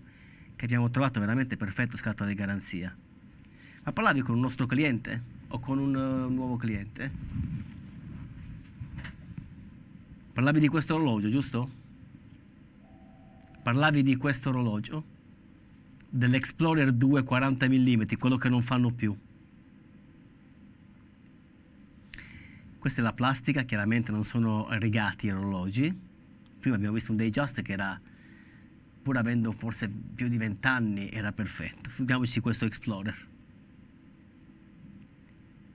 Speaker 1: che abbiamo trovato veramente perfetto scatto di garanzia. Ma parlavi con un nostro cliente o con un, uh, un nuovo cliente? Parlavi di questo orologio, giusto? Parlavi di questo orologio? Dell'Explorer 2 40 mm, quello che non fanno più. Questa è la plastica, chiaramente non sono rigati gli orologi. Prima abbiamo visto un Dayjust che era pur avendo forse più di vent'anni, era perfetto. Figuriamoci questo Explorer.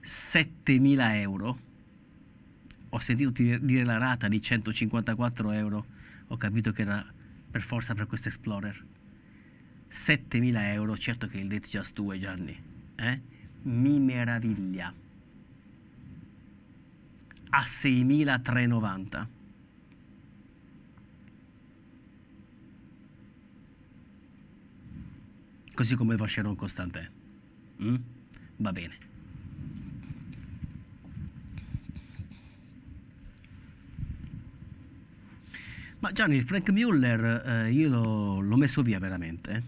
Speaker 1: 7.000 euro. Ho sentito dire la rata di 154 euro. Ho capito che era per forza per questo Explorer. 7.000 euro, certo che il date just 2 Gianni. Eh? Mi meraviglia. A 6.390 così come facevano Costantin. Mm? Va bene. Ma Gianni, il Frank Muller eh, io l'ho messo via veramente. Eh?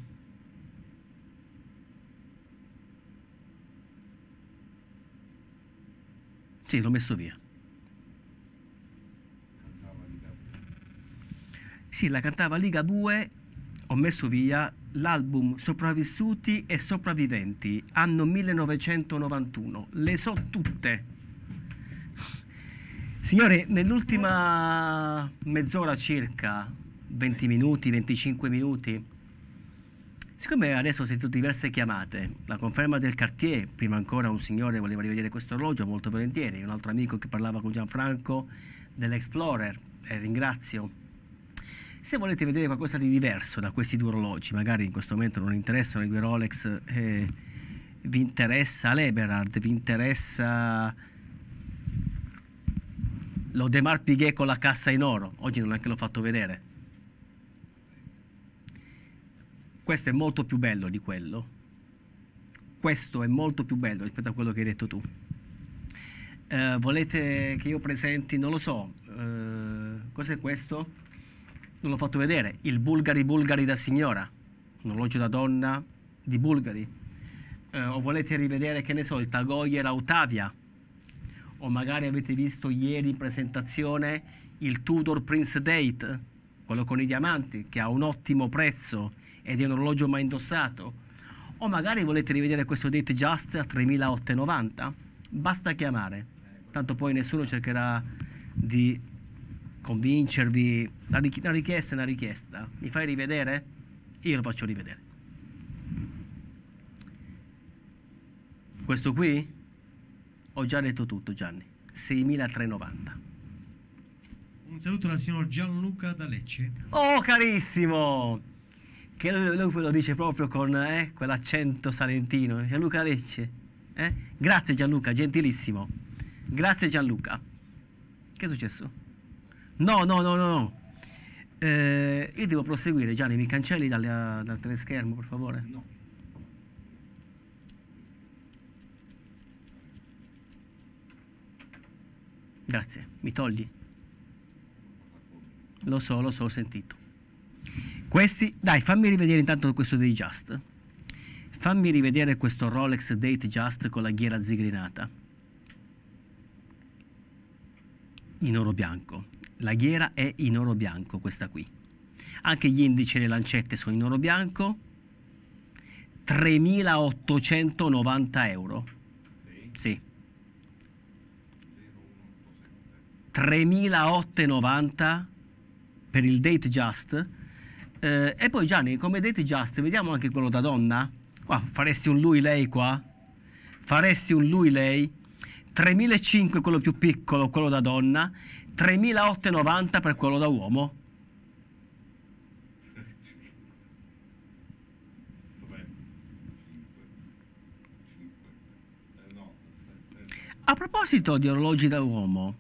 Speaker 1: Sì, l'ho messo via. Sì, la cantava Liga Bue, ho messo via l'album Sopravvissuti e Sopravviventi, anno 1991. Le so tutte. Signore, nell'ultima mezz'ora circa, 20 minuti, 25 minuti, siccome adesso ho sentito diverse chiamate, la conferma del Cartier, prima ancora un signore voleva rivedere questo orologio molto volentieri, un altro amico che parlava con Gianfranco dell'Explorer, e eh, ringrazio se volete vedere qualcosa di diverso da questi due orologi, magari in questo momento non interessano i due Rolex, eh, vi interessa l'Eberhard, vi interessa lo l'Odemar Piguet con la cassa in oro, oggi non anche l'ho fatto vedere. Questo è molto più bello di quello. Questo è molto più bello rispetto a quello che hai detto tu. Eh, volete che io presenti, non lo so, eh, cos'è questo? non l'ho fatto vedere, il Bulgari Bulgari da signora, un orologio da donna di Bulgari. Eh, o volete rivedere, che ne so, il Tagoyer Autavia, o magari avete visto ieri in presentazione il Tudor Prince Date, quello con i diamanti, che ha un ottimo prezzo ed è un orologio mai indossato, o magari volete rivedere questo Date Just a 3.890, basta chiamare, tanto poi nessuno cercherà di convincervi, la, richi- una richiesta è una richiesta, mi fai rivedere? Io lo faccio rivedere. Questo qui? Ho già detto tutto Gianni, 6390.
Speaker 2: Un saluto dal signor Gianluca da Lecce.
Speaker 1: Oh carissimo! Che lui, lui lo dice proprio con eh, quell'accento salentino. Gianluca Lecce. Eh? Grazie Gianluca, gentilissimo. Grazie Gianluca. Che è successo? No, no, no, no. Eh, io devo proseguire, Gianni, mi cancelli dal, dal teleschermo, per favore? No. Grazie, mi togli. Lo so, lo so, ho sentito. Questi, dai, fammi rivedere intanto questo dei Just. Fammi rivedere questo Rolex Date Just con la ghiera zigrinata. In oro bianco. La ghiera è in oro bianco, questa qui. Anche gli indici e le lancette sono in oro bianco. 3.890 euro. Sì. 3.890 per il date just. Eh, e poi Gianni, come date just, vediamo anche quello da donna. Qua, faresti un lui lei qua? Faresti un lui lei? 3.500 quello più piccolo, quello da donna, 3.890 per quello da uomo. A proposito di orologi da uomo,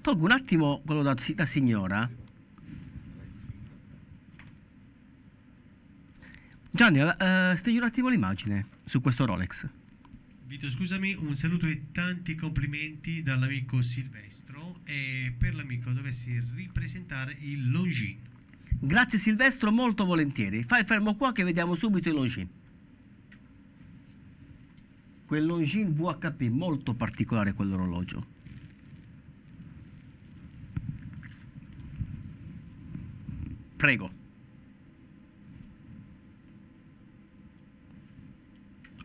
Speaker 1: tolgo un attimo quello da, da signora. Gianni, eh, stai un attimo l'immagine su questo Rolex.
Speaker 2: Vito, scusami, un saluto e tanti complimenti dall'amico Silvestro e per l'amico dovessi ripresentare
Speaker 1: il Longin. Grazie Silvestro, molto volentieri. Fai fermo qua che vediamo subito il Longin. Quel Longin VHP, molto particolare quell'orologio. Prego.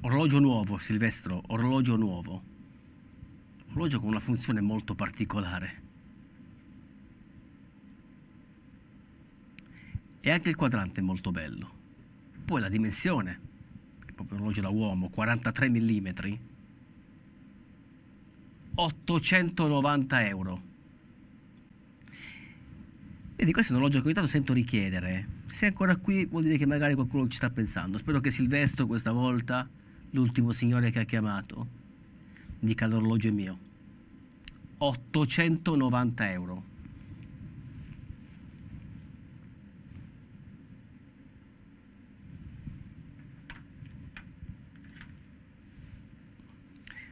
Speaker 1: Orologio nuovo, Silvestro, orologio nuovo. Orologio con una funzione molto particolare. E anche il quadrante è molto bello. Poi la dimensione, è proprio un orologio da uomo, 43 mm, 890 euro. Vedi, questo è un orologio che ogni tanto sento richiedere. Se è ancora qui vuol dire che magari qualcuno ci sta pensando. Spero che Silvestro questa volta l'ultimo signore che ha chiamato, dica l'orologio mio, 890 euro.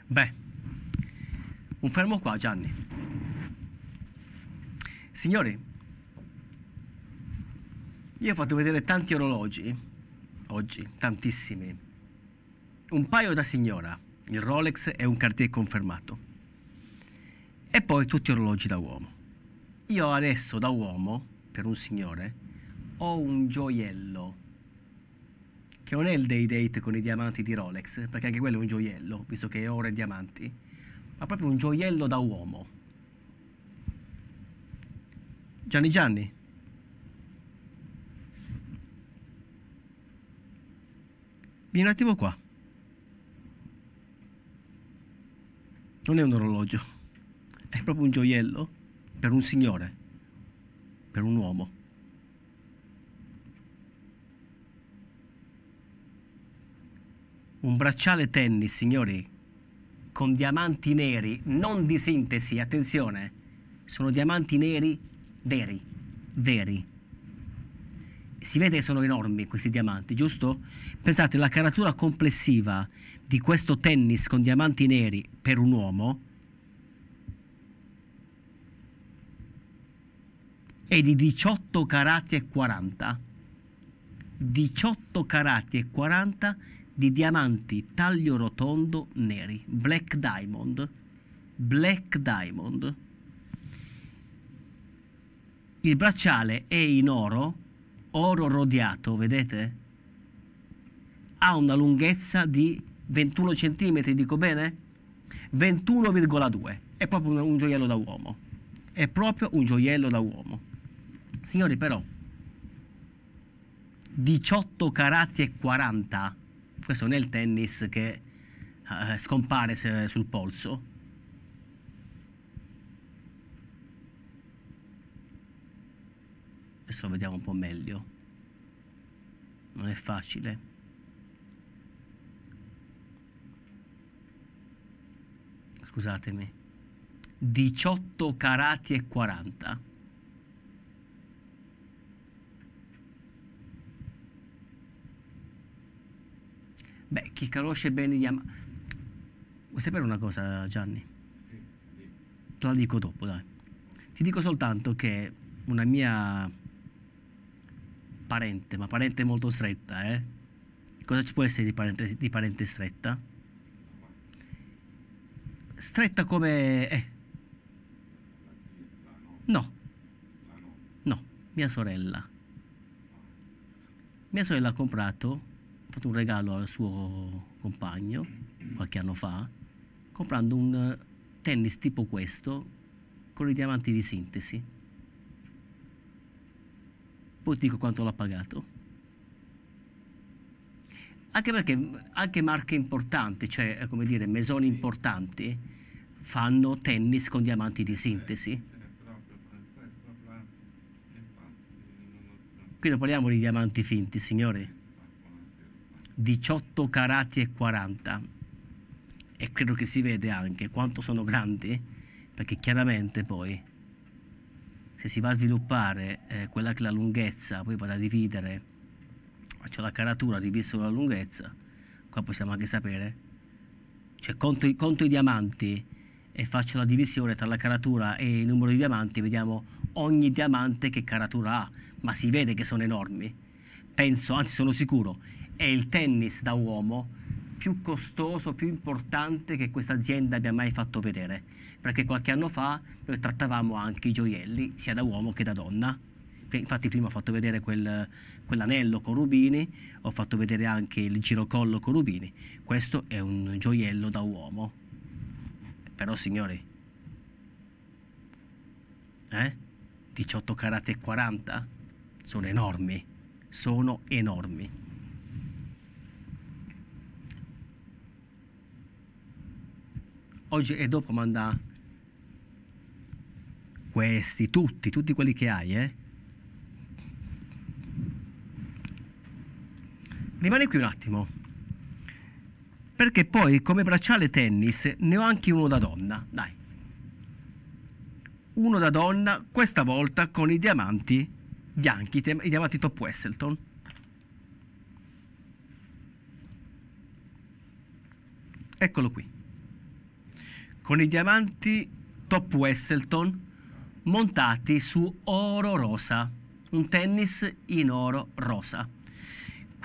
Speaker 1: Beh, un fermo qua Gianni. Signori, io ho fatto vedere tanti orologi oggi, tantissimi un paio da signora, il Rolex è un Cartier confermato, e poi tutti orologi da uomo. Io adesso da uomo, per un signore, ho un gioiello, che non è il day date con i diamanti di Rolex, perché anche quello è un gioiello, visto che è oro e diamanti, ma proprio un gioiello da uomo. Gianni Gianni. Vieni un attimo qua. non è un orologio, è proprio un gioiello per un signore, per un uomo. Un bracciale tennis, signori, con diamanti neri, non di sintesi, attenzione, sono diamanti neri veri, veri. Si vede che sono enormi questi diamanti, giusto? Pensate, la caratura complessiva di questo tennis con diamanti neri per un uomo è di 18 carati e 40. 18 carati e 40 di diamanti taglio rotondo neri, black diamond, black diamond. Il bracciale è in oro, oro rodiato, vedete? Ha una lunghezza di 21 cm, dico bene? 21,2. È proprio un gioiello da uomo. È proprio un gioiello da uomo. Signori, però, 18 carati e 40. Questo non è il tennis che eh, scompare se, sul polso. Adesso lo vediamo un po' meglio. Non è facile. scusatemi, 18 carati e 40. Beh, chi conosce bene gli amanti... Vuoi sapere una cosa, Gianni? Te la dico dopo, dai. Ti dico soltanto che una mia parente, ma parente molto stretta, eh? Cosa ci può essere di parente, di parente stretta? stretta come è. Eh. No. No, mia sorella. Mia sorella ha comprato, ha fatto un regalo al suo compagno qualche anno fa, comprando un tennis tipo questo con i diamanti di sintesi. Poi dico quanto l'ha pagato. Anche perché anche marche importanti, cioè eh, come dire, mesoni importanti, fanno tennis con diamanti di sintesi. Qui non parliamo di diamanti finti, signori. 18 carati e 40. E credo che si vede anche quanto sono grandi, perché chiaramente poi se si va a sviluppare eh, quella che è la lunghezza, poi vada a dividere faccio la caratura diviso la lunghezza, qua possiamo anche sapere, cioè conto, conto i diamanti e faccio la divisione tra la caratura e il numero di diamanti, vediamo ogni diamante che caratura ha, ma si vede che sono enormi. Penso, anzi sono sicuro, è il tennis da uomo più costoso, più importante che questa azienda abbia mai fatto vedere, perché qualche anno fa noi trattavamo anche i gioielli, sia da uomo che da donna. Infatti prima ho fatto vedere quel, quell'anello con rubini, ho fatto vedere anche il girocollo con rubini. Questo è un gioiello da uomo. Però signori, eh? 18 carate e 40 sono enormi, sono enormi. Oggi e dopo manda questi, tutti, tutti quelli che hai, eh? rimane qui un attimo perché poi come bracciale tennis ne ho anche uno da donna dai uno da donna questa volta con i diamanti bianchi i diamanti top Wesselton eccolo qui con i diamanti top Wesselton montati su oro rosa un tennis in oro rosa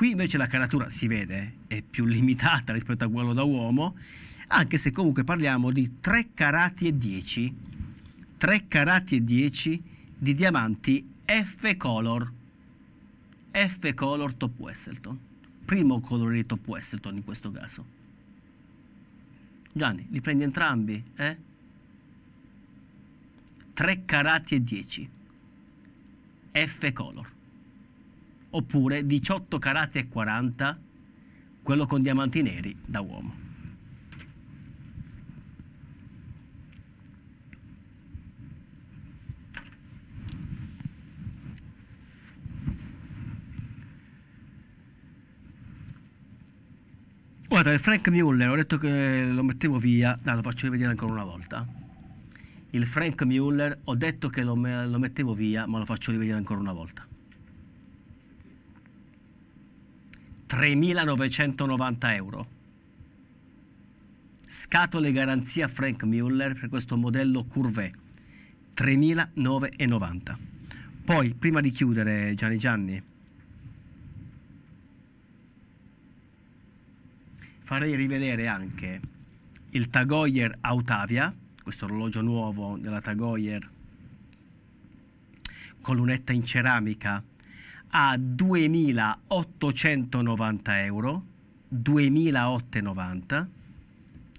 Speaker 1: Qui invece la caratura si vede, è più limitata rispetto a quello da uomo, anche se comunque parliamo di 3 carati e 10, 3 carati e 10 di diamanti F color, F color top Wesselton, primo colore di top Wesselton in questo caso. Gianni, li prendi entrambi, eh? 3 carati e 10. F color oppure 18 carati e 40 quello con diamanti neri da uomo. Guarda, il Frank Muller, ho detto che lo mettevo via, no, lo faccio rivedere ancora una volta. Il Frank Muller, ho detto che lo, lo mettevo via, ma lo faccio rivedere ancora una volta. 3.990 euro. Scatole garanzia Frank Muller per questo modello Curvé 3.990. Poi, prima di chiudere, Gianni Gianni, farei rivedere anche il Tagoyer Autavia, questo orologio nuovo della Tagoyer con lunetta in ceramica a 2.890 euro, 2.890,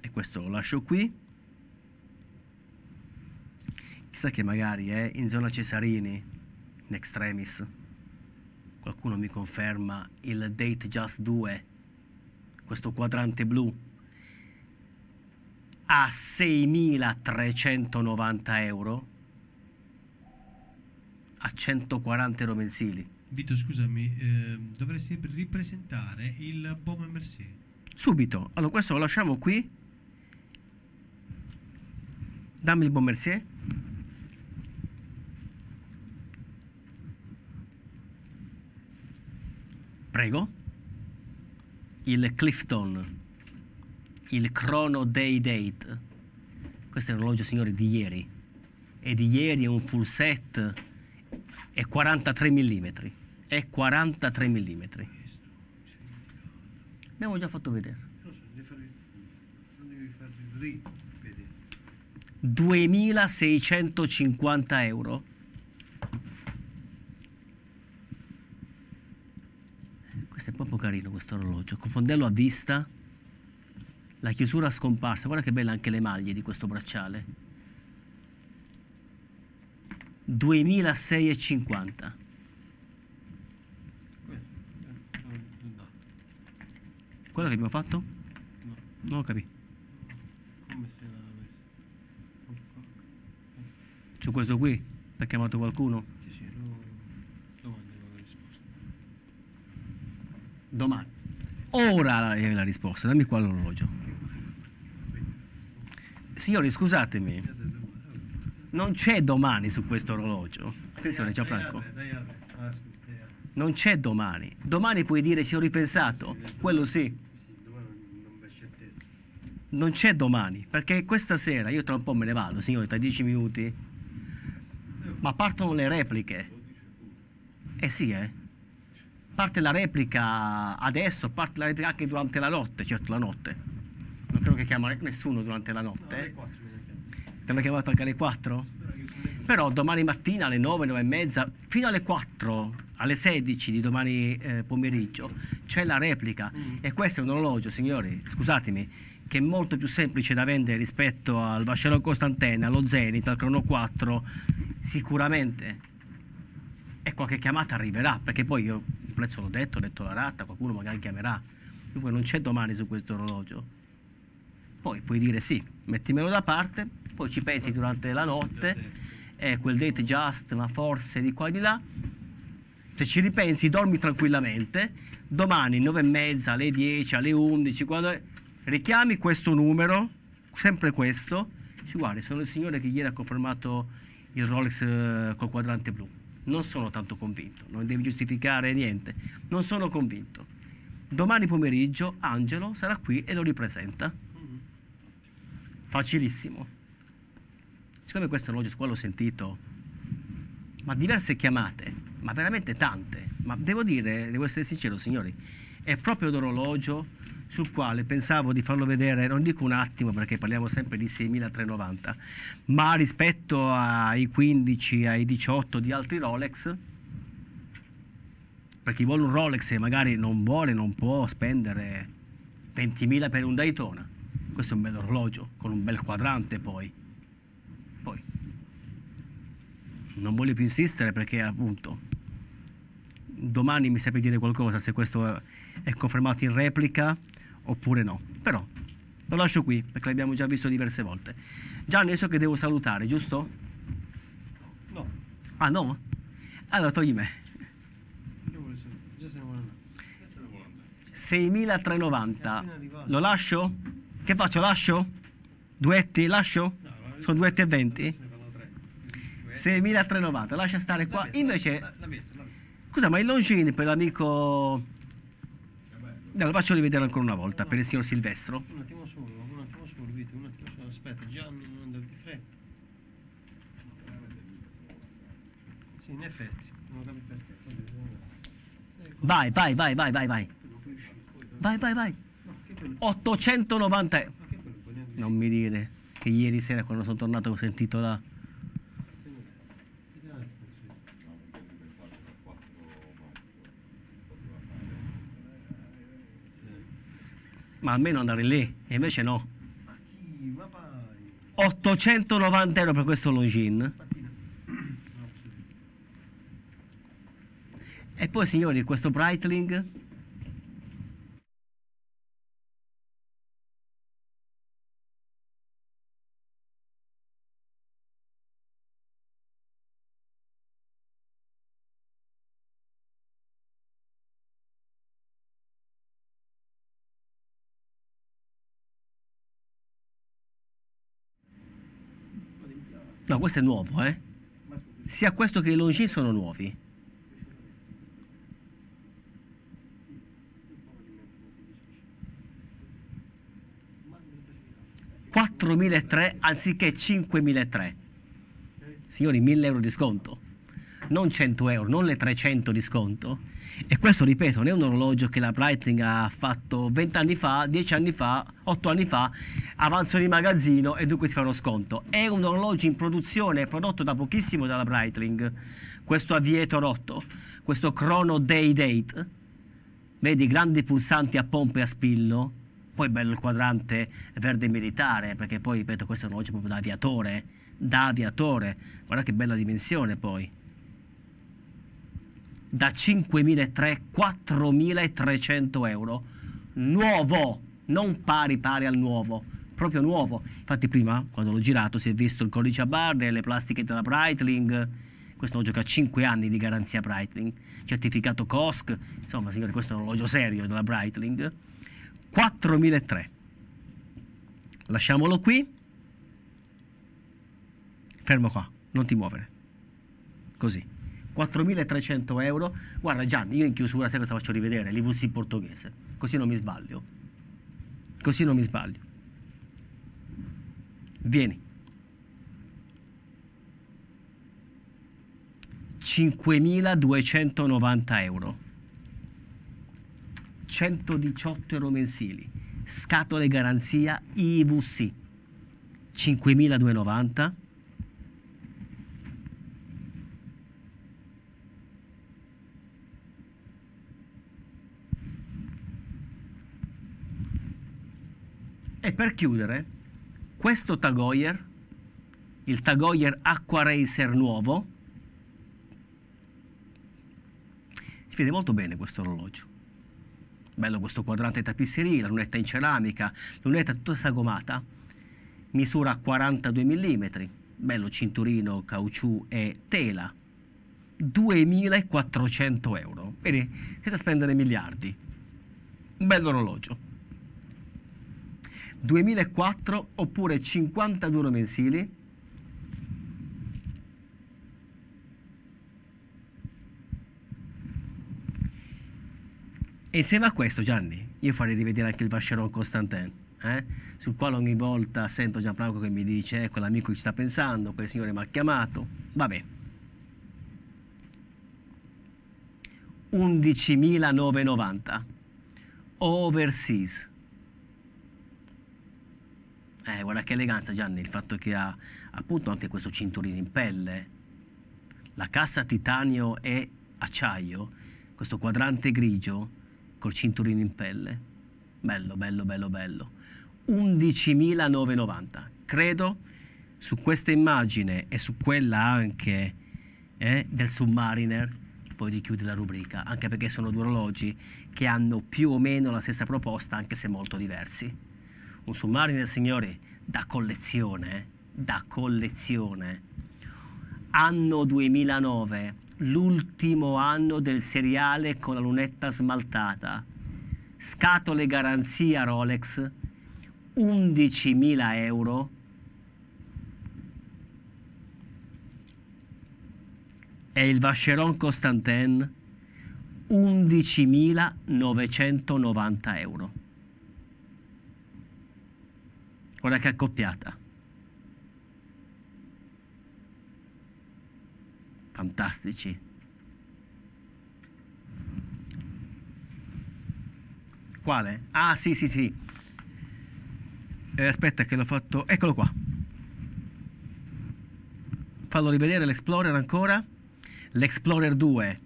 Speaker 1: e questo lo lascio qui. Chissà che magari è eh, in zona Cesarini, in extremis, qualcuno mi conferma il Date Just 2, questo quadrante blu, a 6.390 euro, a 140 euro mensili.
Speaker 2: Vito, scusami, eh, dovresti ripresentare il Baume Mercier.
Speaker 1: Subito. Allora, questo lo lasciamo qui. Dammi il Baume Mercier. Prego. Il Clifton. Il Chrono Day Date. Questo è l'orologio, signori, di ieri. E di ieri è un full set e 43 mm è 43 mm. Abbiamo già fatto vedere.
Speaker 2: non devi farti rivedere.
Speaker 1: 2650 euro. Eh, questo è proprio carino questo orologio, con fondello a vista, la chiusura scomparsa, guarda che bella anche le maglie di questo bracciale. 2650 Quello che abbiamo fatto? No. Non ho capito.
Speaker 2: Come se l'ha messo?
Speaker 1: Su questo qui? Ti ha chiamato qualcuno? Sì, sì, no.
Speaker 2: Domani la risposta.
Speaker 1: Domani. Ora la, eh, la risposta, dammi qua l'orologio. Signori, scusatemi. Non c'è domani su questo orologio. Attenzione, Gianfranco. Ah, dai, non c'è domani. Domani puoi dire ci ho ripensato, quello sì non c'è domani, perché questa sera io tra un po' me ne vado, signori, tra dieci minuti, ma partono le repliche. Eh sì, eh. Parte la replica adesso, parte la replica anche durante la notte, certo la notte. Non credo che chiama nessuno durante la notte. No, Te l'ha chiamato anche alle 4? Però domani mattina alle 9, 9 e mezza, fino alle 4, alle 16 di domani eh, pomeriggio, c'è la replica. Mm. E questo è un orologio, signori, scusatemi, che è molto più semplice da vendere rispetto al Vascello Costantena, allo Zenith, al Crono 4, sicuramente e qualche chiamata arriverà, perché poi io il prezzo l'ho detto, ho detto la ratta, qualcuno magari chiamerà. Dunque non c'è domani su questo orologio. Poi puoi dire sì, mettimelo da parte, poi ci pensi durante la notte, è eh, quel date just, ma forse di qua e di là. Se ci ripensi, dormi tranquillamente. Domani, 9 e mezza, alle 10, alle 11, quando... È richiami questo numero, sempre questo, ci guardi, sono il signore che ieri ha confermato il Rolex eh, col quadrante blu. Non sono tanto convinto, non devi giustificare niente, non sono convinto. Domani pomeriggio Angelo sarà qui e lo ripresenta. Facilissimo. Siccome questo orologio qua l'ho sentito, ma diverse chiamate, ma veramente tante, ma devo dire, devo essere sincero signori, è proprio d'orologio sul quale pensavo di farlo vedere, non dico un attimo perché parliamo sempre di 6.390, ma rispetto ai 15, ai 18 di altri Rolex, per chi vuole un Rolex e magari non vuole, non può spendere 20.000 per un Daytona, questo è un bel orologio con un bel quadrante poi. Poi non voglio più insistere perché appunto domani mi sapete dire qualcosa se questo è confermato in replica oppure no. Però lo lascio qui perché l'abbiamo già visto diverse volte. Gianni, so che devo salutare, giusto? No. Ah no? Allora togli me.
Speaker 2: Io già se ne vuole
Speaker 1: andare. 6390. Lo lascio? Che faccio? Lascio? Duetti? Lascio? No, Sono duetti e venti? 6390, lascia stare qua. Invece... Scusa, ma il longin per l'amico No, lo faccio rivedere ancora una volta no. per il signor Silvestro.
Speaker 2: Un attimo solo, un attimo solo, Vito, un attimo solo, aspetta, Gianni non andare di fretta. Sì, in effetti, non capisco
Speaker 1: perché. Vai, vai, vai, vai, vai, vai. Vai, vai, vai. 890 euro. Non mi dire che ieri sera quando sono tornato ho sentito la... ma almeno andare lì, e invece no. 890 euro per questo Longin. E poi signori, questo Breitling No, questo è nuovo, eh? Sia questo che i Longin sono nuovi. $4.003 anziché $5.003. Signori, 1.000 euro di sconto. Non 100 euro, non le 300 di sconto. E questo, ripeto, non è un orologio che la Breitling ha fatto 20 anni fa, 10 anni fa, 8 anni fa, avanzo di magazzino e dunque si fa uno sconto. È un orologio in produzione, prodotto da pochissimo dalla Breitling, questo avvieto rotto, questo Chrono Day Date. Vedi, grandi pulsanti a pompe e a spillo, poi bello il quadrante verde militare, perché poi, ripeto, questo è un orologio proprio da aviatore, da aviatore. Guarda che bella dimensione poi da 5.300-4.300 euro. Nuovo, non pari pari al nuovo, proprio nuovo. Infatti prima, quando l'ho girato, si è visto il codice a barre, le plastiche della Breitling, questo orologio che ha 5 anni di garanzia Breitling, certificato COSC, insomma signori, questo è un orologio serio della Breitling. 4.300. Lasciamolo qui. Fermo qua, non ti muovere. Così. 4.300 euro. Guarda Gianni, io in chiusura sai cosa faccio rivedere? L'IVC portoghese, così non mi sbaglio. Così non mi sbaglio. Vieni. 5.290 euro. 118 euro mensili. Scatole garanzia IVC. 5.290 E per chiudere, questo Tagoyer, il Tagoyer Aqua Racer nuovo, si vede molto bene questo orologio. Bello questo quadrante di tapisserie, la lunetta in ceramica, lunetta tutta sagomata, misura 42 mm, bello cinturino, caucciù e tela, 2.400 euro. Quindi senza spendere miliardi. Un bel orologio. 2004 oppure 52 euro mensili E insieme a questo, Gianni, io farei rivedere anche il Vacheron Constantin, eh? sul quale ogni volta sento Gianfranco che mi dice eh, quell'amico ci sta pensando, quel signore mi ha chiamato. Vabbè. 11.990. Overseas. Eh, guarda che eleganza Gianni, il fatto che ha appunto anche questo cinturino in pelle, la cassa titanio e acciaio, questo quadrante grigio col cinturino in pelle. Bello, bello, bello, bello. 11.990. Credo su questa immagine e su quella anche eh, del Submariner poi di richiude la rubrica, anche perché sono due orologi che hanno più o meno la stessa proposta, anche se molto diversi un sommario del da collezione, da collezione. Anno 2009, l'ultimo anno del seriale con la lunetta smaltata. Scatole garanzia Rolex, 11.000 euro. E il Vacheron Constantin, 11.990 euro. Guarda che accoppiata. Fantastici. Quale? Ah, sì, sì, sì. Eh, aspetta che l'ho fatto... Eccolo qua. Fallo rivedere l'Explorer ancora. L'Explorer 2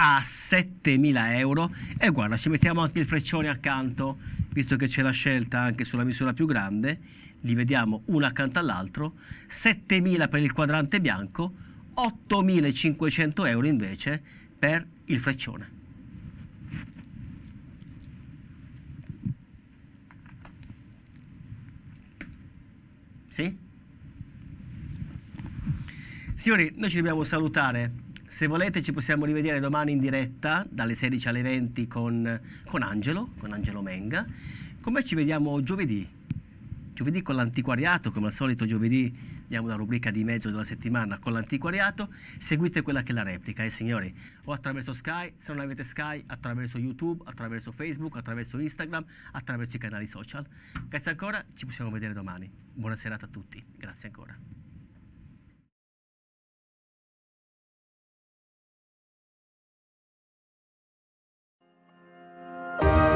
Speaker 1: a 7.000 euro e guarda ci mettiamo anche il freccione accanto visto che c'è la scelta anche sulla misura più grande li vediamo uno accanto all'altro 7.000 per il quadrante bianco 8.500 euro invece per il freccione sì? Signori, noi ci dobbiamo salutare se volete ci possiamo rivedere domani in diretta dalle 16 alle 20 con, con Angelo, con Angelo Menga. Come ci vediamo giovedì? Giovedì con l'antiquariato, come al solito giovedì diamo la rubrica di mezzo della settimana con l'antiquariato, seguite quella che è la replica, eh signori, o attraverso Sky, se non avete Sky, attraverso YouTube, attraverso Facebook, attraverso Instagram, attraverso i canali social. Grazie ancora, ci possiamo vedere domani. Buona serata a tutti, grazie ancora. Bye.